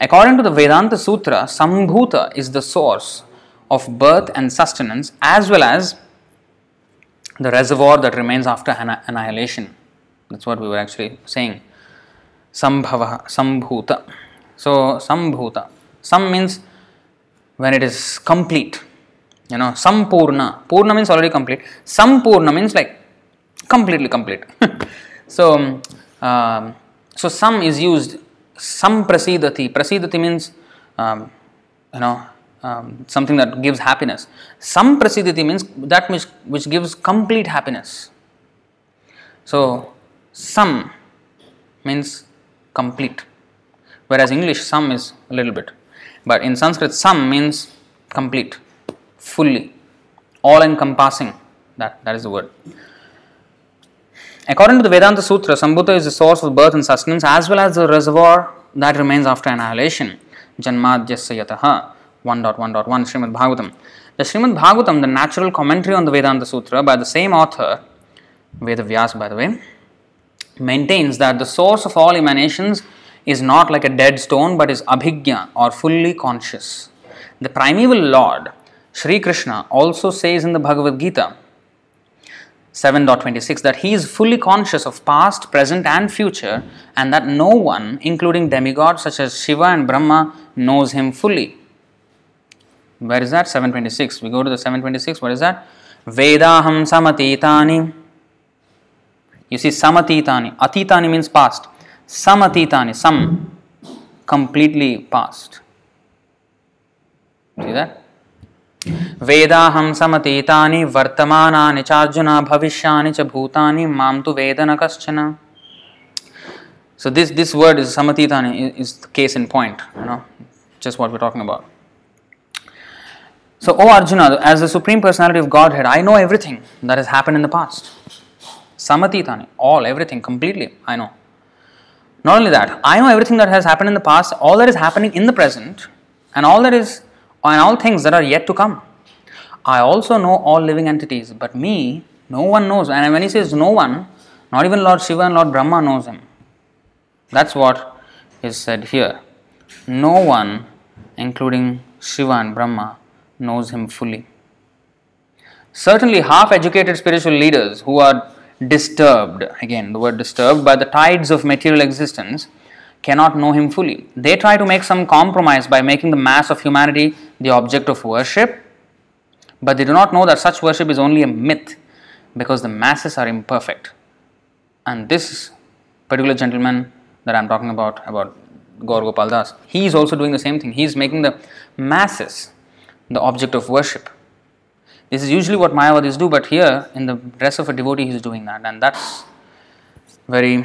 According to the Vedanta Sutra, Sambhuta is the source of birth and sustenance as well as the reservoir that remains after annihilation that's what we were actually saying sambhava sambhuta so sambhuta sam means when it is complete you know sampurna purna means already complete sampurna means like completely complete so um, um, so sam is used sam prasidati means um, you know um, something that gives happiness sam prasidati means that which which gives complete happiness so sum means complete whereas English sum is a little bit but in Sanskrit sum means complete fully all encompassing that that is the word according to the Vedanta Sutra Sambhuta is the source of birth and sustenance as well as the reservoir that remains after annihilation janmadyasya yataha 1.1.1 Srimad Bhagavatam the Srimad Bhagavatam the natural commentary on the Vedanta Sutra by the same author Vedavyas by the way maintains that the source of all emanations is not like a dead stone but is abhigya or fully conscious. The primeval Lord, Sri Krishna, also says in the Bhagavad Gita 7.26 that he is fully conscious of past, present, and future, and that no one, including demigods such as Shiva and Brahma, knows him fully. Where is that? 726. We go to the 726. What is that? Vedaham samatitani you see, samatitani. Atitani means past. Samatitani, sam, completely past. See that? वेदाहं समतीतानि वर्तमानानि चार्जुन भविष्यानि च भूतानि मां तु वेद न so this this word is samatitani is the case in point you know just what we're talking about so o arjuna as the supreme personality of godhead i know everything that has happened in the past Samatitani, all, everything, completely, I know. Not only that, I know everything that has happened in the past, all that is happening in the present, and all that is, and all things that are yet to come. I also know all living entities, but me, no one knows. And when he says no one, not even Lord Shiva and Lord Brahma knows him. That's what is said here. No one, including Shiva and Brahma, knows him fully. Certainly, half educated spiritual leaders who are disturbed, again the word disturbed, by the tides of material existence cannot know him fully. They try to make some compromise by making the mass of humanity the object of worship, but they do not know that such worship is only a myth because the masses are imperfect. And this particular gentleman that I am talking about, about Gorgopal Das, he is also doing the same thing. He is making the masses the object of worship this is usually what Mayavadis do, but here in the dress of a devotee, he is doing that, and that's very,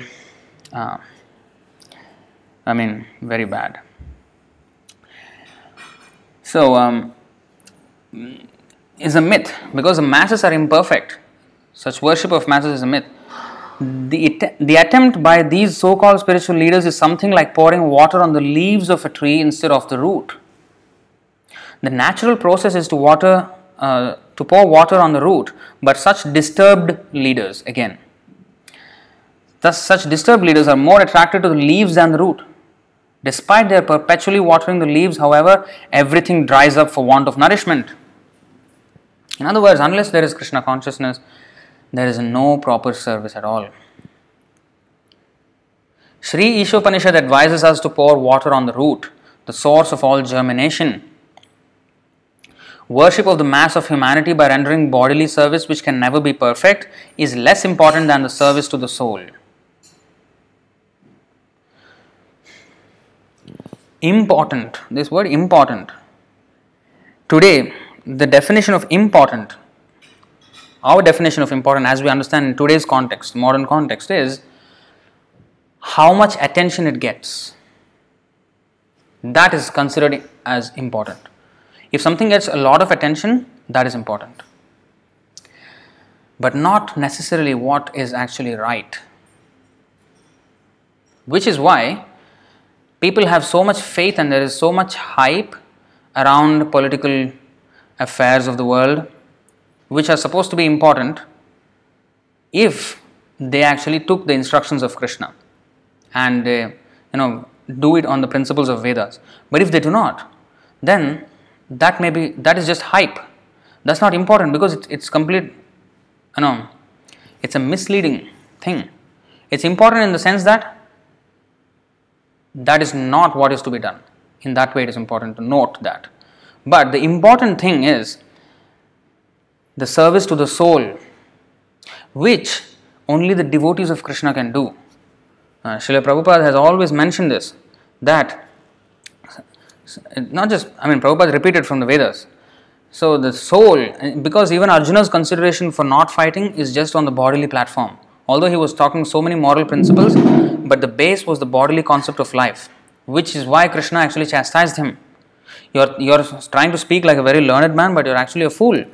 uh, I mean, very bad. So, um, is a myth because the masses are imperfect. Such worship of masses is a myth. The, the attempt by these so called spiritual leaders is something like pouring water on the leaves of a tree instead of the root. The natural process is to water uh, to pour water on the root, but such disturbed leaders again. Thus, such disturbed leaders are more attracted to the leaves than the root. Despite their perpetually watering the leaves, however, everything dries up for want of nourishment. In other words, unless there is Krishna consciousness, there is no proper service at all. Sri Ishopanishad advises us to pour water on the root, the source of all germination Worship of the mass of humanity by rendering bodily service which can never be perfect is less important than the service to the soul. Important, this word important. Today, the definition of important, our definition of important as we understand in today's context, modern context, is how much attention it gets. That is considered as important if something gets a lot of attention, that is important. But not necessarily what is actually right. Which is why people have so much faith and there is so much hype around political affairs of the world, which are supposed to be important if they actually took the instructions of Krishna and uh, you know, do it on the principles of Vedas. But if they do not, then that may be that is just hype that's not important because it, it's complete you know it's a misleading thing it's important in the sense that that is not what is to be done in that way it is important to note that but the important thing is the service to the soul which only the devotees of krishna can do uh, Prabhupada has always mentioned this that not just, I mean, Prabhupada repeated from the Vedas. So the soul, because even Arjuna's consideration for not fighting is just on the bodily platform. Although he was talking so many moral principles, but the base was the bodily concept of life, which is why Krishna actually chastised him. You're, you're trying to speak like a very learned man, but you're actually a fool.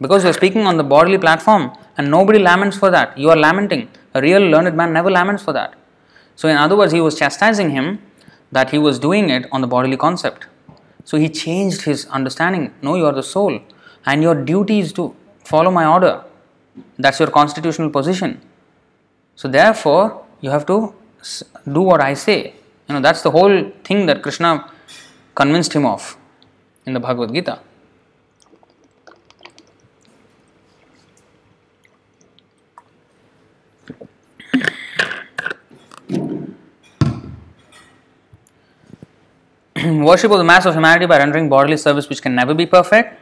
Because you're speaking on the bodily platform and nobody laments for that. You are lamenting. A real learned man never laments for that. So, in other words, he was chastising him that he was doing it on the bodily concept. So he changed his understanding. No, you are the soul, and your duty is to follow my order. That's your constitutional position. So therefore, you have to do what I say. You know, that's the whole thing that Krishna convinced him of in the Bhagavad Gita. worship of the mass of humanity by rendering bodily service which can never be perfect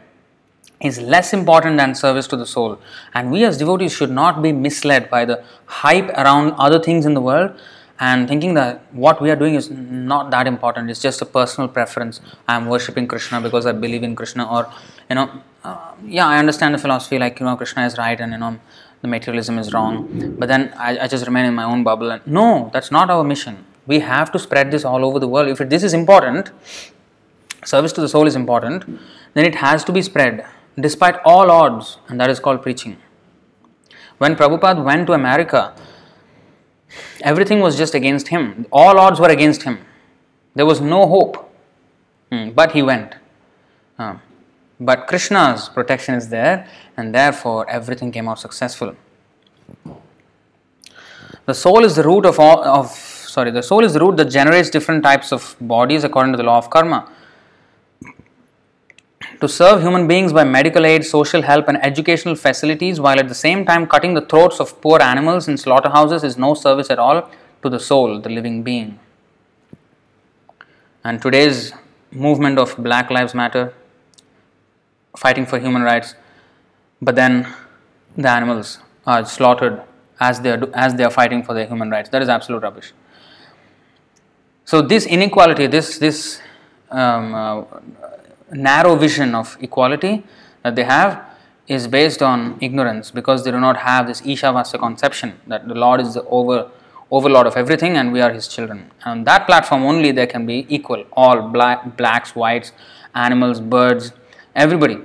is less important than service to the soul. And we as devotees should not be misled by the hype around other things in the world and thinking that what we are doing is not that important. It's just a personal preference. I am worshipping Krishna because I believe in Krishna, or you know, uh, yeah, I understand the philosophy like you know Krishna is right and you know the materialism is wrong. But then I, I just remain in my own bubble. And no, that's not our mission we have to spread this all over the world if this is important service to the soul is important then it has to be spread despite all odds and that is called preaching when prabhupada went to america everything was just against him all odds were against him there was no hope hmm, but he went ah. but krishna's protection is there and therefore everything came out successful the soul is the root of all of sorry, the soul is the root that generates different types of bodies according to the law of karma. To serve human beings by medical aid, social help, and educational facilities while at the same time cutting the throats of poor animals in slaughterhouses is no service at all to the soul, the living being. And today's movement of Black Lives Matter, fighting for human rights, but then the animals are slaughtered as they are, as they are fighting for their human rights. That is absolute rubbish. So, this inequality, this, this um, uh, narrow vision of equality that they have is based on ignorance because they do not have this Ishavasya conception that the Lord is the over, overlord of everything and we are his children. And on that platform only there can be equal, all black, blacks, whites, animals, birds, everybody.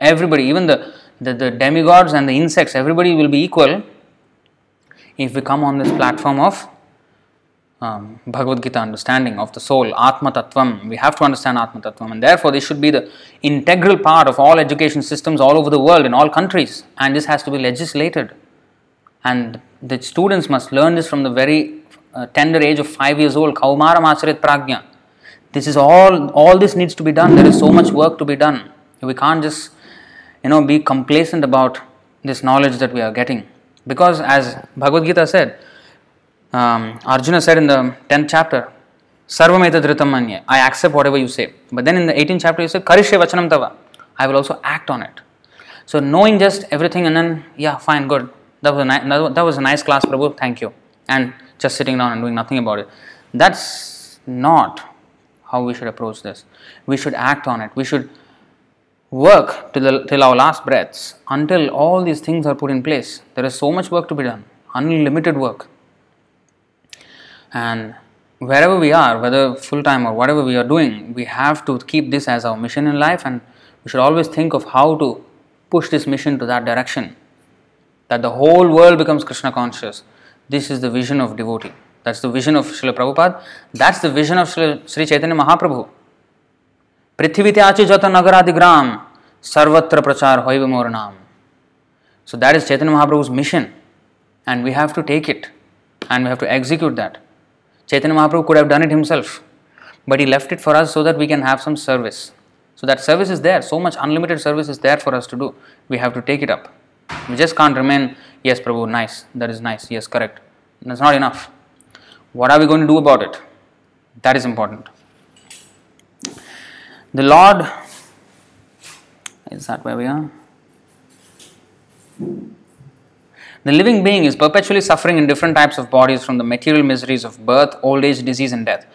Everybody, even the, the, the demigods and the insects, everybody will be equal if we come on this platform of um, Bhagavad Gita understanding of the soul, Atma Tattvam. We have to understand Atma Tattvam, and therefore, this should be the integral part of all education systems all over the world in all countries, and this has to be legislated. And the students must learn this from the very uh, tender age of five years old. Kaumaram Acharit Pragya. This is all, all this needs to be done. There is so much work to be done. We can't just, you know, be complacent about this knowledge that we are getting. Because as Bhagavad Gita said, um, Arjuna said in the 10th chapter, Sarvam Manye, I accept whatever you say. But then in the 18th chapter, you say, Karishe Vachanam Tava, I will also act on it. So knowing just everything and then, yeah, fine, good. That was a, ni- that was a nice class, Prabhu, thank you. And just sitting down and doing nothing about it. That's not how we should approach this. We should act on it. We should work till, the, till our last breaths until all these things are put in place. There is so much work to be done, unlimited work and wherever we are whether full time or whatever we are doing we have to keep this as our mission in life and we should always think of how to push this mission to that direction that the whole world becomes krishna conscious this is the vision of devotee that's the vision of Srila Prabhupada. That's the vision of Sri Chaitanya Mahaprabhu. Prithivityachi jata nagaradigram sarvatra prachar hoivamornam. So that is Chaitanya Mahaprabhu's mission. And we have to take it. And we have to execute that. Chaitanya Mahaprabhu could have done it himself, but he left it for us so that we can have some service. So that service is there, so much unlimited service is there for us to do. We have to take it up. We just can't remain, yes, Prabhu, nice, that is nice, yes, correct. That's not enough. What are we going to do about it? That is important. The Lord, is that where we are? The living being is perpetually suffering in different types of bodies from the material miseries of birth, old age, disease, and death.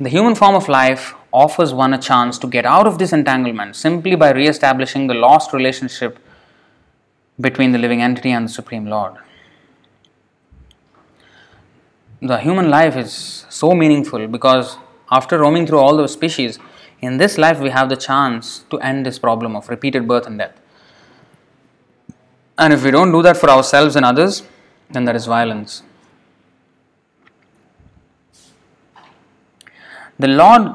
The human form of life offers one a chance to get out of this entanglement simply by re establishing the lost relationship between the living entity and the Supreme Lord. The human life is so meaningful because after roaming through all those species, in this life we have the chance to end this problem of repeated birth and death. And if we don't do that for ourselves and others, then there is violence. The Lord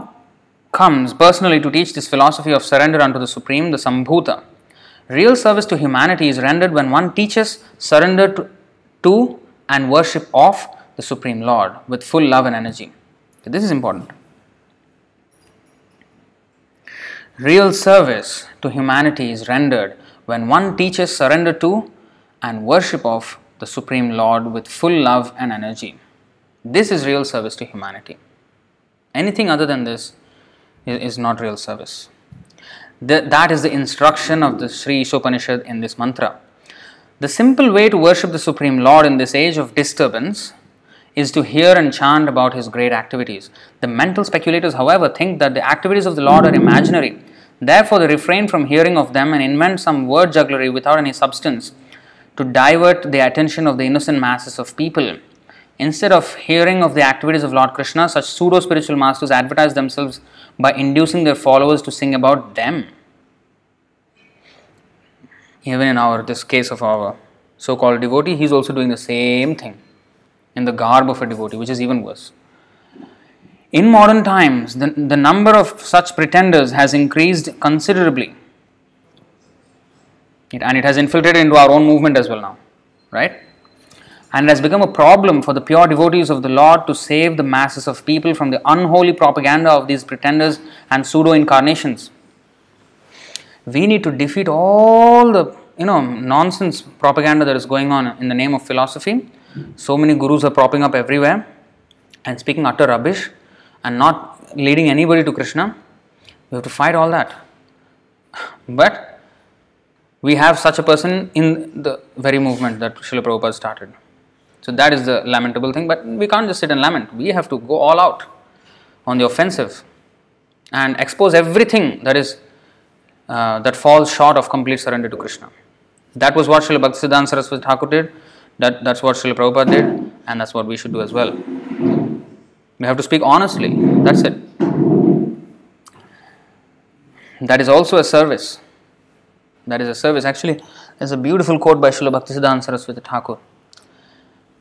comes personally to teach this philosophy of surrender unto the Supreme, the Sambhuta. Real service to humanity is rendered when one teaches surrender to, to and worship of the Supreme Lord with full love and energy. this is important. Real service to humanity is rendered when one teaches surrender to and worship of the Supreme Lord with full love and energy. This is real service to humanity. Anything other than this is not real service. that is the instruction of the Sri Upanishad in this mantra. The simple way to worship the Supreme Lord in this age of disturbance is to hear and chant about his great activities. The mental speculators, however, think that the activities of the Lord are imaginary Therefore, they refrain from hearing of them and invent some word jugglery without any substance to divert the attention of the innocent masses of people. Instead of hearing of the activities of Lord Krishna, such pseudo spiritual masters advertise themselves by inducing their followers to sing about them. Even in our this case of our so called devotee, he is also doing the same thing in the garb of a devotee, which is even worse. In modern times, the, the number of such pretenders has increased considerably. It, and it has infiltrated into our own movement as well now, right? And has become a problem for the pure devotees of the Lord to save the masses of people from the unholy propaganda of these pretenders and pseudo incarnations. We need to defeat all the you know nonsense propaganda that is going on in the name of philosophy. So many gurus are propping up everywhere and speaking utter rubbish and not leading anybody to Krishna, we have to fight all that. But we have such a person in the very movement that Srila Prabhupada started. So that is the lamentable thing, but we can't just sit and lament. We have to go all out on the offensive and expose everything that is uh, that falls short of complete surrender to Krishna. That was what Srila Bhaktisiddhanta Saraswati Thakur did, that, that's what Srila Prabhupada did, and that's what we should do as well. You have to speak honestly. That's it. That is also a service. That is a service. Actually, there's a beautiful quote by Srila Bhaktisiddhanta Saraswati Thakur,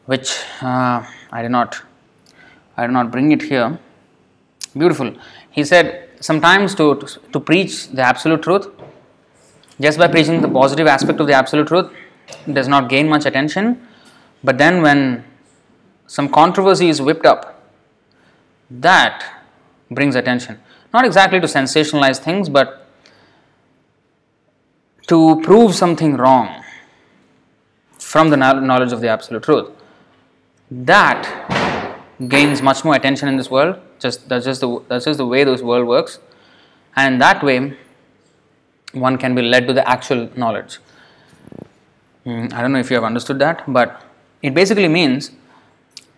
which uh, I did not, I did not bring it here. Beautiful. He said, sometimes to, to, to preach the absolute truth, just by preaching the positive aspect of the absolute truth, does not gain much attention. But then when some controversy is whipped up that brings attention. Not exactly to sensationalize things, but to prove something wrong from the knowledge of the absolute truth. That gains much more attention in this world. Just that's just the that's just the way this world works, and that way one can be led to the actual knowledge. Hmm, I don't know if you have understood that, but it basically means,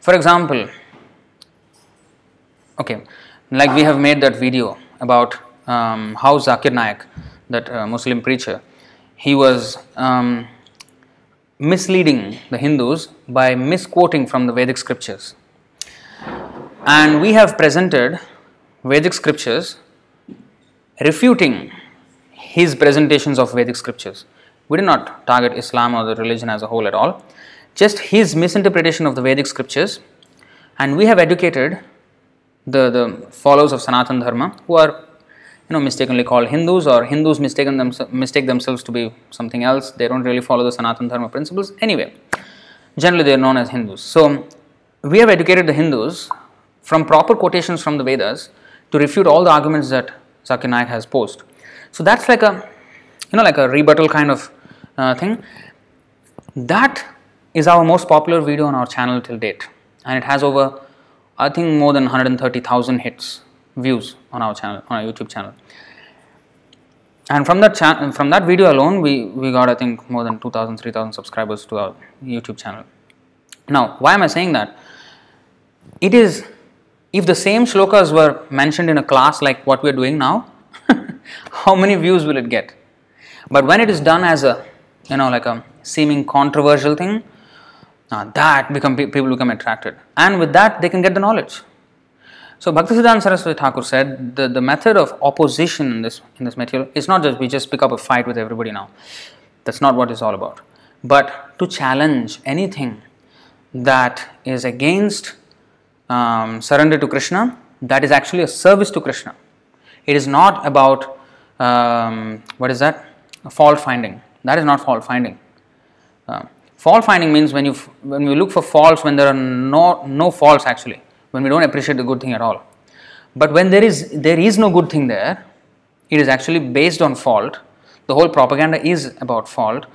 for example, Okay, like we have made that video about um, how Zakir Naik, that uh, Muslim preacher, he was um, misleading the Hindus by misquoting from the Vedic scriptures. And we have presented Vedic scriptures refuting his presentations of Vedic scriptures. We did not target Islam or the religion as a whole at all, just his misinterpretation of the Vedic scriptures. And we have educated the, the followers of Sanatan Dharma who are you know mistakenly called Hindus or Hindus mistaken them, mistake themselves to be something else. They don't really follow the Sanatan Dharma principles. Anyway, generally they are known as Hindus. So we have educated the Hindus from proper quotations from the Vedas to refute all the arguments that Sakyanayak has posed. So that's like a you know like a rebuttal kind of uh, thing. That is our most popular video on our channel till date and it has over I think more than 130,000 hits views on our channel on our YouTube channel. And from that cha- from that video alone, we we got I think more than 2,000 3,000 subscribers to our YouTube channel. Now, why am I saying that? It is if the same shlokas were mentioned in a class like what we are doing now, how many views will it get? But when it is done as a you know like a seeming controversial thing, now ah, that become people become attracted, and with that they can get the knowledge. So Bhaktisiddhanta Saraswati Thakur said the, the method of opposition in this in this material is not just we just pick up a fight with everybody now. That's not what it's all about. But to challenge anything that is against um, surrender to Krishna, that is actually a service to Krishna. It is not about um, what is that fault finding. That is not fault finding. Um, Fault finding means when you when we look for faults when there are no no faults actually when we don't appreciate the good thing at all. But when there is there is no good thing there, it is actually based on fault. The whole propaganda is about fault.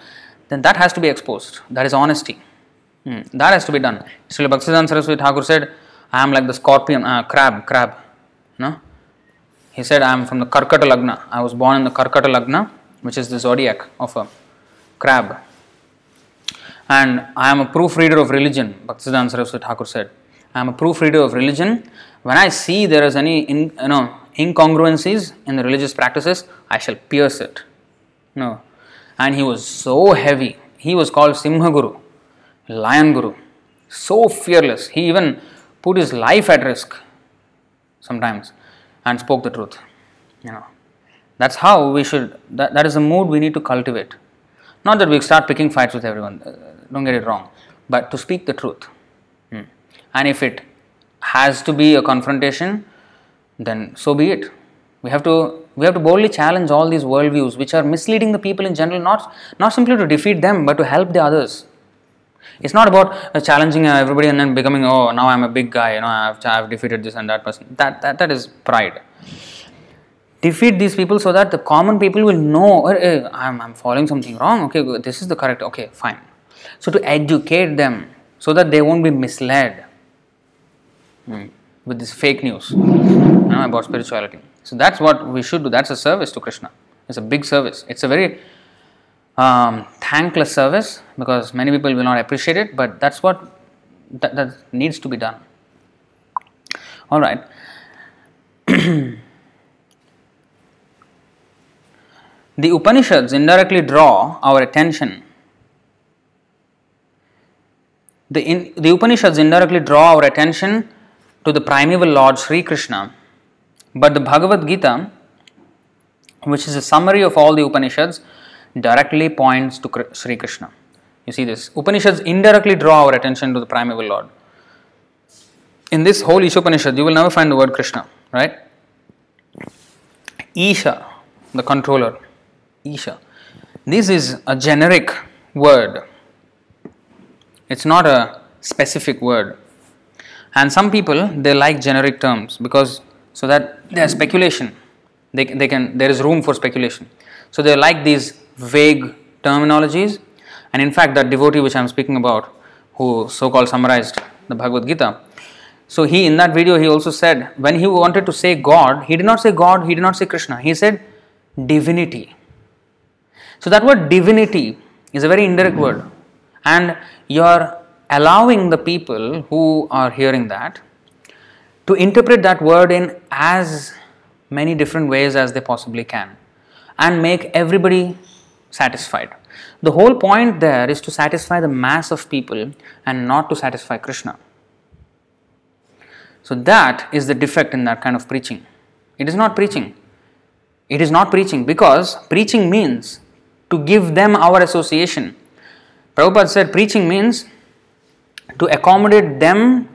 Then that has to be exposed. That is honesty. Hmm. That has to be done. Srila Bhaktisiddhanta Saraswati Thakur said, "I am like the scorpion, uh, crab, crab." No, he said, "I am from the Karkata Lagna. I was born in the Karkata Lagna, which is the zodiac of a crab." and I am a proofreader of religion. Bhaktisiddhanta Saraswati Thakur said, I am a proofreader of religion. When I see there is any in, you know, incongruencies in the religious practices, I shall pierce it. No. And he was so heavy. He was called Simha Guru, Lion Guru. So fearless. He even put his life at risk sometimes and spoke the truth. You know. That's how we should, that, that is the mood we need to cultivate. Not that we start picking fights with everyone don't get it wrong but to speak the truth hmm, and if it has to be a confrontation then so be it we have to we have to boldly challenge all these worldviews which are misleading the people in general not not simply to defeat them but to help the others it's not about uh, challenging uh, everybody and then becoming oh now i'm a big guy you know I've, I've defeated this and that person that that, that is pride defeat these people so that the common people will know oh, I'm, I'm following something wrong okay this is the correct okay fine so, to educate them so that they won't be misled mm, with this fake news you know, about spirituality. So, that's what we should do. That's a service to Krishna. It's a big service. It's a very um, thankless service because many people will not appreciate it, but that's what that, that needs to be done. All right. the Upanishads indirectly draw our attention the, in, the Upanishads indirectly draw our attention to the primeval Lord Sri Krishna, but the Bhagavad Gita, which is a summary of all the Upanishads, directly points to Sri Krishna. You see this. Upanishads indirectly draw our attention to the primeval Lord. In this whole Isha Upanishad, you will never find the word Krishna, right? Isha, the controller. Isha. This is a generic word it's not a specific word. And some people they like generic terms because so that there's speculation. They, they can there is room for speculation. So they like these vague terminologies. And in fact, that devotee which I'm speaking about, who so-called summarized the Bhagavad Gita, so he in that video he also said when he wanted to say God, he did not say God, he did not say Krishna, he said divinity. So that word divinity is a very indirect word, and you are allowing the people who are hearing that to interpret that word in as many different ways as they possibly can and make everybody satisfied. The whole point there is to satisfy the mass of people and not to satisfy Krishna. So, that is the defect in that kind of preaching. It is not preaching. It is not preaching because preaching means to give them our association Prabhupada said preaching means to accommodate them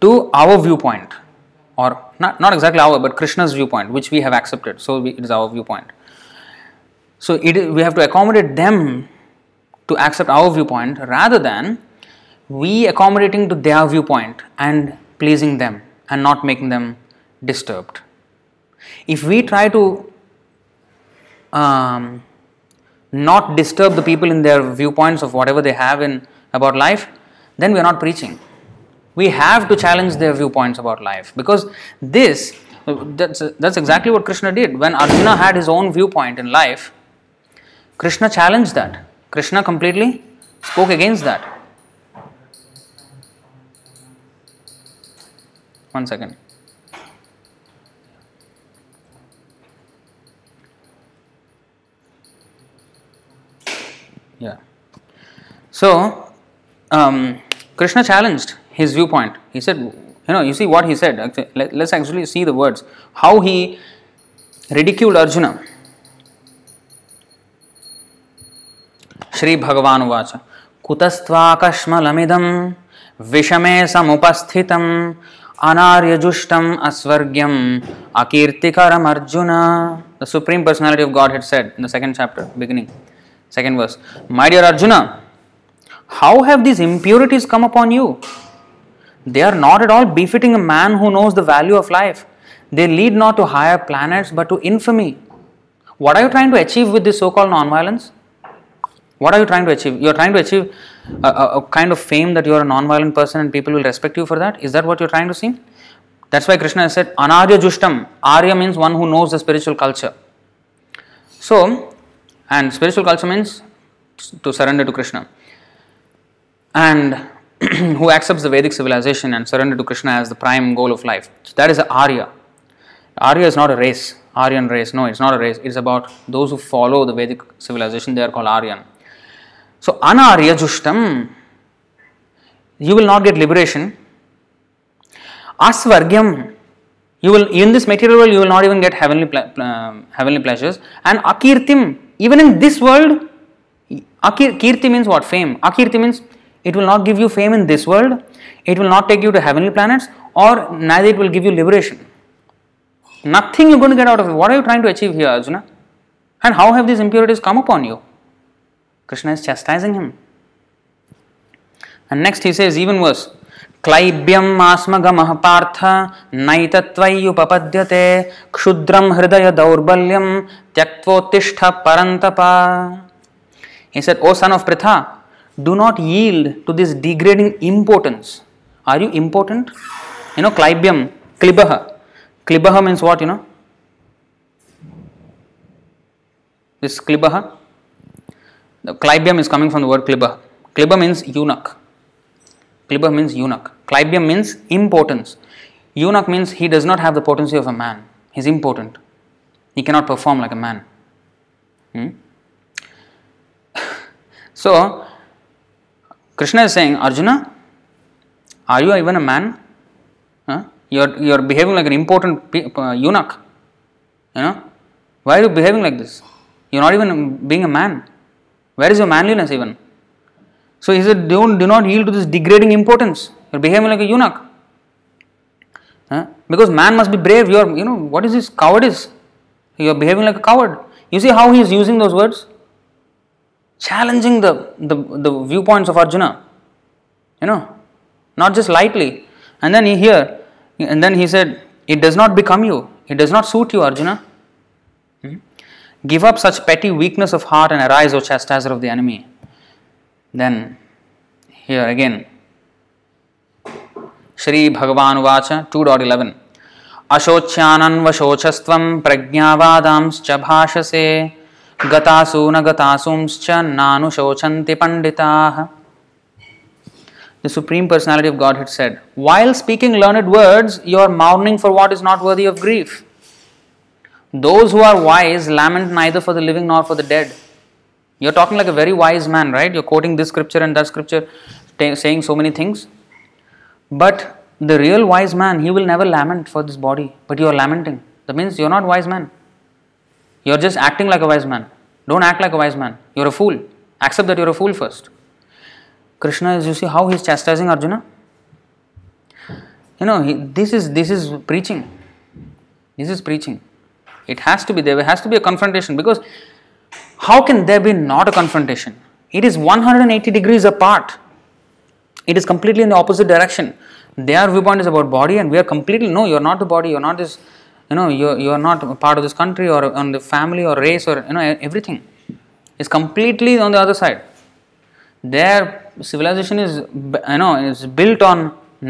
to our viewpoint or not, not exactly our but Krishna's viewpoint which we have accepted. So we, it is our viewpoint. So it, we have to accommodate them to accept our viewpoint rather than we accommodating to their viewpoint and pleasing them and not making them disturbed. If we try to um, not disturb the people in their viewpoints of whatever they have in about life, then we are not preaching. We have to challenge their viewpoints about life because this that's, that's exactly what Krishna did. When Arjuna had his own viewpoint in life, Krishna challenged that. Krishna completely spoke against that. One second. So, um, Krishna challenged his viewpoint. He said, You know, you see what he said. Let's actually see the words. How he ridiculed Arjuna. Shri Bhagavan Vacha. Kutastvakashmalamidam Vishame samupasthitam Anaryajushtam asvargyam Akirtikaram Arjuna. The Supreme Personality of Godhead said in the second chapter, beginning, second verse My dear Arjuna, how have these impurities come upon you? They are not at all befitting a man who knows the value of life. They lead not to higher planets but to infamy. What are you trying to achieve with this so called nonviolence? What are you trying to achieve? You are trying to achieve a, a, a kind of fame that you are a nonviolent person and people will respect you for that? Is that what you are trying to see? That's why Krishna has said, Anarya Jushtam. Arya means one who knows the spiritual culture. So, and spiritual culture means to surrender to Krishna and who accepts the Vedic civilization and surrender to Krishna as the prime goal of life. So that is an Arya. Arya is not a race, Aryan race. No, it's not a race. It's about those who follow the Vedic civilization. They are called Aryan. So Anarya Jushtam, you will not get liberation. Asvargyam, you will in this material world you will not even get heavenly ple- uh, um, heavenly pleasures. And Akirtim, even in this world, akirti means what? Fame. Akirti means it will not give you fame in this world, it will not take you to heavenly planets, or neither it will give you liberation. Nothing you're going to get out of it. What are you trying to achieve here, Arjuna? And how have these impurities come upon you? Krishna is chastising him. And next he says, even worse. क्लैब्यम् आस्मगमः Partha नैतत्वय्युपपद्यते hridaya हृदय दौर्बल्यं त्यक्त्वोत्तिष्ठ परन्तप He said, O son of Pritha, do not yield to this degrading importance. Are you important? You know, clibium, klibaha. Klibaha means what, you know? This klibaha. The clibium is coming from the word klibaha. Kliba means eunuch. Kliba means eunuch. Clibium means importance. Eunuch means he does not have the potency of a man. He is important. He cannot perform like a man. Hmm? so, Krishna is saying, Arjuna, are you even a man? Huh? You're, you're behaving like an important pe- uh, eunuch. You know? Why are you behaving like this? You're not even being a man. Where is your manliness even? So he said, Don't do not yield to this degrading importance. You're behaving like a eunuch. Huh? Because man must be brave. You're you know, what is this cowardice? You're behaving like a coward. You see how he is using those words? challenging the, the, the viewpoints of Arjuna, you know, not just lightly. And then he here, and then he said, It does not become you, it does not suit you, Arjuna. Hmm? Give up such petty weakness of heart and arise, O chastiser of the enemy. Then, here again, Shri भगवान उवाच 2.11. Dot eleven अशोच्यानन्वशोचस्व प्रज्ञावादांश्च भाषसे गतासु न गतासुंश्च नानु शोचन्ति पण्डिताः The Supreme Personality of Godhead said, While speaking learned words, you are mourning for what is not worthy of grief. Those who are wise lament neither for the living nor for the dead. You're talking like a very wise man, right? You're quoting this scripture and that scripture, saying so many things. But the real wise man, he will never lament for this body, but you are lamenting. That means you're not wise man. You're just acting like a wise man. Don't act like a wise man. You're a fool. Accept that you're a fool first. Krishna is, you see, how he's chastising Arjuna? You know, he, this is this is preaching. This is preaching. It has to be there. There has to be a confrontation because how can there be not a confrontation? It is 180 degrees apart. It is completely in the opposite direction. Their viewpoint is about body, and we are completely no. You're not the body. You're not this you know you you are not part of this country or on the family or race or you know everything is completely on the other side their civilization is you know is built on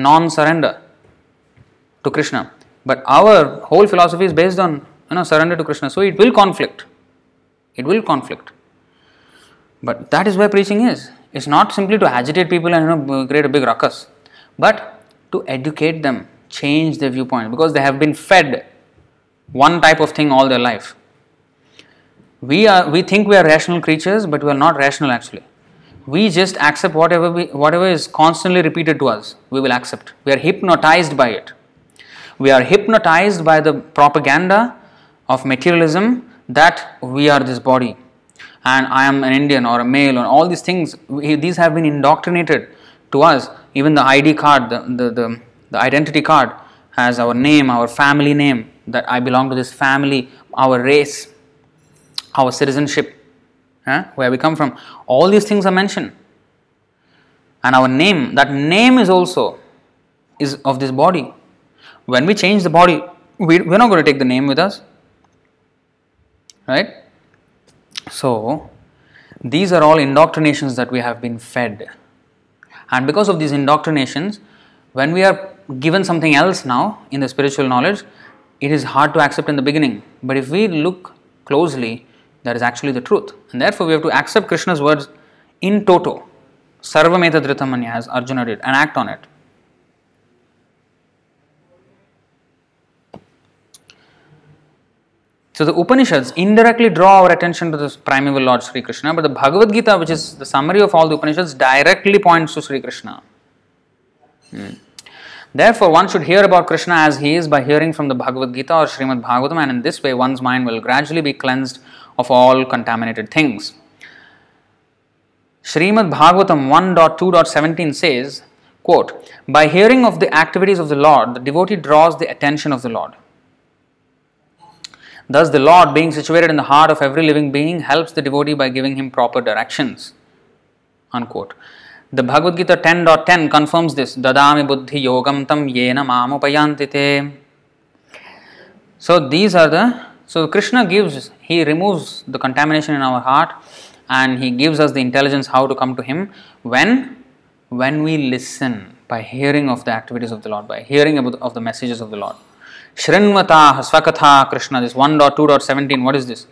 non surrender to krishna but our whole philosophy is based on you know surrender to krishna so it will conflict it will conflict but that is where preaching is it's not simply to agitate people and you know create a big ruckus but to educate them change their viewpoint because they have been fed one type of thing all their life. We are we think we are rational creatures, but we are not rational actually. We just accept whatever we, whatever is constantly repeated to us. We will accept. We are hypnotized by it. We are hypnotized by the propaganda of materialism that we are this body and I am an Indian or a male or all these things. These have been indoctrinated to us. Even the ID card, the, the, the, the identity card has our name, our family name, that I belong to this family, our race, our citizenship, eh? where we come from. All these things are mentioned. And our name, that name is also is of this body. When we change the body, we, we're not going to take the name with us. Right? So, these are all indoctrinations that we have been fed. And because of these indoctrinations, when we are given something else now in the spiritual knowledge, it is hard to accept in the beginning. But if we look closely, that is actually the truth. And therefore, we have to accept Krishna's words in toto. Sarvameta Dhritamanya, as Arjuna did, and act on it. So the Upanishads indirectly draw our attention to this primeval Lord Sri Krishna, but the Bhagavad Gita, which is the summary of all the Upanishads, directly points to Sri Krishna. Hmm. Therefore, one should hear about Krishna as he is by hearing from the Bhagavad Gita or Srimad Bhagavatam, and in this way, one's mind will gradually be cleansed of all contaminated things. Srimad Bhagavatam 1.2.17 says, quote, By hearing of the activities of the Lord, the devotee draws the attention of the Lord. Thus, the Lord, being situated in the heart of every living being, helps the devotee by giving him proper directions. Unquote. The Bhagavad Gita 10.10 confirms this. Dadami buddhi yogam tam yena mamupayantite. So these are the so Krishna gives he removes the contamination in our heart and he gives us the intelligence how to come to him when when we listen by hearing of the activities of the Lord by hearing of the messages of the Lord. Shrinvataha Swakatha Krishna this 1.2.17 what is this?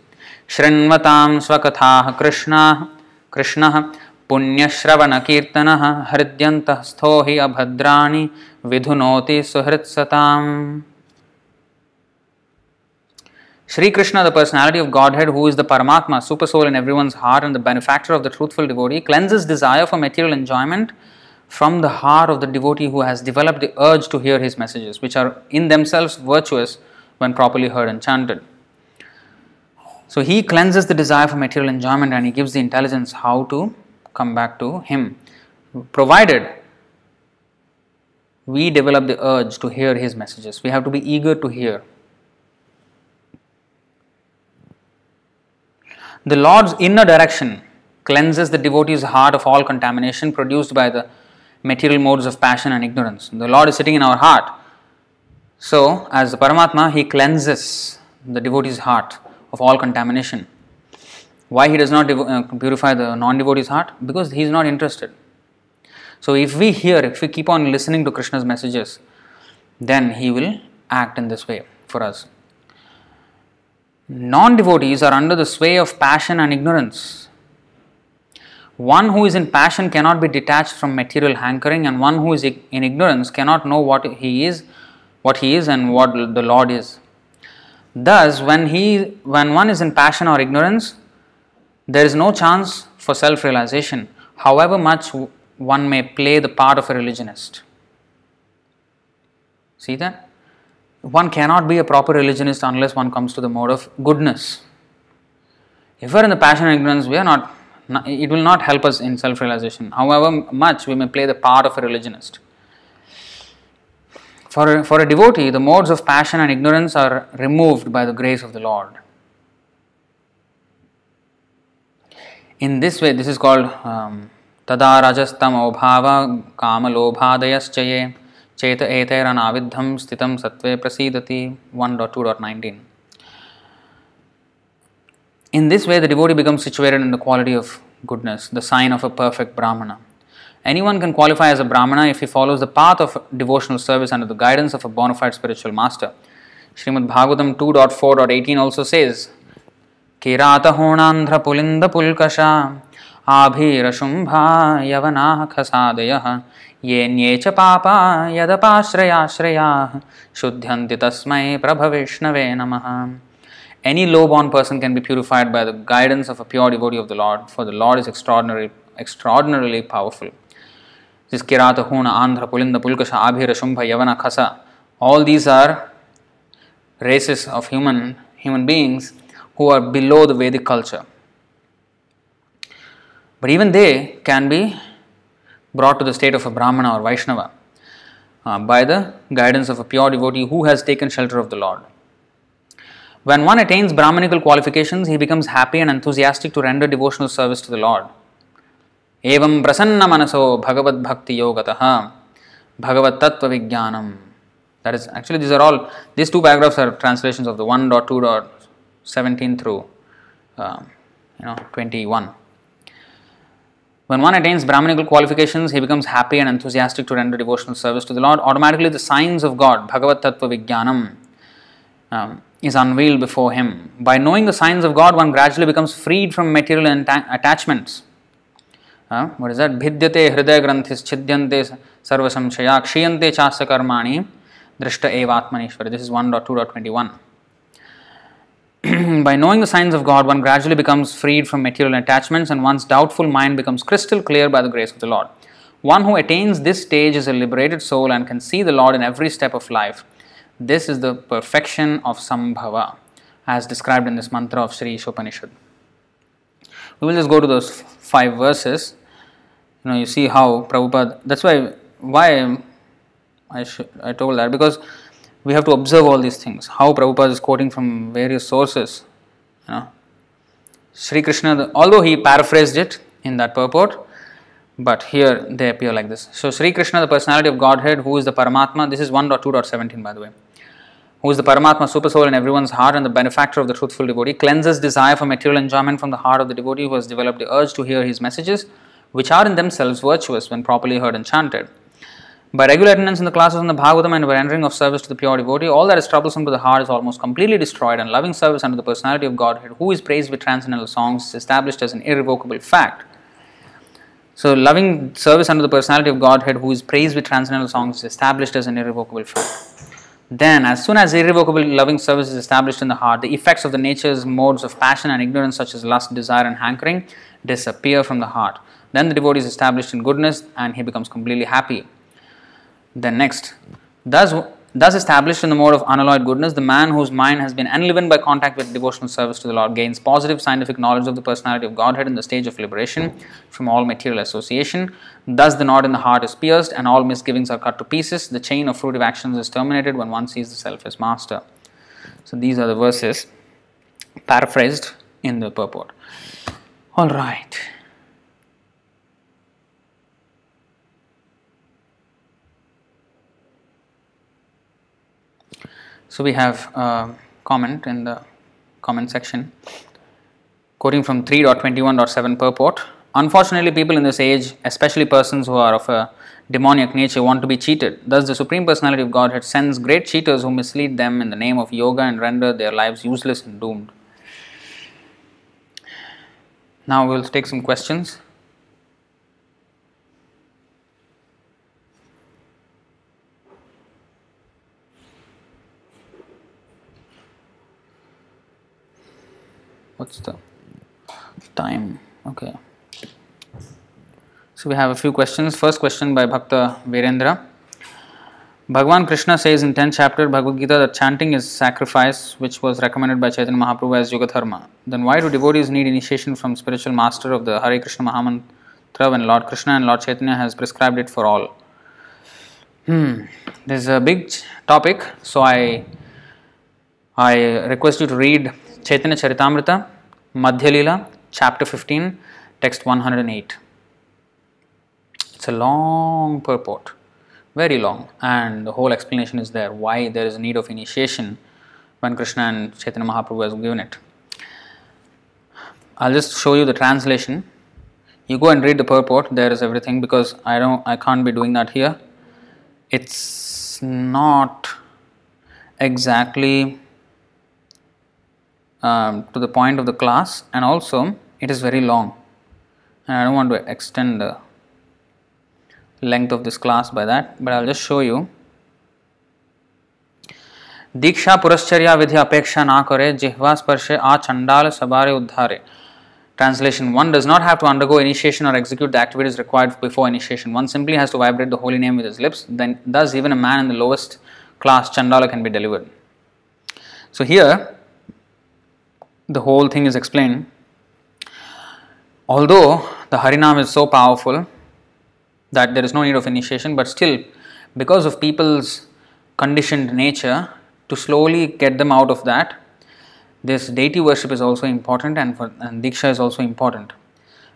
Shrinvatam Swakatha Krishna Krishna पुण्यश्रवणकीर्तनः हृद्यन्तः स्थो हि अभद्राणि विधुनोति सुहृत्सताम् Sri Krishna, the personality of Godhead, who is the Paramatma, super soul in everyone's heart and the benefactor of the truthful devotee, cleanses desire for material enjoyment from the heart of the devotee who has developed the urge to hear his messages, which are in themselves virtuous when properly heard and chanted. So he cleanses the desire for material enjoyment and he gives the intelligence how to come back to Him, provided we develop the urge to hear His messages. We have to be eager to hear. The Lord's inner direction cleanses the devotee's heart of all contamination produced by the material modes of passion and ignorance. The Lord is sitting in our heart. So, as the Paramatma, He cleanses the devotee's heart of all contamination. Why he does not uh, purify the non devotee's heart? Because he is not interested. So, if we hear, if we keep on listening to Krishna's messages, then he will act in this way for us. Non devotees are under the sway of passion and ignorance. One who is in passion cannot be detached from material hankering, and one who is in ignorance cannot know what he is, what he is, and what the Lord is. Thus, when he, when one is in passion or ignorance, there is no chance for self realization, however much one may play the part of a religionist. See that? One cannot be a proper religionist unless one comes to the mode of goodness. If we are in the passion and ignorance, we are not, it will not help us in self realization, however much we may play the part of a religionist. For a, for a devotee, the modes of passion and ignorance are removed by the grace of the Lord. In this way, this is called um, तदा रजस्तमोभाव कामलोभादयश्च ये चेत एतैरनाविद्धं स्थितं सत्त्वे प्रसीदति 1.2.19 In this way, the devotee becomes situated in the quality of goodness, the sign of a perfect Brahmana. Anyone can qualify as a Brahmana if he follows the path of devotional service under the guidance of a bona fide spiritual master. Shrimad Bhagavatam 2.4.18 also says, किरात किरातहूणान्ध्रपुलिन्दपुल्कषा आभीरशुम्भा यवनाः खसादयः येऽन्ये च पापा यदपाश्रयाश्रयाः शुध्यन्ति तस्मै प्रभविष्णवे नमः any low born person can be purified by the guidance of a pure devotee of the Lord for the Lord is extraordinary extraordinarily powerful this Kirata Huna Andhra Pulinda Pulkasa Abhira Shumbha Yavana Khasa all these are races of human human beings who are below the Vedic culture. But even they can be brought to the state of a Brahmana or Vaishnava uh, by the guidance of a pure devotee who has taken shelter of the Lord. When one attains Brahmanical qualifications, he becomes happy and enthusiastic to render devotional service to the Lord. एवं प्रसन्न मनसो bhagavad bhakti योगतः भगवत तत्व विज्ञानम that is actually these are all this two paragraphs are translations of the 1.2. 17 through uh, you know 21. When one attains Brahmanical qualifications, he becomes happy and enthusiastic to render devotional service to the Lord. Automatically, the signs of God, Bhagavat Tattva Vijnanam, um, is unveiled before him. By knowing the signs of God, one gradually becomes freed from material attachments. Uh, what is that? Bhidyate hriday granthis chidyante sarvasamshaya kshiyante chasya karmani drishta evatmanishvara. This is 1.2.21. by knowing the signs of God, one gradually becomes freed from material attachments and one's doubtful mind becomes crystal clear by the grace of the Lord. One who attains this stage is a liberated soul and can see the Lord in every step of life. This is the perfection of Sambhava, as described in this mantra of Sri Upanishad. We will just go to those five verses. You know, you see how Prabhupada. That's why why I sh- I told that because we have to observe all these things. How Prabhupada is quoting from various sources. You know. Sri Krishna, although he paraphrased it in that purport, but here they appear like this. So, Sri Krishna, the personality of Godhead, who is the Paramatma, this is 1.2.17 by the way, who is the Paramatma, super soul in everyone's heart and the benefactor of the truthful devotee, cleanses desire for material enjoyment from the heart of the devotee who has developed the urge to hear his messages, which are in themselves virtuous when properly heard and chanted. By regular attendance in the classes on the Bhagavatam and by rendering of service to the pure devotee, all that is troublesome to the heart is almost completely destroyed, and loving service under the personality of Godhead, who is praised with transcendental songs, is established as an irrevocable fact. So, loving service under the personality of Godhead, who is praised with transcendental songs, is established as an irrevocable fact. Then, as soon as irrevocable loving service is established in the heart, the effects of the nature's modes of passion and ignorance, such as lust, desire, and hankering, disappear from the heart. Then the devotee is established in goodness and he becomes completely happy. Then next, thus, thus established in the mode of unalloyed goodness, the man whose mind has been enlivened by contact with devotional service to the Lord gains positive scientific knowledge of the personality of Godhead in the stage of liberation from all material association. Thus, the knot in the heart is pierced and all misgivings are cut to pieces. The chain of fruitive actions is terminated when one sees the self as master. So, these are the verses paraphrased in the purport. All right. So we have a comment in the comment section quoting from 3.21.7 purport. Unfortunately, people in this age, especially persons who are of a demoniac nature, want to be cheated. Thus, the Supreme Personality of Godhead sends great cheaters who mislead them in the name of yoga and render their lives useless and doomed. Now, we will take some questions. what's the time okay so we have a few questions first question by bhakta virendra Bhagavan Krishna says in 10th chapter Bhagavad Gita that chanting is sacrifice which was recommended by Chaitanya Mahaprabhu as Yoga Dharma. Then why do devotees need initiation from spiritual master of the Hari Krishna Mahamantra when Lord Krishna and Lord Chaitanya has prescribed it for all? Hmm, this is a big topic so I I request you to read Chaitanya Charitamrita, Madhyalila, chapter 15, text 108. It's a long purport, very long, and the whole explanation is there why there is need of initiation when Krishna and Chaitanya Mahaprabhu has given it. I'll just show you the translation. You go and read the purport. There is everything because I don't, I can't be doing that here. It's not exactly um, to the point of the class and also it is very long and I don't want to extend the length of this class by that but I will just show you Diksha पुरश्चर्या विधि अपेक्षा ना करे जिह्वा स्पर्शे आ चंडाल Translation 1 does not have to undergo initiation or execute the activities required before initiation. One simply has to vibrate the holy name with his lips, then, thus, even a man in the lowest class Chandala can be delivered. So, here the whole thing is explained. Although the Harinam is so powerful that there is no need of initiation, but still, because of people's conditioned nature, to slowly get them out of that, this deity worship is also important and, for, and Diksha is also important.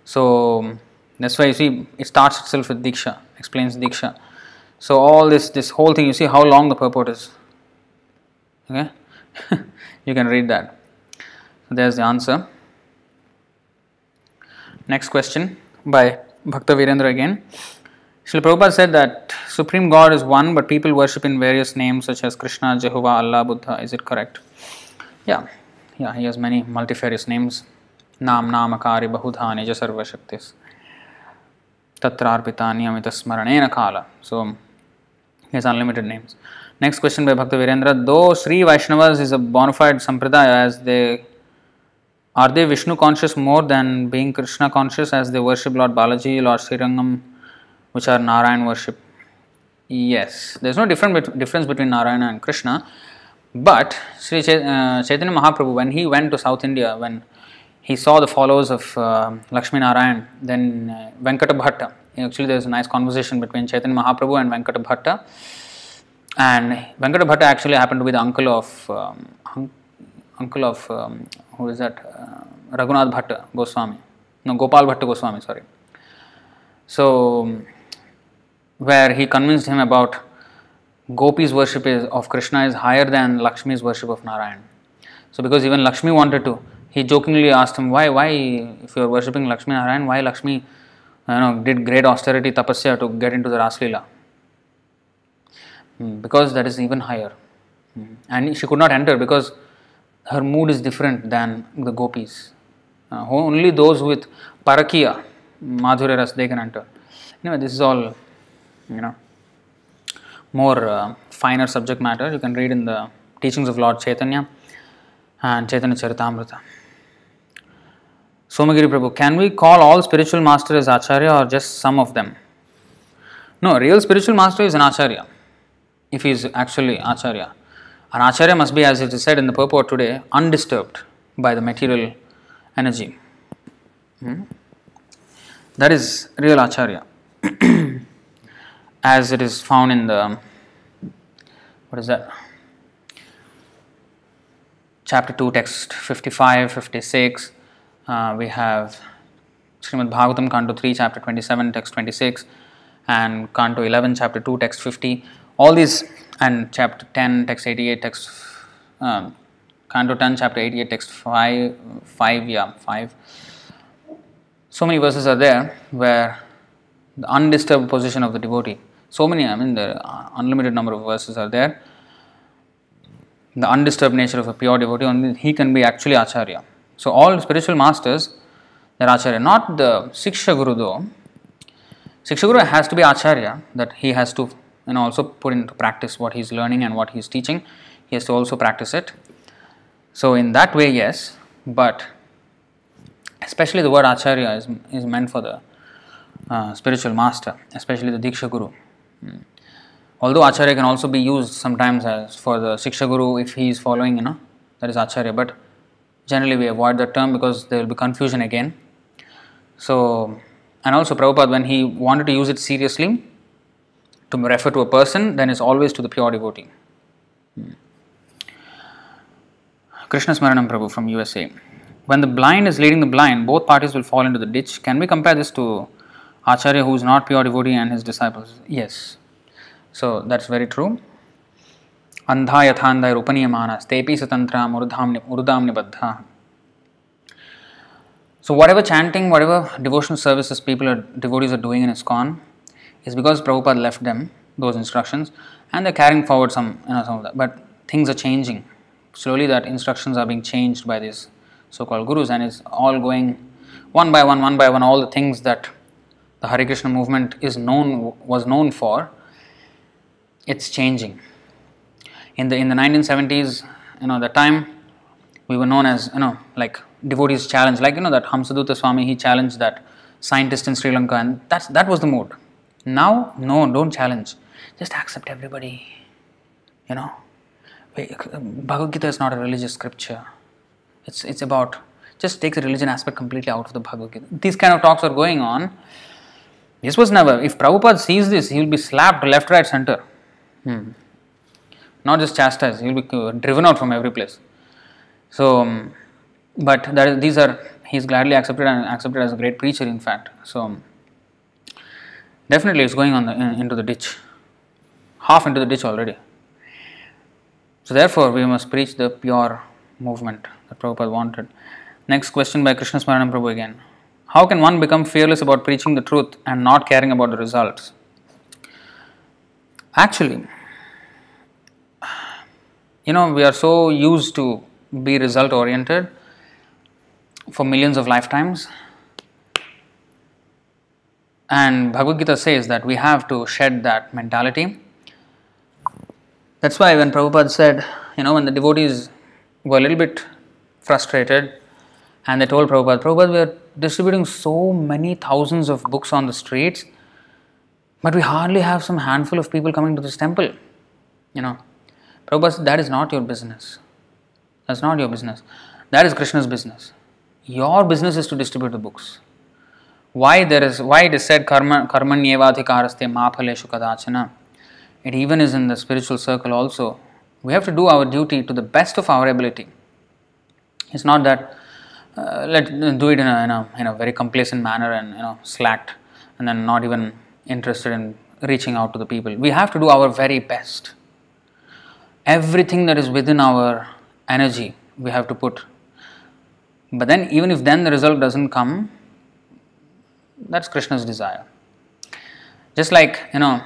So, that's why you see it starts itself with Diksha, explains Diksha. So, all this, this whole thing, you see how long the purport is. Okay? you can read that. There is the answer. Next question by Bhakta Virendra again. Srila Prabhupada said that Supreme God is one, but people worship in various names such as Krishna, Jehovah, Allah, Buddha. Is it correct? Yeah, yeah, he has many multifarious names. Nam Namakari Bahudha Nija Sarva Shaktis. Tatrarpitani Amitasmaranena Kala. So he has unlimited names. Next question by Bhakta Virendra. Though Sri Vaishnavas is a bona fide sampradaya as they are they Vishnu conscious more than being Krishna conscious as they worship Lord Balaji, Lord Srirangam, which are Narayan worship? Yes, there is no different difference between Narayana and Krishna. But Sri uh, Chaitanya Mahaprabhu, when he went to South India, when he saw the followers of uh, Lakshmi Narayan, then uh, Venkata Bhatta. Actually, there's a nice conversation between Chaitanya Mahaprabhu and Venkata Bhatta. And Venkata Bhatta actually happened to be the uncle of um, uncle of um, who is that uh, Raghunath Bhatt Goswami, no Gopal Bhatt Goswami, sorry. So, where he convinced him about Gopi's worship is, of Krishna is higher than Lakshmi's worship of Narayan. So, because even Lakshmi wanted to, he jokingly asked him, Why, why, if you are worshipping Lakshmi Narayan, why Lakshmi you know, did great austerity tapasya to get into the Raslila? Hmm, because that is even higher. Hmm, and she could not enter because her mood is different than the gopis. Uh, only those with parakya madhurya ras, they can enter. Anyway, this is all, you know, more uh, finer subject matter. You can read in the teachings of Lord Chaitanya and Chaitanya Charitamrita. Somagiri Prabhu, can we call all spiritual masters as Acharya or just some of them? No, real spiritual master is an Acharya, if he is actually Acharya. An Acharya must be, as it is said in the purport today, undisturbed by the material energy. Hmm? That is real Acharya, as it is found in the what is that? Chapter 2, text 55, 56. Uh, we have Srimad Bhagavatam, Canto 3, chapter 27, text 26, and Kanto 11, chapter 2, text 50. All these and chapter 10 text 88 text um, canto 10 chapter 88 text 5 5 yeah 5 so many verses are there where the undisturbed position of the devotee so many i mean the uh, unlimited number of verses are there the undisturbed nature of a pure devotee only he can be actually acharya so all spiritual masters they're acharya not the siksha guru though siksha guru has to be acharya that he has to and also put into practice what he's learning and what he's teaching. He has to also practice it. So in that way, yes, but especially the word acharya is, is meant for the uh, spiritual master, especially the Diksha Guru. Mm. Although Acharya can also be used sometimes as for the Shiksha Guru if he is following, you know, that is Acharya, but generally we avoid the term because there will be confusion again. So, and also Prabhupada, when he wanted to use it seriously, to refer to a person, then it's always to the pure devotee. Hmm. Krishna Smaranam Prabhu from USA. When the blind is leading the blind, both parties will fall into the ditch. Can we compare this to Acharya who is not pure devotee and his disciples? Yes. So that's very true. अंधा यथांधा उपनियमान तेपी स्वतंत्रा urudham nibaddha. So whatever chanting, whatever devotional services people are devotees are doing in ISKCON, is because Prabhupada left them those instructions and they're carrying forward some, you know, some of that. But things are changing. Slowly that instructions are being changed by these so-called gurus and it's all going one by one, one by one, all the things that the Hare Krishna movement is known was known for, it's changing. In the in the 1970s, you know, the time we were known as, you know, like devotees challenge, like you know, that Hamsadutta Swami he challenged that scientist in Sri Lanka, and that's that was the mood now, no, don't challenge. Just accept everybody. You know, uh, Bhagavad Gita is not a religious scripture. It's it's about just take the religion aspect completely out of the Bhagavad Gita. These kind of talks are going on. This was never. If Prabhupada sees this, he will be slapped left, right, center. Hmm. Not just chastised. He will be uh, driven out from every place. So, um, but is, these are he is gladly accepted and accepted as a great preacher. In fact, so. Um, Definitely it's going on the, in, into the ditch, half into the ditch already. So therefore we must preach the pure movement that Prabhupada wanted. Next question by Krishna Smaranam Prabhu again. How can one become fearless about preaching the truth and not caring about the results? Actually, you know, we are so used to be result oriented for millions of lifetimes and Bhagavad Gita says that we have to shed that mentality. That's why when Prabhupada said, you know, when the devotees were a little bit frustrated and they told Prabhupada, Prabhupada, we are distributing so many thousands of books on the streets, but we hardly have some handful of people coming to this temple. You know, Prabhupada said, that is not your business. That's not your business. That is Krishna's business. Your business is to distribute the books. Why there is why it is said karma karmanyevadhikaraste maphaleshu kadachana. It even is in the spiritual circle also. We have to do our duty to the best of our ability. It's not that uh, let do it in a, in a in a very complacent manner and you know slacked and then not even interested in reaching out to the people. We have to do our very best. Everything that is within our energy, we have to put. But then, even if then the result doesn't come, that's Krishna's desire. Just like, you know,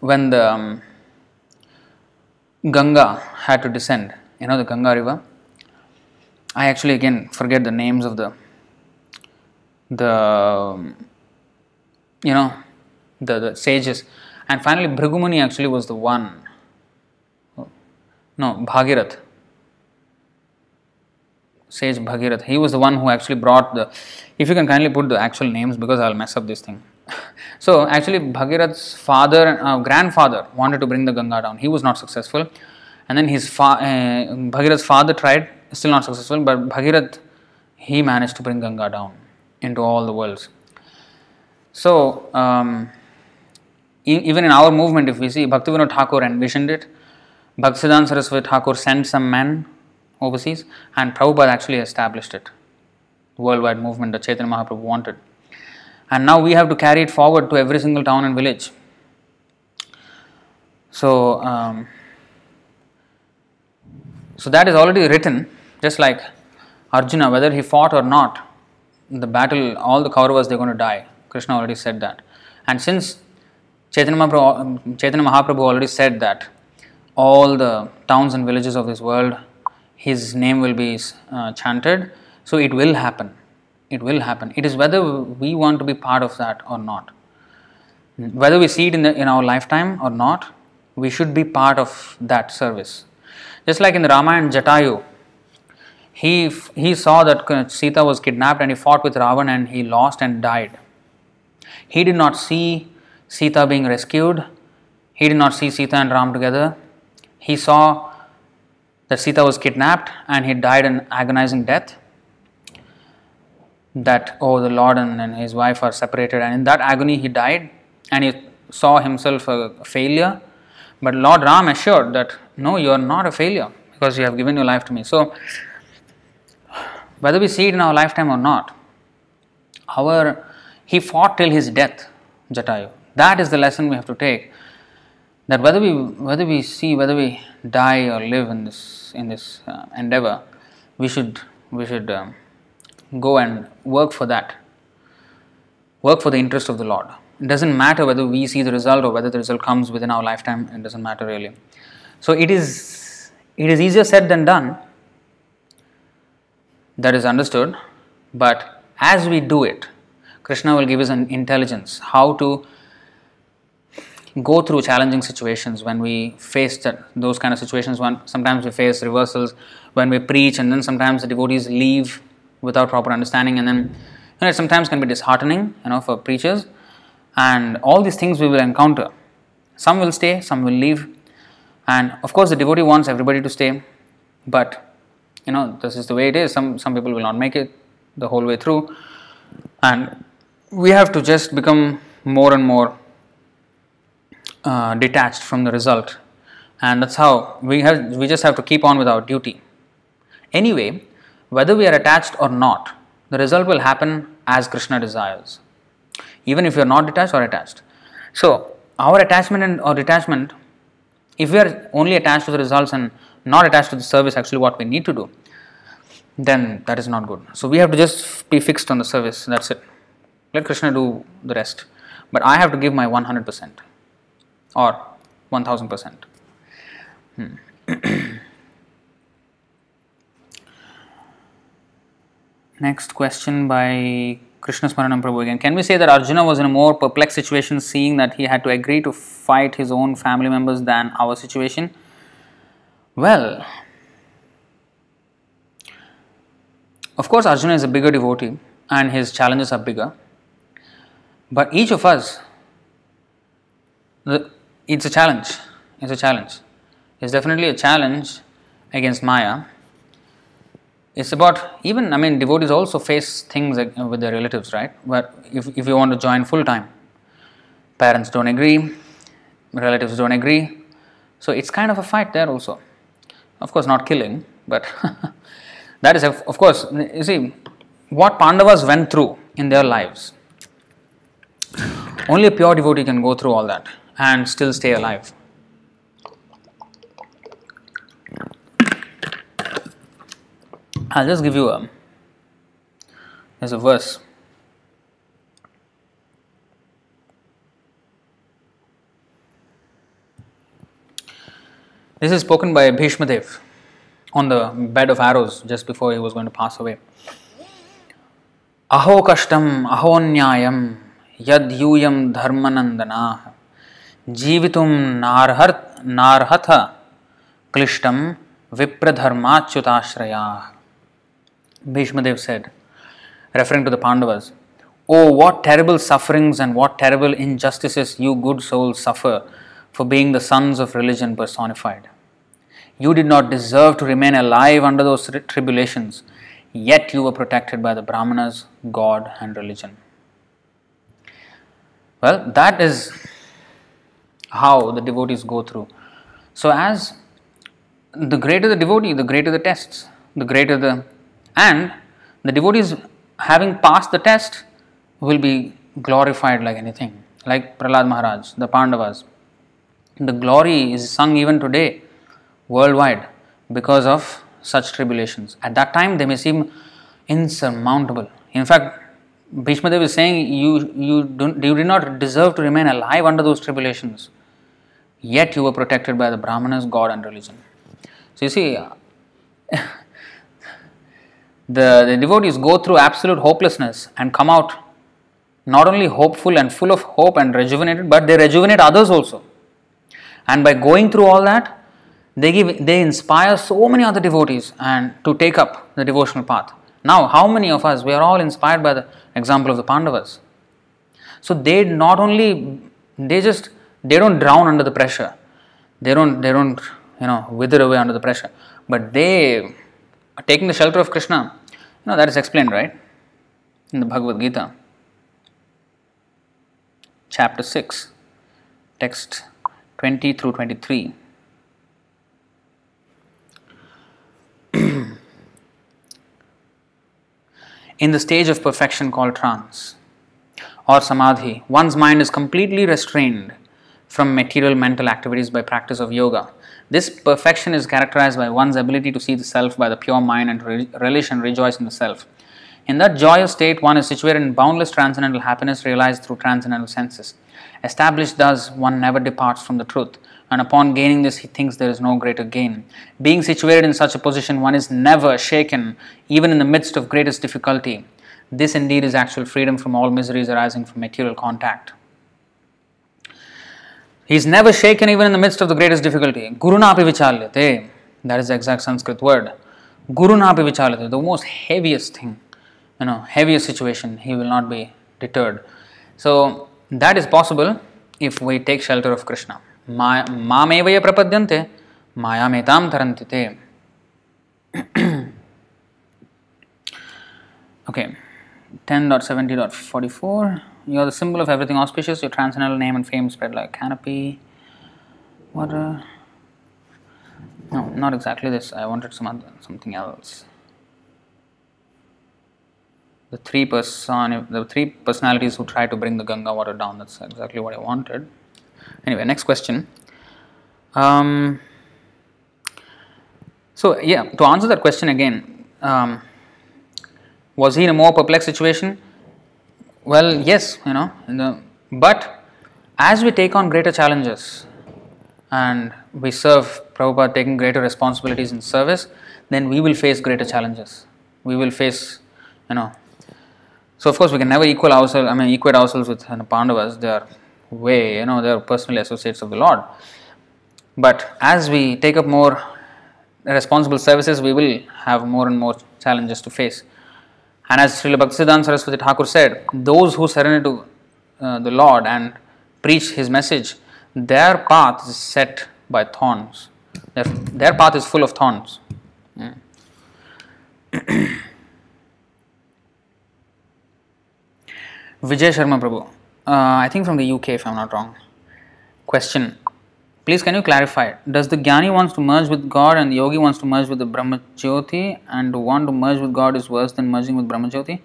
when the um, Ganga had to descend, you know, the Ganga river. I actually again forget the names of the the you know the, the sages and finally Brigumuni actually was the one no Bhagirath sage Bhagirath. He was the one who actually brought the. If you can kindly put the actual names because I'll mess up this thing. so actually, Bhagirath's father, uh, grandfather, wanted to bring the Ganga down. He was not successful, and then his fa- uh, Bhagirath's father tried, still not successful. But Bhagirath, he managed to bring Ganga down into all the worlds. So. Um, even in our movement, if we see Bhaktivinoda Thakur envisioned it, Bhaktisiddhanta Saraswati Thakur sent some men overseas and Prabhupada actually established it. worldwide movement that Chaitanya Mahaprabhu wanted. And now we have to carry it forward to every single town and village. So, um, so that is already written, just like Arjuna, whether he fought or not, in the battle, all the Kauravas they're going to die. Krishna already said that. And since Chaitanya Mahaprabhu, Chaitanya Mahaprabhu already said that all the towns and villages of this world his name will be uh, chanted. So it will happen. It will happen. It is whether we want to be part of that or not. Whether we see it in, the, in our lifetime or not, we should be part of that service. Just like in the Ramayana Jatayu, he, he saw that uh, Sita was kidnapped and he fought with Ravan and he lost and died. He did not see Sita being rescued. He did not see Sita and Ram together. He saw that Sita was kidnapped and he died an agonizing death. That, oh, the Lord and, and his wife are separated, and in that agony he died and he saw himself a failure. But Lord Ram assured that, no, you are not a failure because you have given your life to me. So, whether we see it in our lifetime or not, our he fought till his death, Jatayu. That is the lesson we have to take that whether we whether we see whether we die or live in this in this uh, endeavor, we should we should um, go and work for that. Work for the interest of the Lord. It doesn't matter whether we see the result or whether the result comes within our lifetime. It doesn't matter really. So it is it is easier said than done. That is understood, but as we do it, Krishna will give us an intelligence how to go through challenging situations, when we face that, those kind of situations, when sometimes we face reversals, when we preach, and then sometimes the devotees leave without proper understanding, and then you know, it sometimes can be disheartening, you know, for preachers. And all these things we will encounter. Some will stay, some will leave, and of course the devotee wants everybody to stay, but you know this is the way it is. Some some people will not make it the whole way through, and we have to just become more and more uh, detached from the result and that's how we have we just have to keep on with our duty anyway whether we are attached or not the result will happen as krishna desires even if you are not detached or attached so our attachment and or detachment if we are only attached to the results and not attached to the service actually what we need to do then that is not good so we have to just be fixed on the service that's it let krishna do the rest but i have to give my 100% or 1000 percent. Hmm. Next question by Krishna Smaranam Prabhu again. Can we say that Arjuna was in a more perplexed situation seeing that he had to agree to fight his own family members than our situation? Well, of course, Arjuna is a bigger devotee and his challenges are bigger. But each of us, the, it's a challenge. It's a challenge. It's definitely a challenge against Maya. It's about even I mean devotees also face things with their relatives, right? But if if you want to join full time, parents don't agree, relatives don't agree, so it's kind of a fight there also. Of course, not killing, but that is of course you see what Pandavas went through in their lives. Only a pure devotee can go through all that and still stay alive. I'll just give you a there's a verse. This is spoken by Bhishmadev on the bed of arrows just before he was going to pass away. Aho kashtam nyayam yad yuyam dharmanandana జీవితుం నార్హర్ నార్హథ క్లిష్టం విప్రధర్మాచ్యుతాశ్రయా Bhishmadev said, referring to the Pandavas, Oh, what terrible sufferings and what terrible injustices you good souls suffer for being the sons of religion personified. You did not deserve to remain alive under those tribulations, yet you were protected by the Brahmanas, God, and religion. Well, that is how the devotees go through. So, as the greater the devotee, the greater the tests, the greater the and the devotees having passed the test will be glorified like anything, like Prahlad Maharaj, the Pandavas. The glory is sung even today worldwide because of such tribulations. At that time, they may seem insurmountable. In fact, Bhishma Dev is saying you you do, you did not deserve to remain alive under those tribulations yet you were protected by the Brahmanas, God, and religion. So you see, the, the devotees go through absolute hopelessness and come out not only hopeful and full of hope and rejuvenated, but they rejuvenate others also. And by going through all that, they give they inspire so many other devotees and to take up the devotional path. Now, how many of us we are all inspired by the example of the Pandavas? So they not only they just they don't drown under the pressure they don't they don't you know wither away under the pressure but they are taking the shelter of krishna you know that is explained right in the bhagavad gita chapter 6 text 20 through 23 in the stage of perfection called trance or samadhi one's mind is completely restrained from material mental activities by practice of yoga. This perfection is characterized by one's ability to see the self by the pure mind and re- relish and rejoice in the self. In that joyous state, one is situated in boundless transcendental happiness realized through transcendental senses. Established thus, one never departs from the truth, and upon gaining this, he thinks there is no greater gain. Being situated in such a position, one is never shaken, even in the midst of greatest difficulty. This indeed is actual freedom from all miseries arising from material contact. He is never shaken even in the midst of the greatest difficulty. Guru napi vichalyate. That is the exact Sanskrit word. Guru napi vichalyate. The most heaviest thing, you know, heaviest situation, he will not be deterred. So that is possible if we take shelter of Krishna. Mamevaya prapadyante, mayametam tarantite. Okay, 10.70.44. You're the symbol of everything auspicious. Your transcendental name and fame spread like canopy. What? A... Uh, no, not exactly this. I wanted some other, something else. The three person, the three personalities who try to bring the Ganga water down. That's exactly what I wanted. Anyway, next question. Um, so yeah, to answer that question again, um, was he in a more perplexed situation? Well, yes, you know, the, but as we take on greater challenges and we serve Prabhupada taking greater responsibilities in service, then we will face greater challenges. We will face, you know. So of course we can never equal ourselves. I mean, equate ourselves with you know, Pandavas. They are way, you know, they are personal associates of the Lord. But as we take up more responsible services, we will have more and more challenges to face. And as Srila Bhaktisiddhanta Saraswati Thakur said, those who surrender to uh, the Lord and preach His message, their path is set by thorns. Their, their path is full of thorns. Yeah. Vijay Sharma Prabhu, uh, I think from the UK if I'm not wrong. Question Please can you clarify? Does the Gyani wants to merge with God and the Yogi wants to merge with the Brahmajyoti and want to merge with God is worse than merging with Brahmajyoti?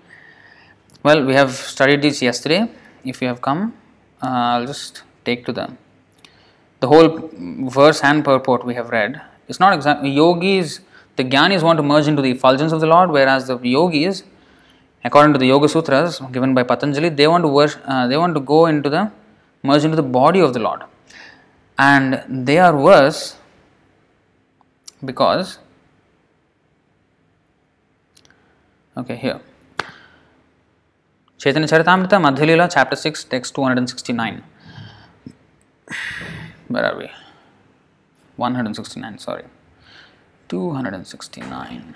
Well, we have studied this yesterday. If you have come, uh, I'll just take to the the whole verse and purport we have read. It's not exactly yogis. The Gyanis want to merge into the effulgence of the Lord, whereas the yogis, according to the Yoga Sutras given by Patanjali, they want to worship, uh, they want to go into the merge into the body of the Lord and they are worse because okay here Chaitanya Charitamrita Madhya Leela chapter 6 text 269 where are we 169 sorry 269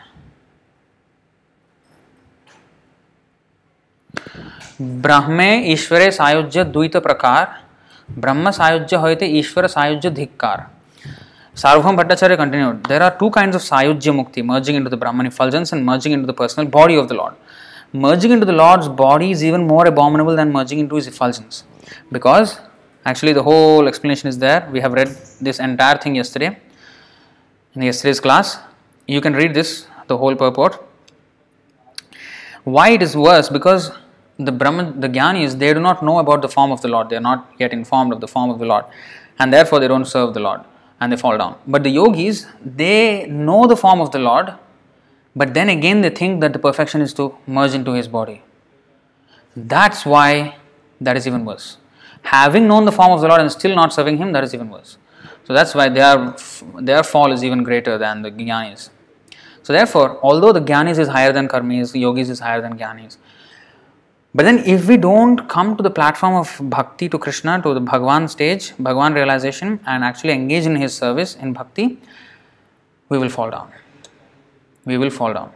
Brahme ईश्वरे सायुज्य द्वैत प्रकार Brahma Sayujya Hoyate Ishvara Sayujya Dhikkar. Sarvam Bhattacharya continued, There are two kinds of Sayujya Mukti, merging into the Brahman effulgence and merging into the personal body of the Lord. Merging into the Lord's body is even more abominable than merging into his effulgence. Because actually the whole explanation is there. We have read this entire thing yesterday in yesterday's class. You can read this, the whole purport. Why it is worse? Because the Brahman, the Jnanis, they do not know about the form of the Lord. They are not yet informed of the form of the Lord. And therefore, they don't serve the Lord and they fall down. But the yogis, they know the form of the Lord, but then again they think that the perfection is to merge into his body. That's why that is even worse. Having known the form of the Lord and still not serving him, that is even worse. So that's why their, their fall is even greater than the Jnanis. So therefore, although the Jnanis is higher than Karmis, Yogis is higher than Jnanis, but then if we don't come to the platform of bhakti to Krishna, to the Bhagwan stage, Bhagwan realization and actually engage in his service in bhakti, we will fall down. We will fall down.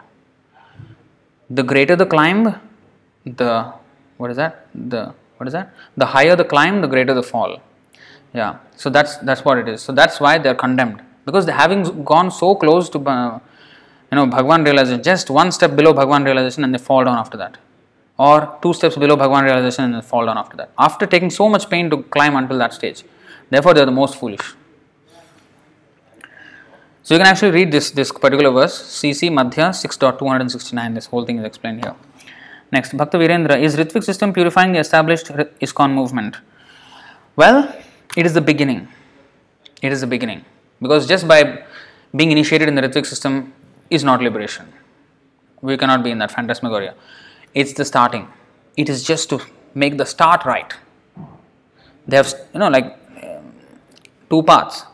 The greater the climb, the what is that? The what is that? The higher the climb, the greater the fall. Yeah. So that's that's what it is. So that's why they are condemned because having gone so close to uh, you know Bhagwan realization, just one step below Bhagwan realization, and they fall down after that or two steps below Bhagwan realization and fall down after that. After taking so much pain to climb until that stage, therefore they are the most foolish. So you can actually read this this particular verse, CC Madhya 6.269. This whole thing is explained here. Next, Bhakta Virendra is Ritvik system purifying the established ISKCON movement? Well, it is the beginning. It is the beginning because just by being initiated in the Ritvik system is not liberation. We cannot be in that phantasmagoria it's the starting it is just to make the start right they have you know like um, two paths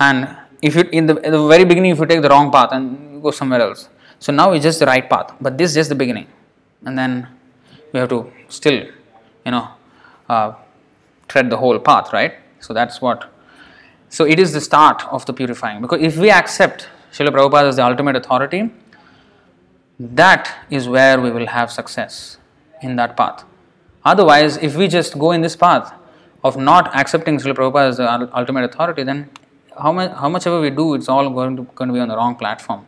and if you in the, in the very beginning if you take the wrong path and you go somewhere else so now it's just the right path but this is just the beginning and then we have to still you know uh, tread the whole path right so that's what so it is the start of the purifying because if we accept Srila Prabhupada as the ultimate authority that is where we will have success in that path. Otherwise, if we just go in this path of not accepting Srila Prabhupada as the ultimate authority, then how much how much ever we do, it's all going to, going to be on the wrong platform.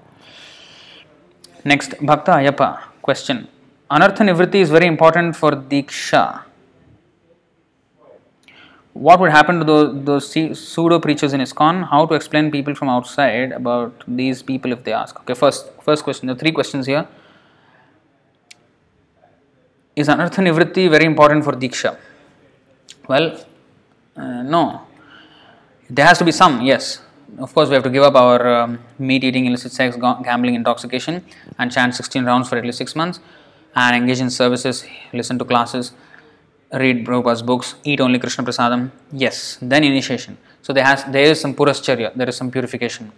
Next, Bhakta Ayappa question. Anartha Nivritti is very important for Diksha what would happen to those, those pseudo preachers in ISKCON? How to explain people from outside about these people if they ask? Okay, first first question. There are three questions here. Is anartha nivritti very important for diksha? Well, uh, no. There has to be some, yes. Of course, we have to give up our um, meat eating, illicit sex, gambling, intoxication, and chant 16 rounds for at least six months, and engage in services, listen to classes read Prabhupada's books, eat only Krishna Prasadam? Yes, then initiation. So there has there is some purascharya, there is some purification.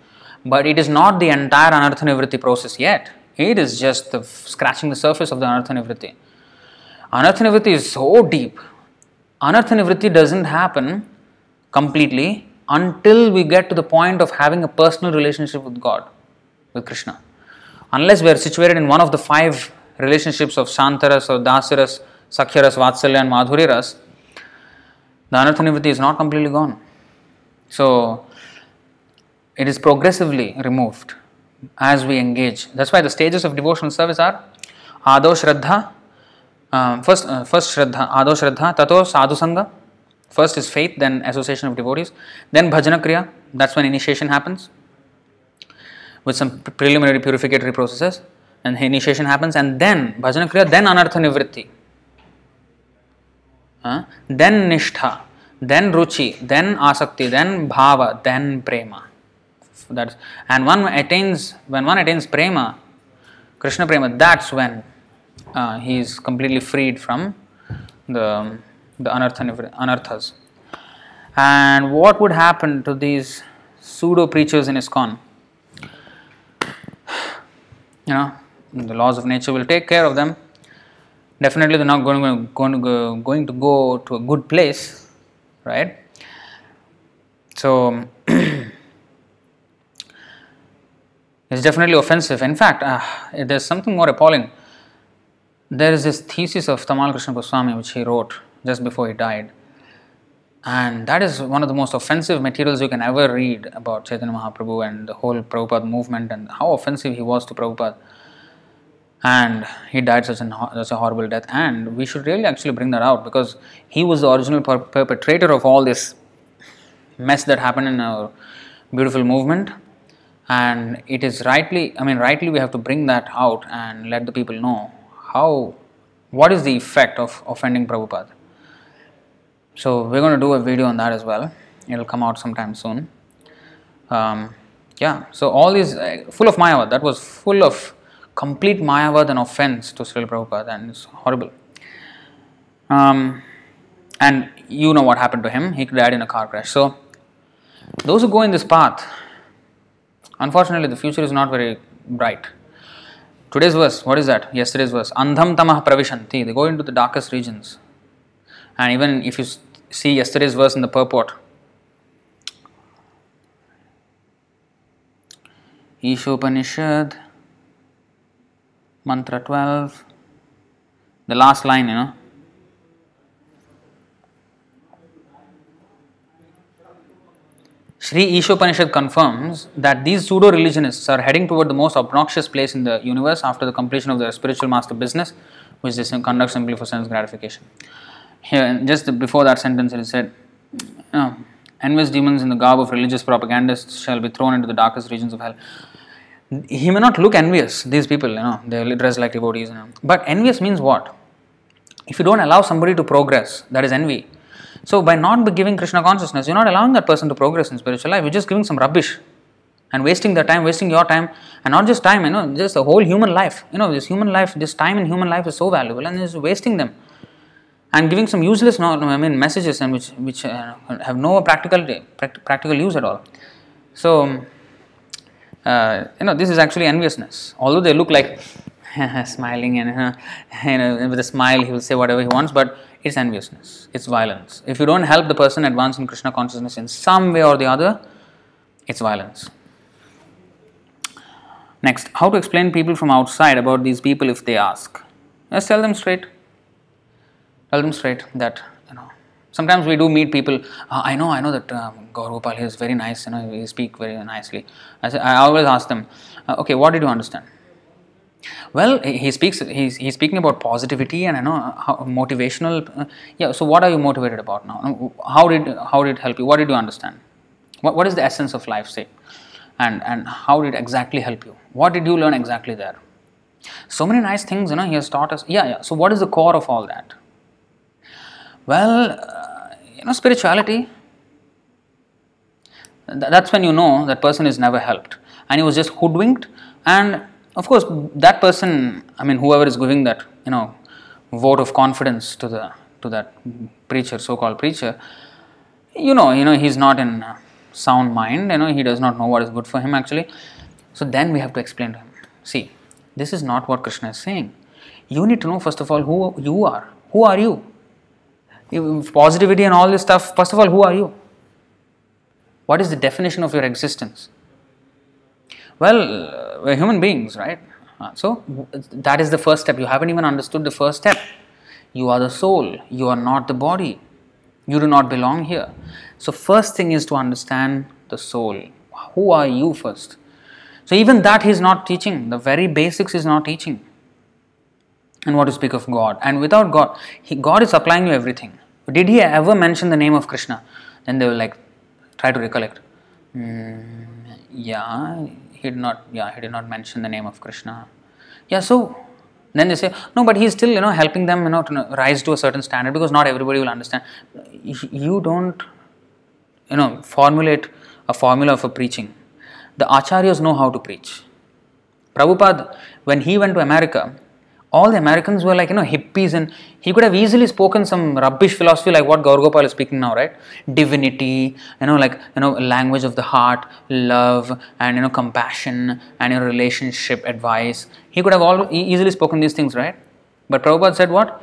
But it is not the entire Anarthanivritti process yet. It is just the, scratching the surface of the Anarthanivritti. Anarthanivritti is so deep. Anarthanivritti doesn't happen completely until we get to the point of having a personal relationship with God, with Krishna. Unless we are situated in one of the five relationships of Shantaras or Dasaras Sakhya Ras, Vatsalya, and Madhuri Ras, the anarthanivritti is not completely gone. So, it is progressively removed as we engage. That's why the stages of devotional service are Ado Shraddha, uh, first, uh, first Shraddha, Ado Shraddha, Tato Sadhu Sangha, First is faith, then association of devotees, then Bhajana Kriya, that's when initiation happens with some preliminary purificatory processes, and initiation happens, and then Bhajana Kriya, then Anartha Nivritti. then nishtha, then ruchi, then asakti, then bhava, then prema. that's, and one attains when one attains prema, Krishna prema, that's when uh, he is completely freed from the the anartha, anarthas. And what would happen to these pseudo preachers in ISKCON? You know, the laws of nature will take care of them definitely they're not going, going, going to go to a good place, right? So, it's definitely offensive. In fact, uh, there's something more appalling. There is this thesis of Tamal Krishna Goswami which he wrote just before he died. And that is one of the most offensive materials you can ever read about Chaitanya Mahaprabhu and the whole Prabhupada movement and how offensive he was to Prabhupada and he died such, an, such a horrible death and we should really actually bring that out because he was the original per- perpetrator of all this mess that happened in our beautiful movement and it is rightly i mean rightly we have to bring that out and let the people know how what is the effect of offending prabhupada so we're going to do a video on that as well it'll come out sometime soon um, yeah so all these uh, full of mayavad that was full of complete Mayavad and offense to Srila Prabhupada and it's horrible. Um, and you know what happened to him, he died in a car crash. So, those who go in this path, unfortunately, the future is not very bright. Today's verse, what is that? Yesterday's verse, Andham Tamah Pravishanti, they go into the darkest regions. And even if you see yesterday's verse in the purport, Ishopanishad mantra 12 the last line you know Sri Ishopanishad confirms that these pseudo religionists are heading toward the most obnoxious place in the universe after the completion of their spiritual master business, which they conduct simply for sense gratification. Here, just before that sentence, it is said, oh, Envious demons in the garb of religious propagandists shall be thrown into the darkest regions of hell he may not look envious, these people, you know, they dress like devotees. You know. But envious means what? If you don't allow somebody to progress, that is envy. So by not giving Krishna consciousness, you're not allowing that person to progress in spiritual life. You're just giving some rubbish and wasting their time, wasting your time, and not just time, you know, just the whole human life. You know, this human life, this time in human life is so valuable, and is wasting them and giving some useless, no, I mean, messages and which which uh, have no practical practical use at all. So uh, you know, this is actually enviousness. Although they look like smiling and uh, you know, with a smile he will say whatever he wants, but it's enviousness, it's violence. If you don't help the person advance in Krishna consciousness in some way or the other, it's violence. Next, how to explain people from outside about these people if they ask? Just tell them straight. Tell them straight that you know. Sometimes we do meet people. Uh, I know, I know that um, Gaurav he was very nice, you know, he speak very nicely. I, say, I always ask them, uh, okay, what did you understand? Well, he speaks. He's, he's speaking about positivity and you know how, motivational. Uh, yeah. So, what are you motivated about now? Uh, how did how did it help you? What did you understand? What, what is the essence of life? Say, and and how did exactly help you? What did you learn exactly there? So many nice things. You know, he has taught us. Yeah, yeah. So, what is the core of all that? Well, uh, you know, spirituality that's when you know that person is never helped and he was just hoodwinked. And of course, that person, I mean, whoever is giving that, you know, vote of confidence to the to that preacher, so-called preacher, you know, you know, he's not in sound mind. You know, he does not know what is good for him actually. So then we have to explain to him. See, this is not what Krishna is saying. You need to know first of all who you are. Who are you? Positivity and all this stuff. First of all, who are you? What is the definition of your existence? Well, we're human beings, right? Uh, so, that is the first step. You haven't even understood the first step. You are the soul, you are not the body, you do not belong here. So, first thing is to understand the soul. Who are you first? So, even that he is not teaching, the very basics is not teaching. And what to speak of God. And without God, he, God is supplying you everything. Did he ever mention the name of Krishna? Then they were like, try to recollect. Mm, yeah, he did not. Yeah, he did not mention the name of Krishna. Yeah, so then they say no, but he's still you know helping them you know to rise to a certain standard because not everybody will understand. You don't you know formulate a formula for preaching. The acharyas know how to preach. Prabhupada, when he went to America, all the Americans were like, you know, hippies, and he could have easily spoken some rubbish philosophy like what Gaur is speaking now, right? Divinity, you know, like, you know, language of the heart, love, and, you know, compassion, and your know, relationship advice. He could have all easily spoken these things, right? But Prabhupada said what?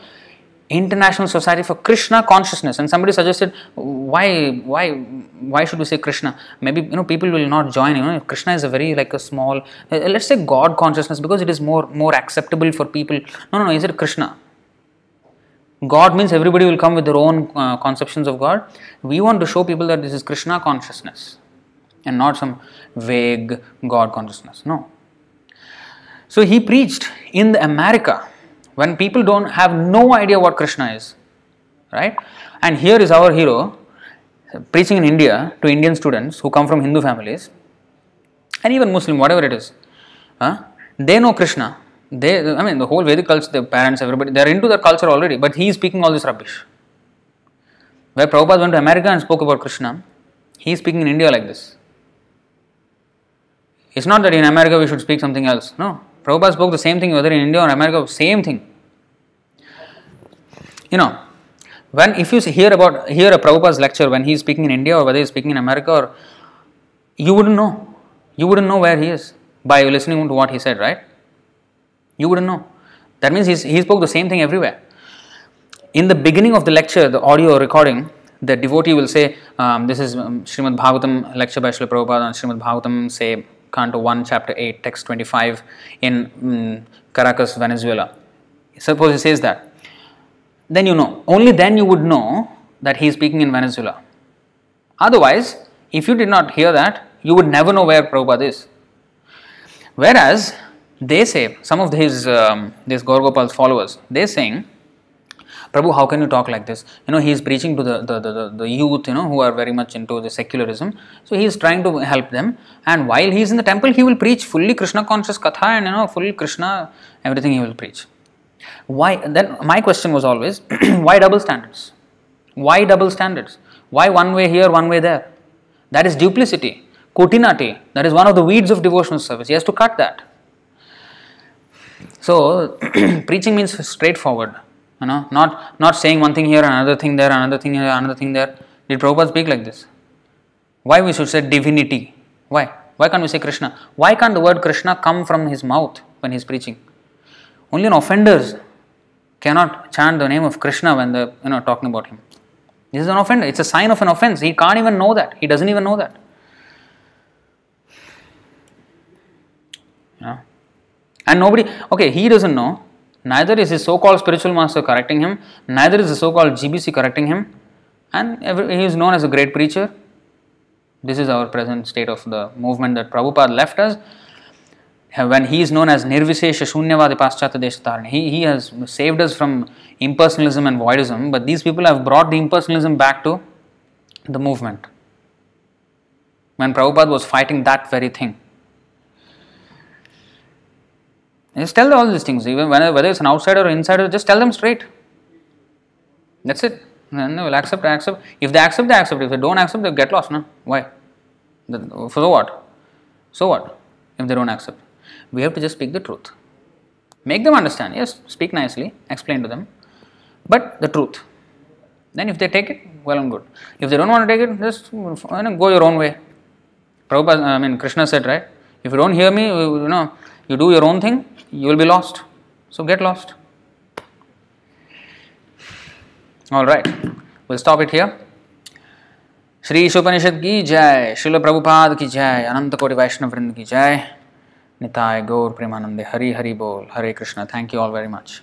International Society for Krishna Consciousness, and somebody suggested why why why should we say Krishna? Maybe you know people will not join. You know Krishna is a very like a small uh, let's say God consciousness because it is more more acceptable for people. No no no, is it Krishna? God means everybody will come with their own uh, conceptions of God. We want to show people that this is Krishna consciousness and not some vague God consciousness. No. So he preached in America when people don't have no idea what Krishna is, right? And here is our hero preaching in India to Indian students who come from Hindu families and even Muslim, whatever it is. Huh? They know Krishna. They, I mean, the whole Vedic culture, their parents, everybody, they are into their culture already, but he is speaking all this rubbish. Where Prabhupada went to America and spoke about Krishna, he is speaking in India like this. It's not that in America we should speak something else. No, Prabhupada spoke the same thing whether in India or America, same thing. You know, when if you hear about hear a Prabhupada's lecture when he is speaking in India or whether he is speaking in America or you wouldn't know. You wouldn't know where he is by listening to what he said, right? You wouldn't know. That means he spoke the same thing everywhere. In the beginning of the lecture, the audio recording, the devotee will say, um, This is um, Srimad Bhagavatam lecture by Srila Prabhupada, and Srimad Bhagavatam, say, Canto 1, Chapter 8, Text 25 in um, Caracas, Venezuela. Suppose he says that, then you know, only then you would know that he is speaking in Venezuela. Otherwise, if you did not hear that, you would never know where Prabhupada is. Whereas they say, some of his um, these Gorgopal's followers, they saying Prabhu, how can you talk like this? You know, he is preaching to the, the, the, the youth, you know, who are very much into the secularism. So he is trying to help them. And while he is in the temple, he will preach fully Krishna conscious katha and, you know, full Krishna, everything he will preach. Why? Then my question was always, why double standards? Why double standards? Why one way here, one way there? That is duplicity, kutinati. That is one of the weeds of devotional service. He has to cut that. So, preaching means straightforward. You know, not not saying one thing here, another thing there, another thing here, another thing there. Did Prabhupada speak like this? Why we should say divinity? Why? Why can't we say Krishna? Why can't the word Krishna come from his mouth when he's preaching? Only an offenders cannot chant the name of Krishna when they're you know talking about him. This is an offender. It's a sign of an offense. He can't even know that. He doesn't even know that. Yeah. And nobody. Okay, he doesn't know neither is his so-called spiritual master correcting him, neither is the so-called GBC correcting him, and every, he is known as a great preacher. This is our present state of the movement that Prabhupada left us. When he is known as Nirvisesha Shunyavadi Paschatya Deshatarani, he, he has saved us from impersonalism and voidism, but these people have brought the impersonalism back to the movement. When Prabhupada was fighting that very thing, Just tell them all these things, even whether it's an outsider or insider, just tell them straight. That's it. they will accept, accept. If they accept, they accept. If they don't accept, they get lost. No? Why? For so what? So what? If they don't accept, we have to just speak the truth. Make them understand. Yes, speak nicely, explain to them, but the truth. Then, if they take it, well and good. If they don't want to take it, just you know, go your own way. Prabhupada, I mean, Krishna said, right? If you don't hear me, you know, you do your own thing, you will be lost. So get lost. All right, we'll stop it here. Shri Ishopanishad की जय शिल प्रभुपाद की जय अनंत कोटि वैष्णव वृंद की जय निताय गौर प्रेमानंदे हरि हरि बोल Hare Krishna thank you all very much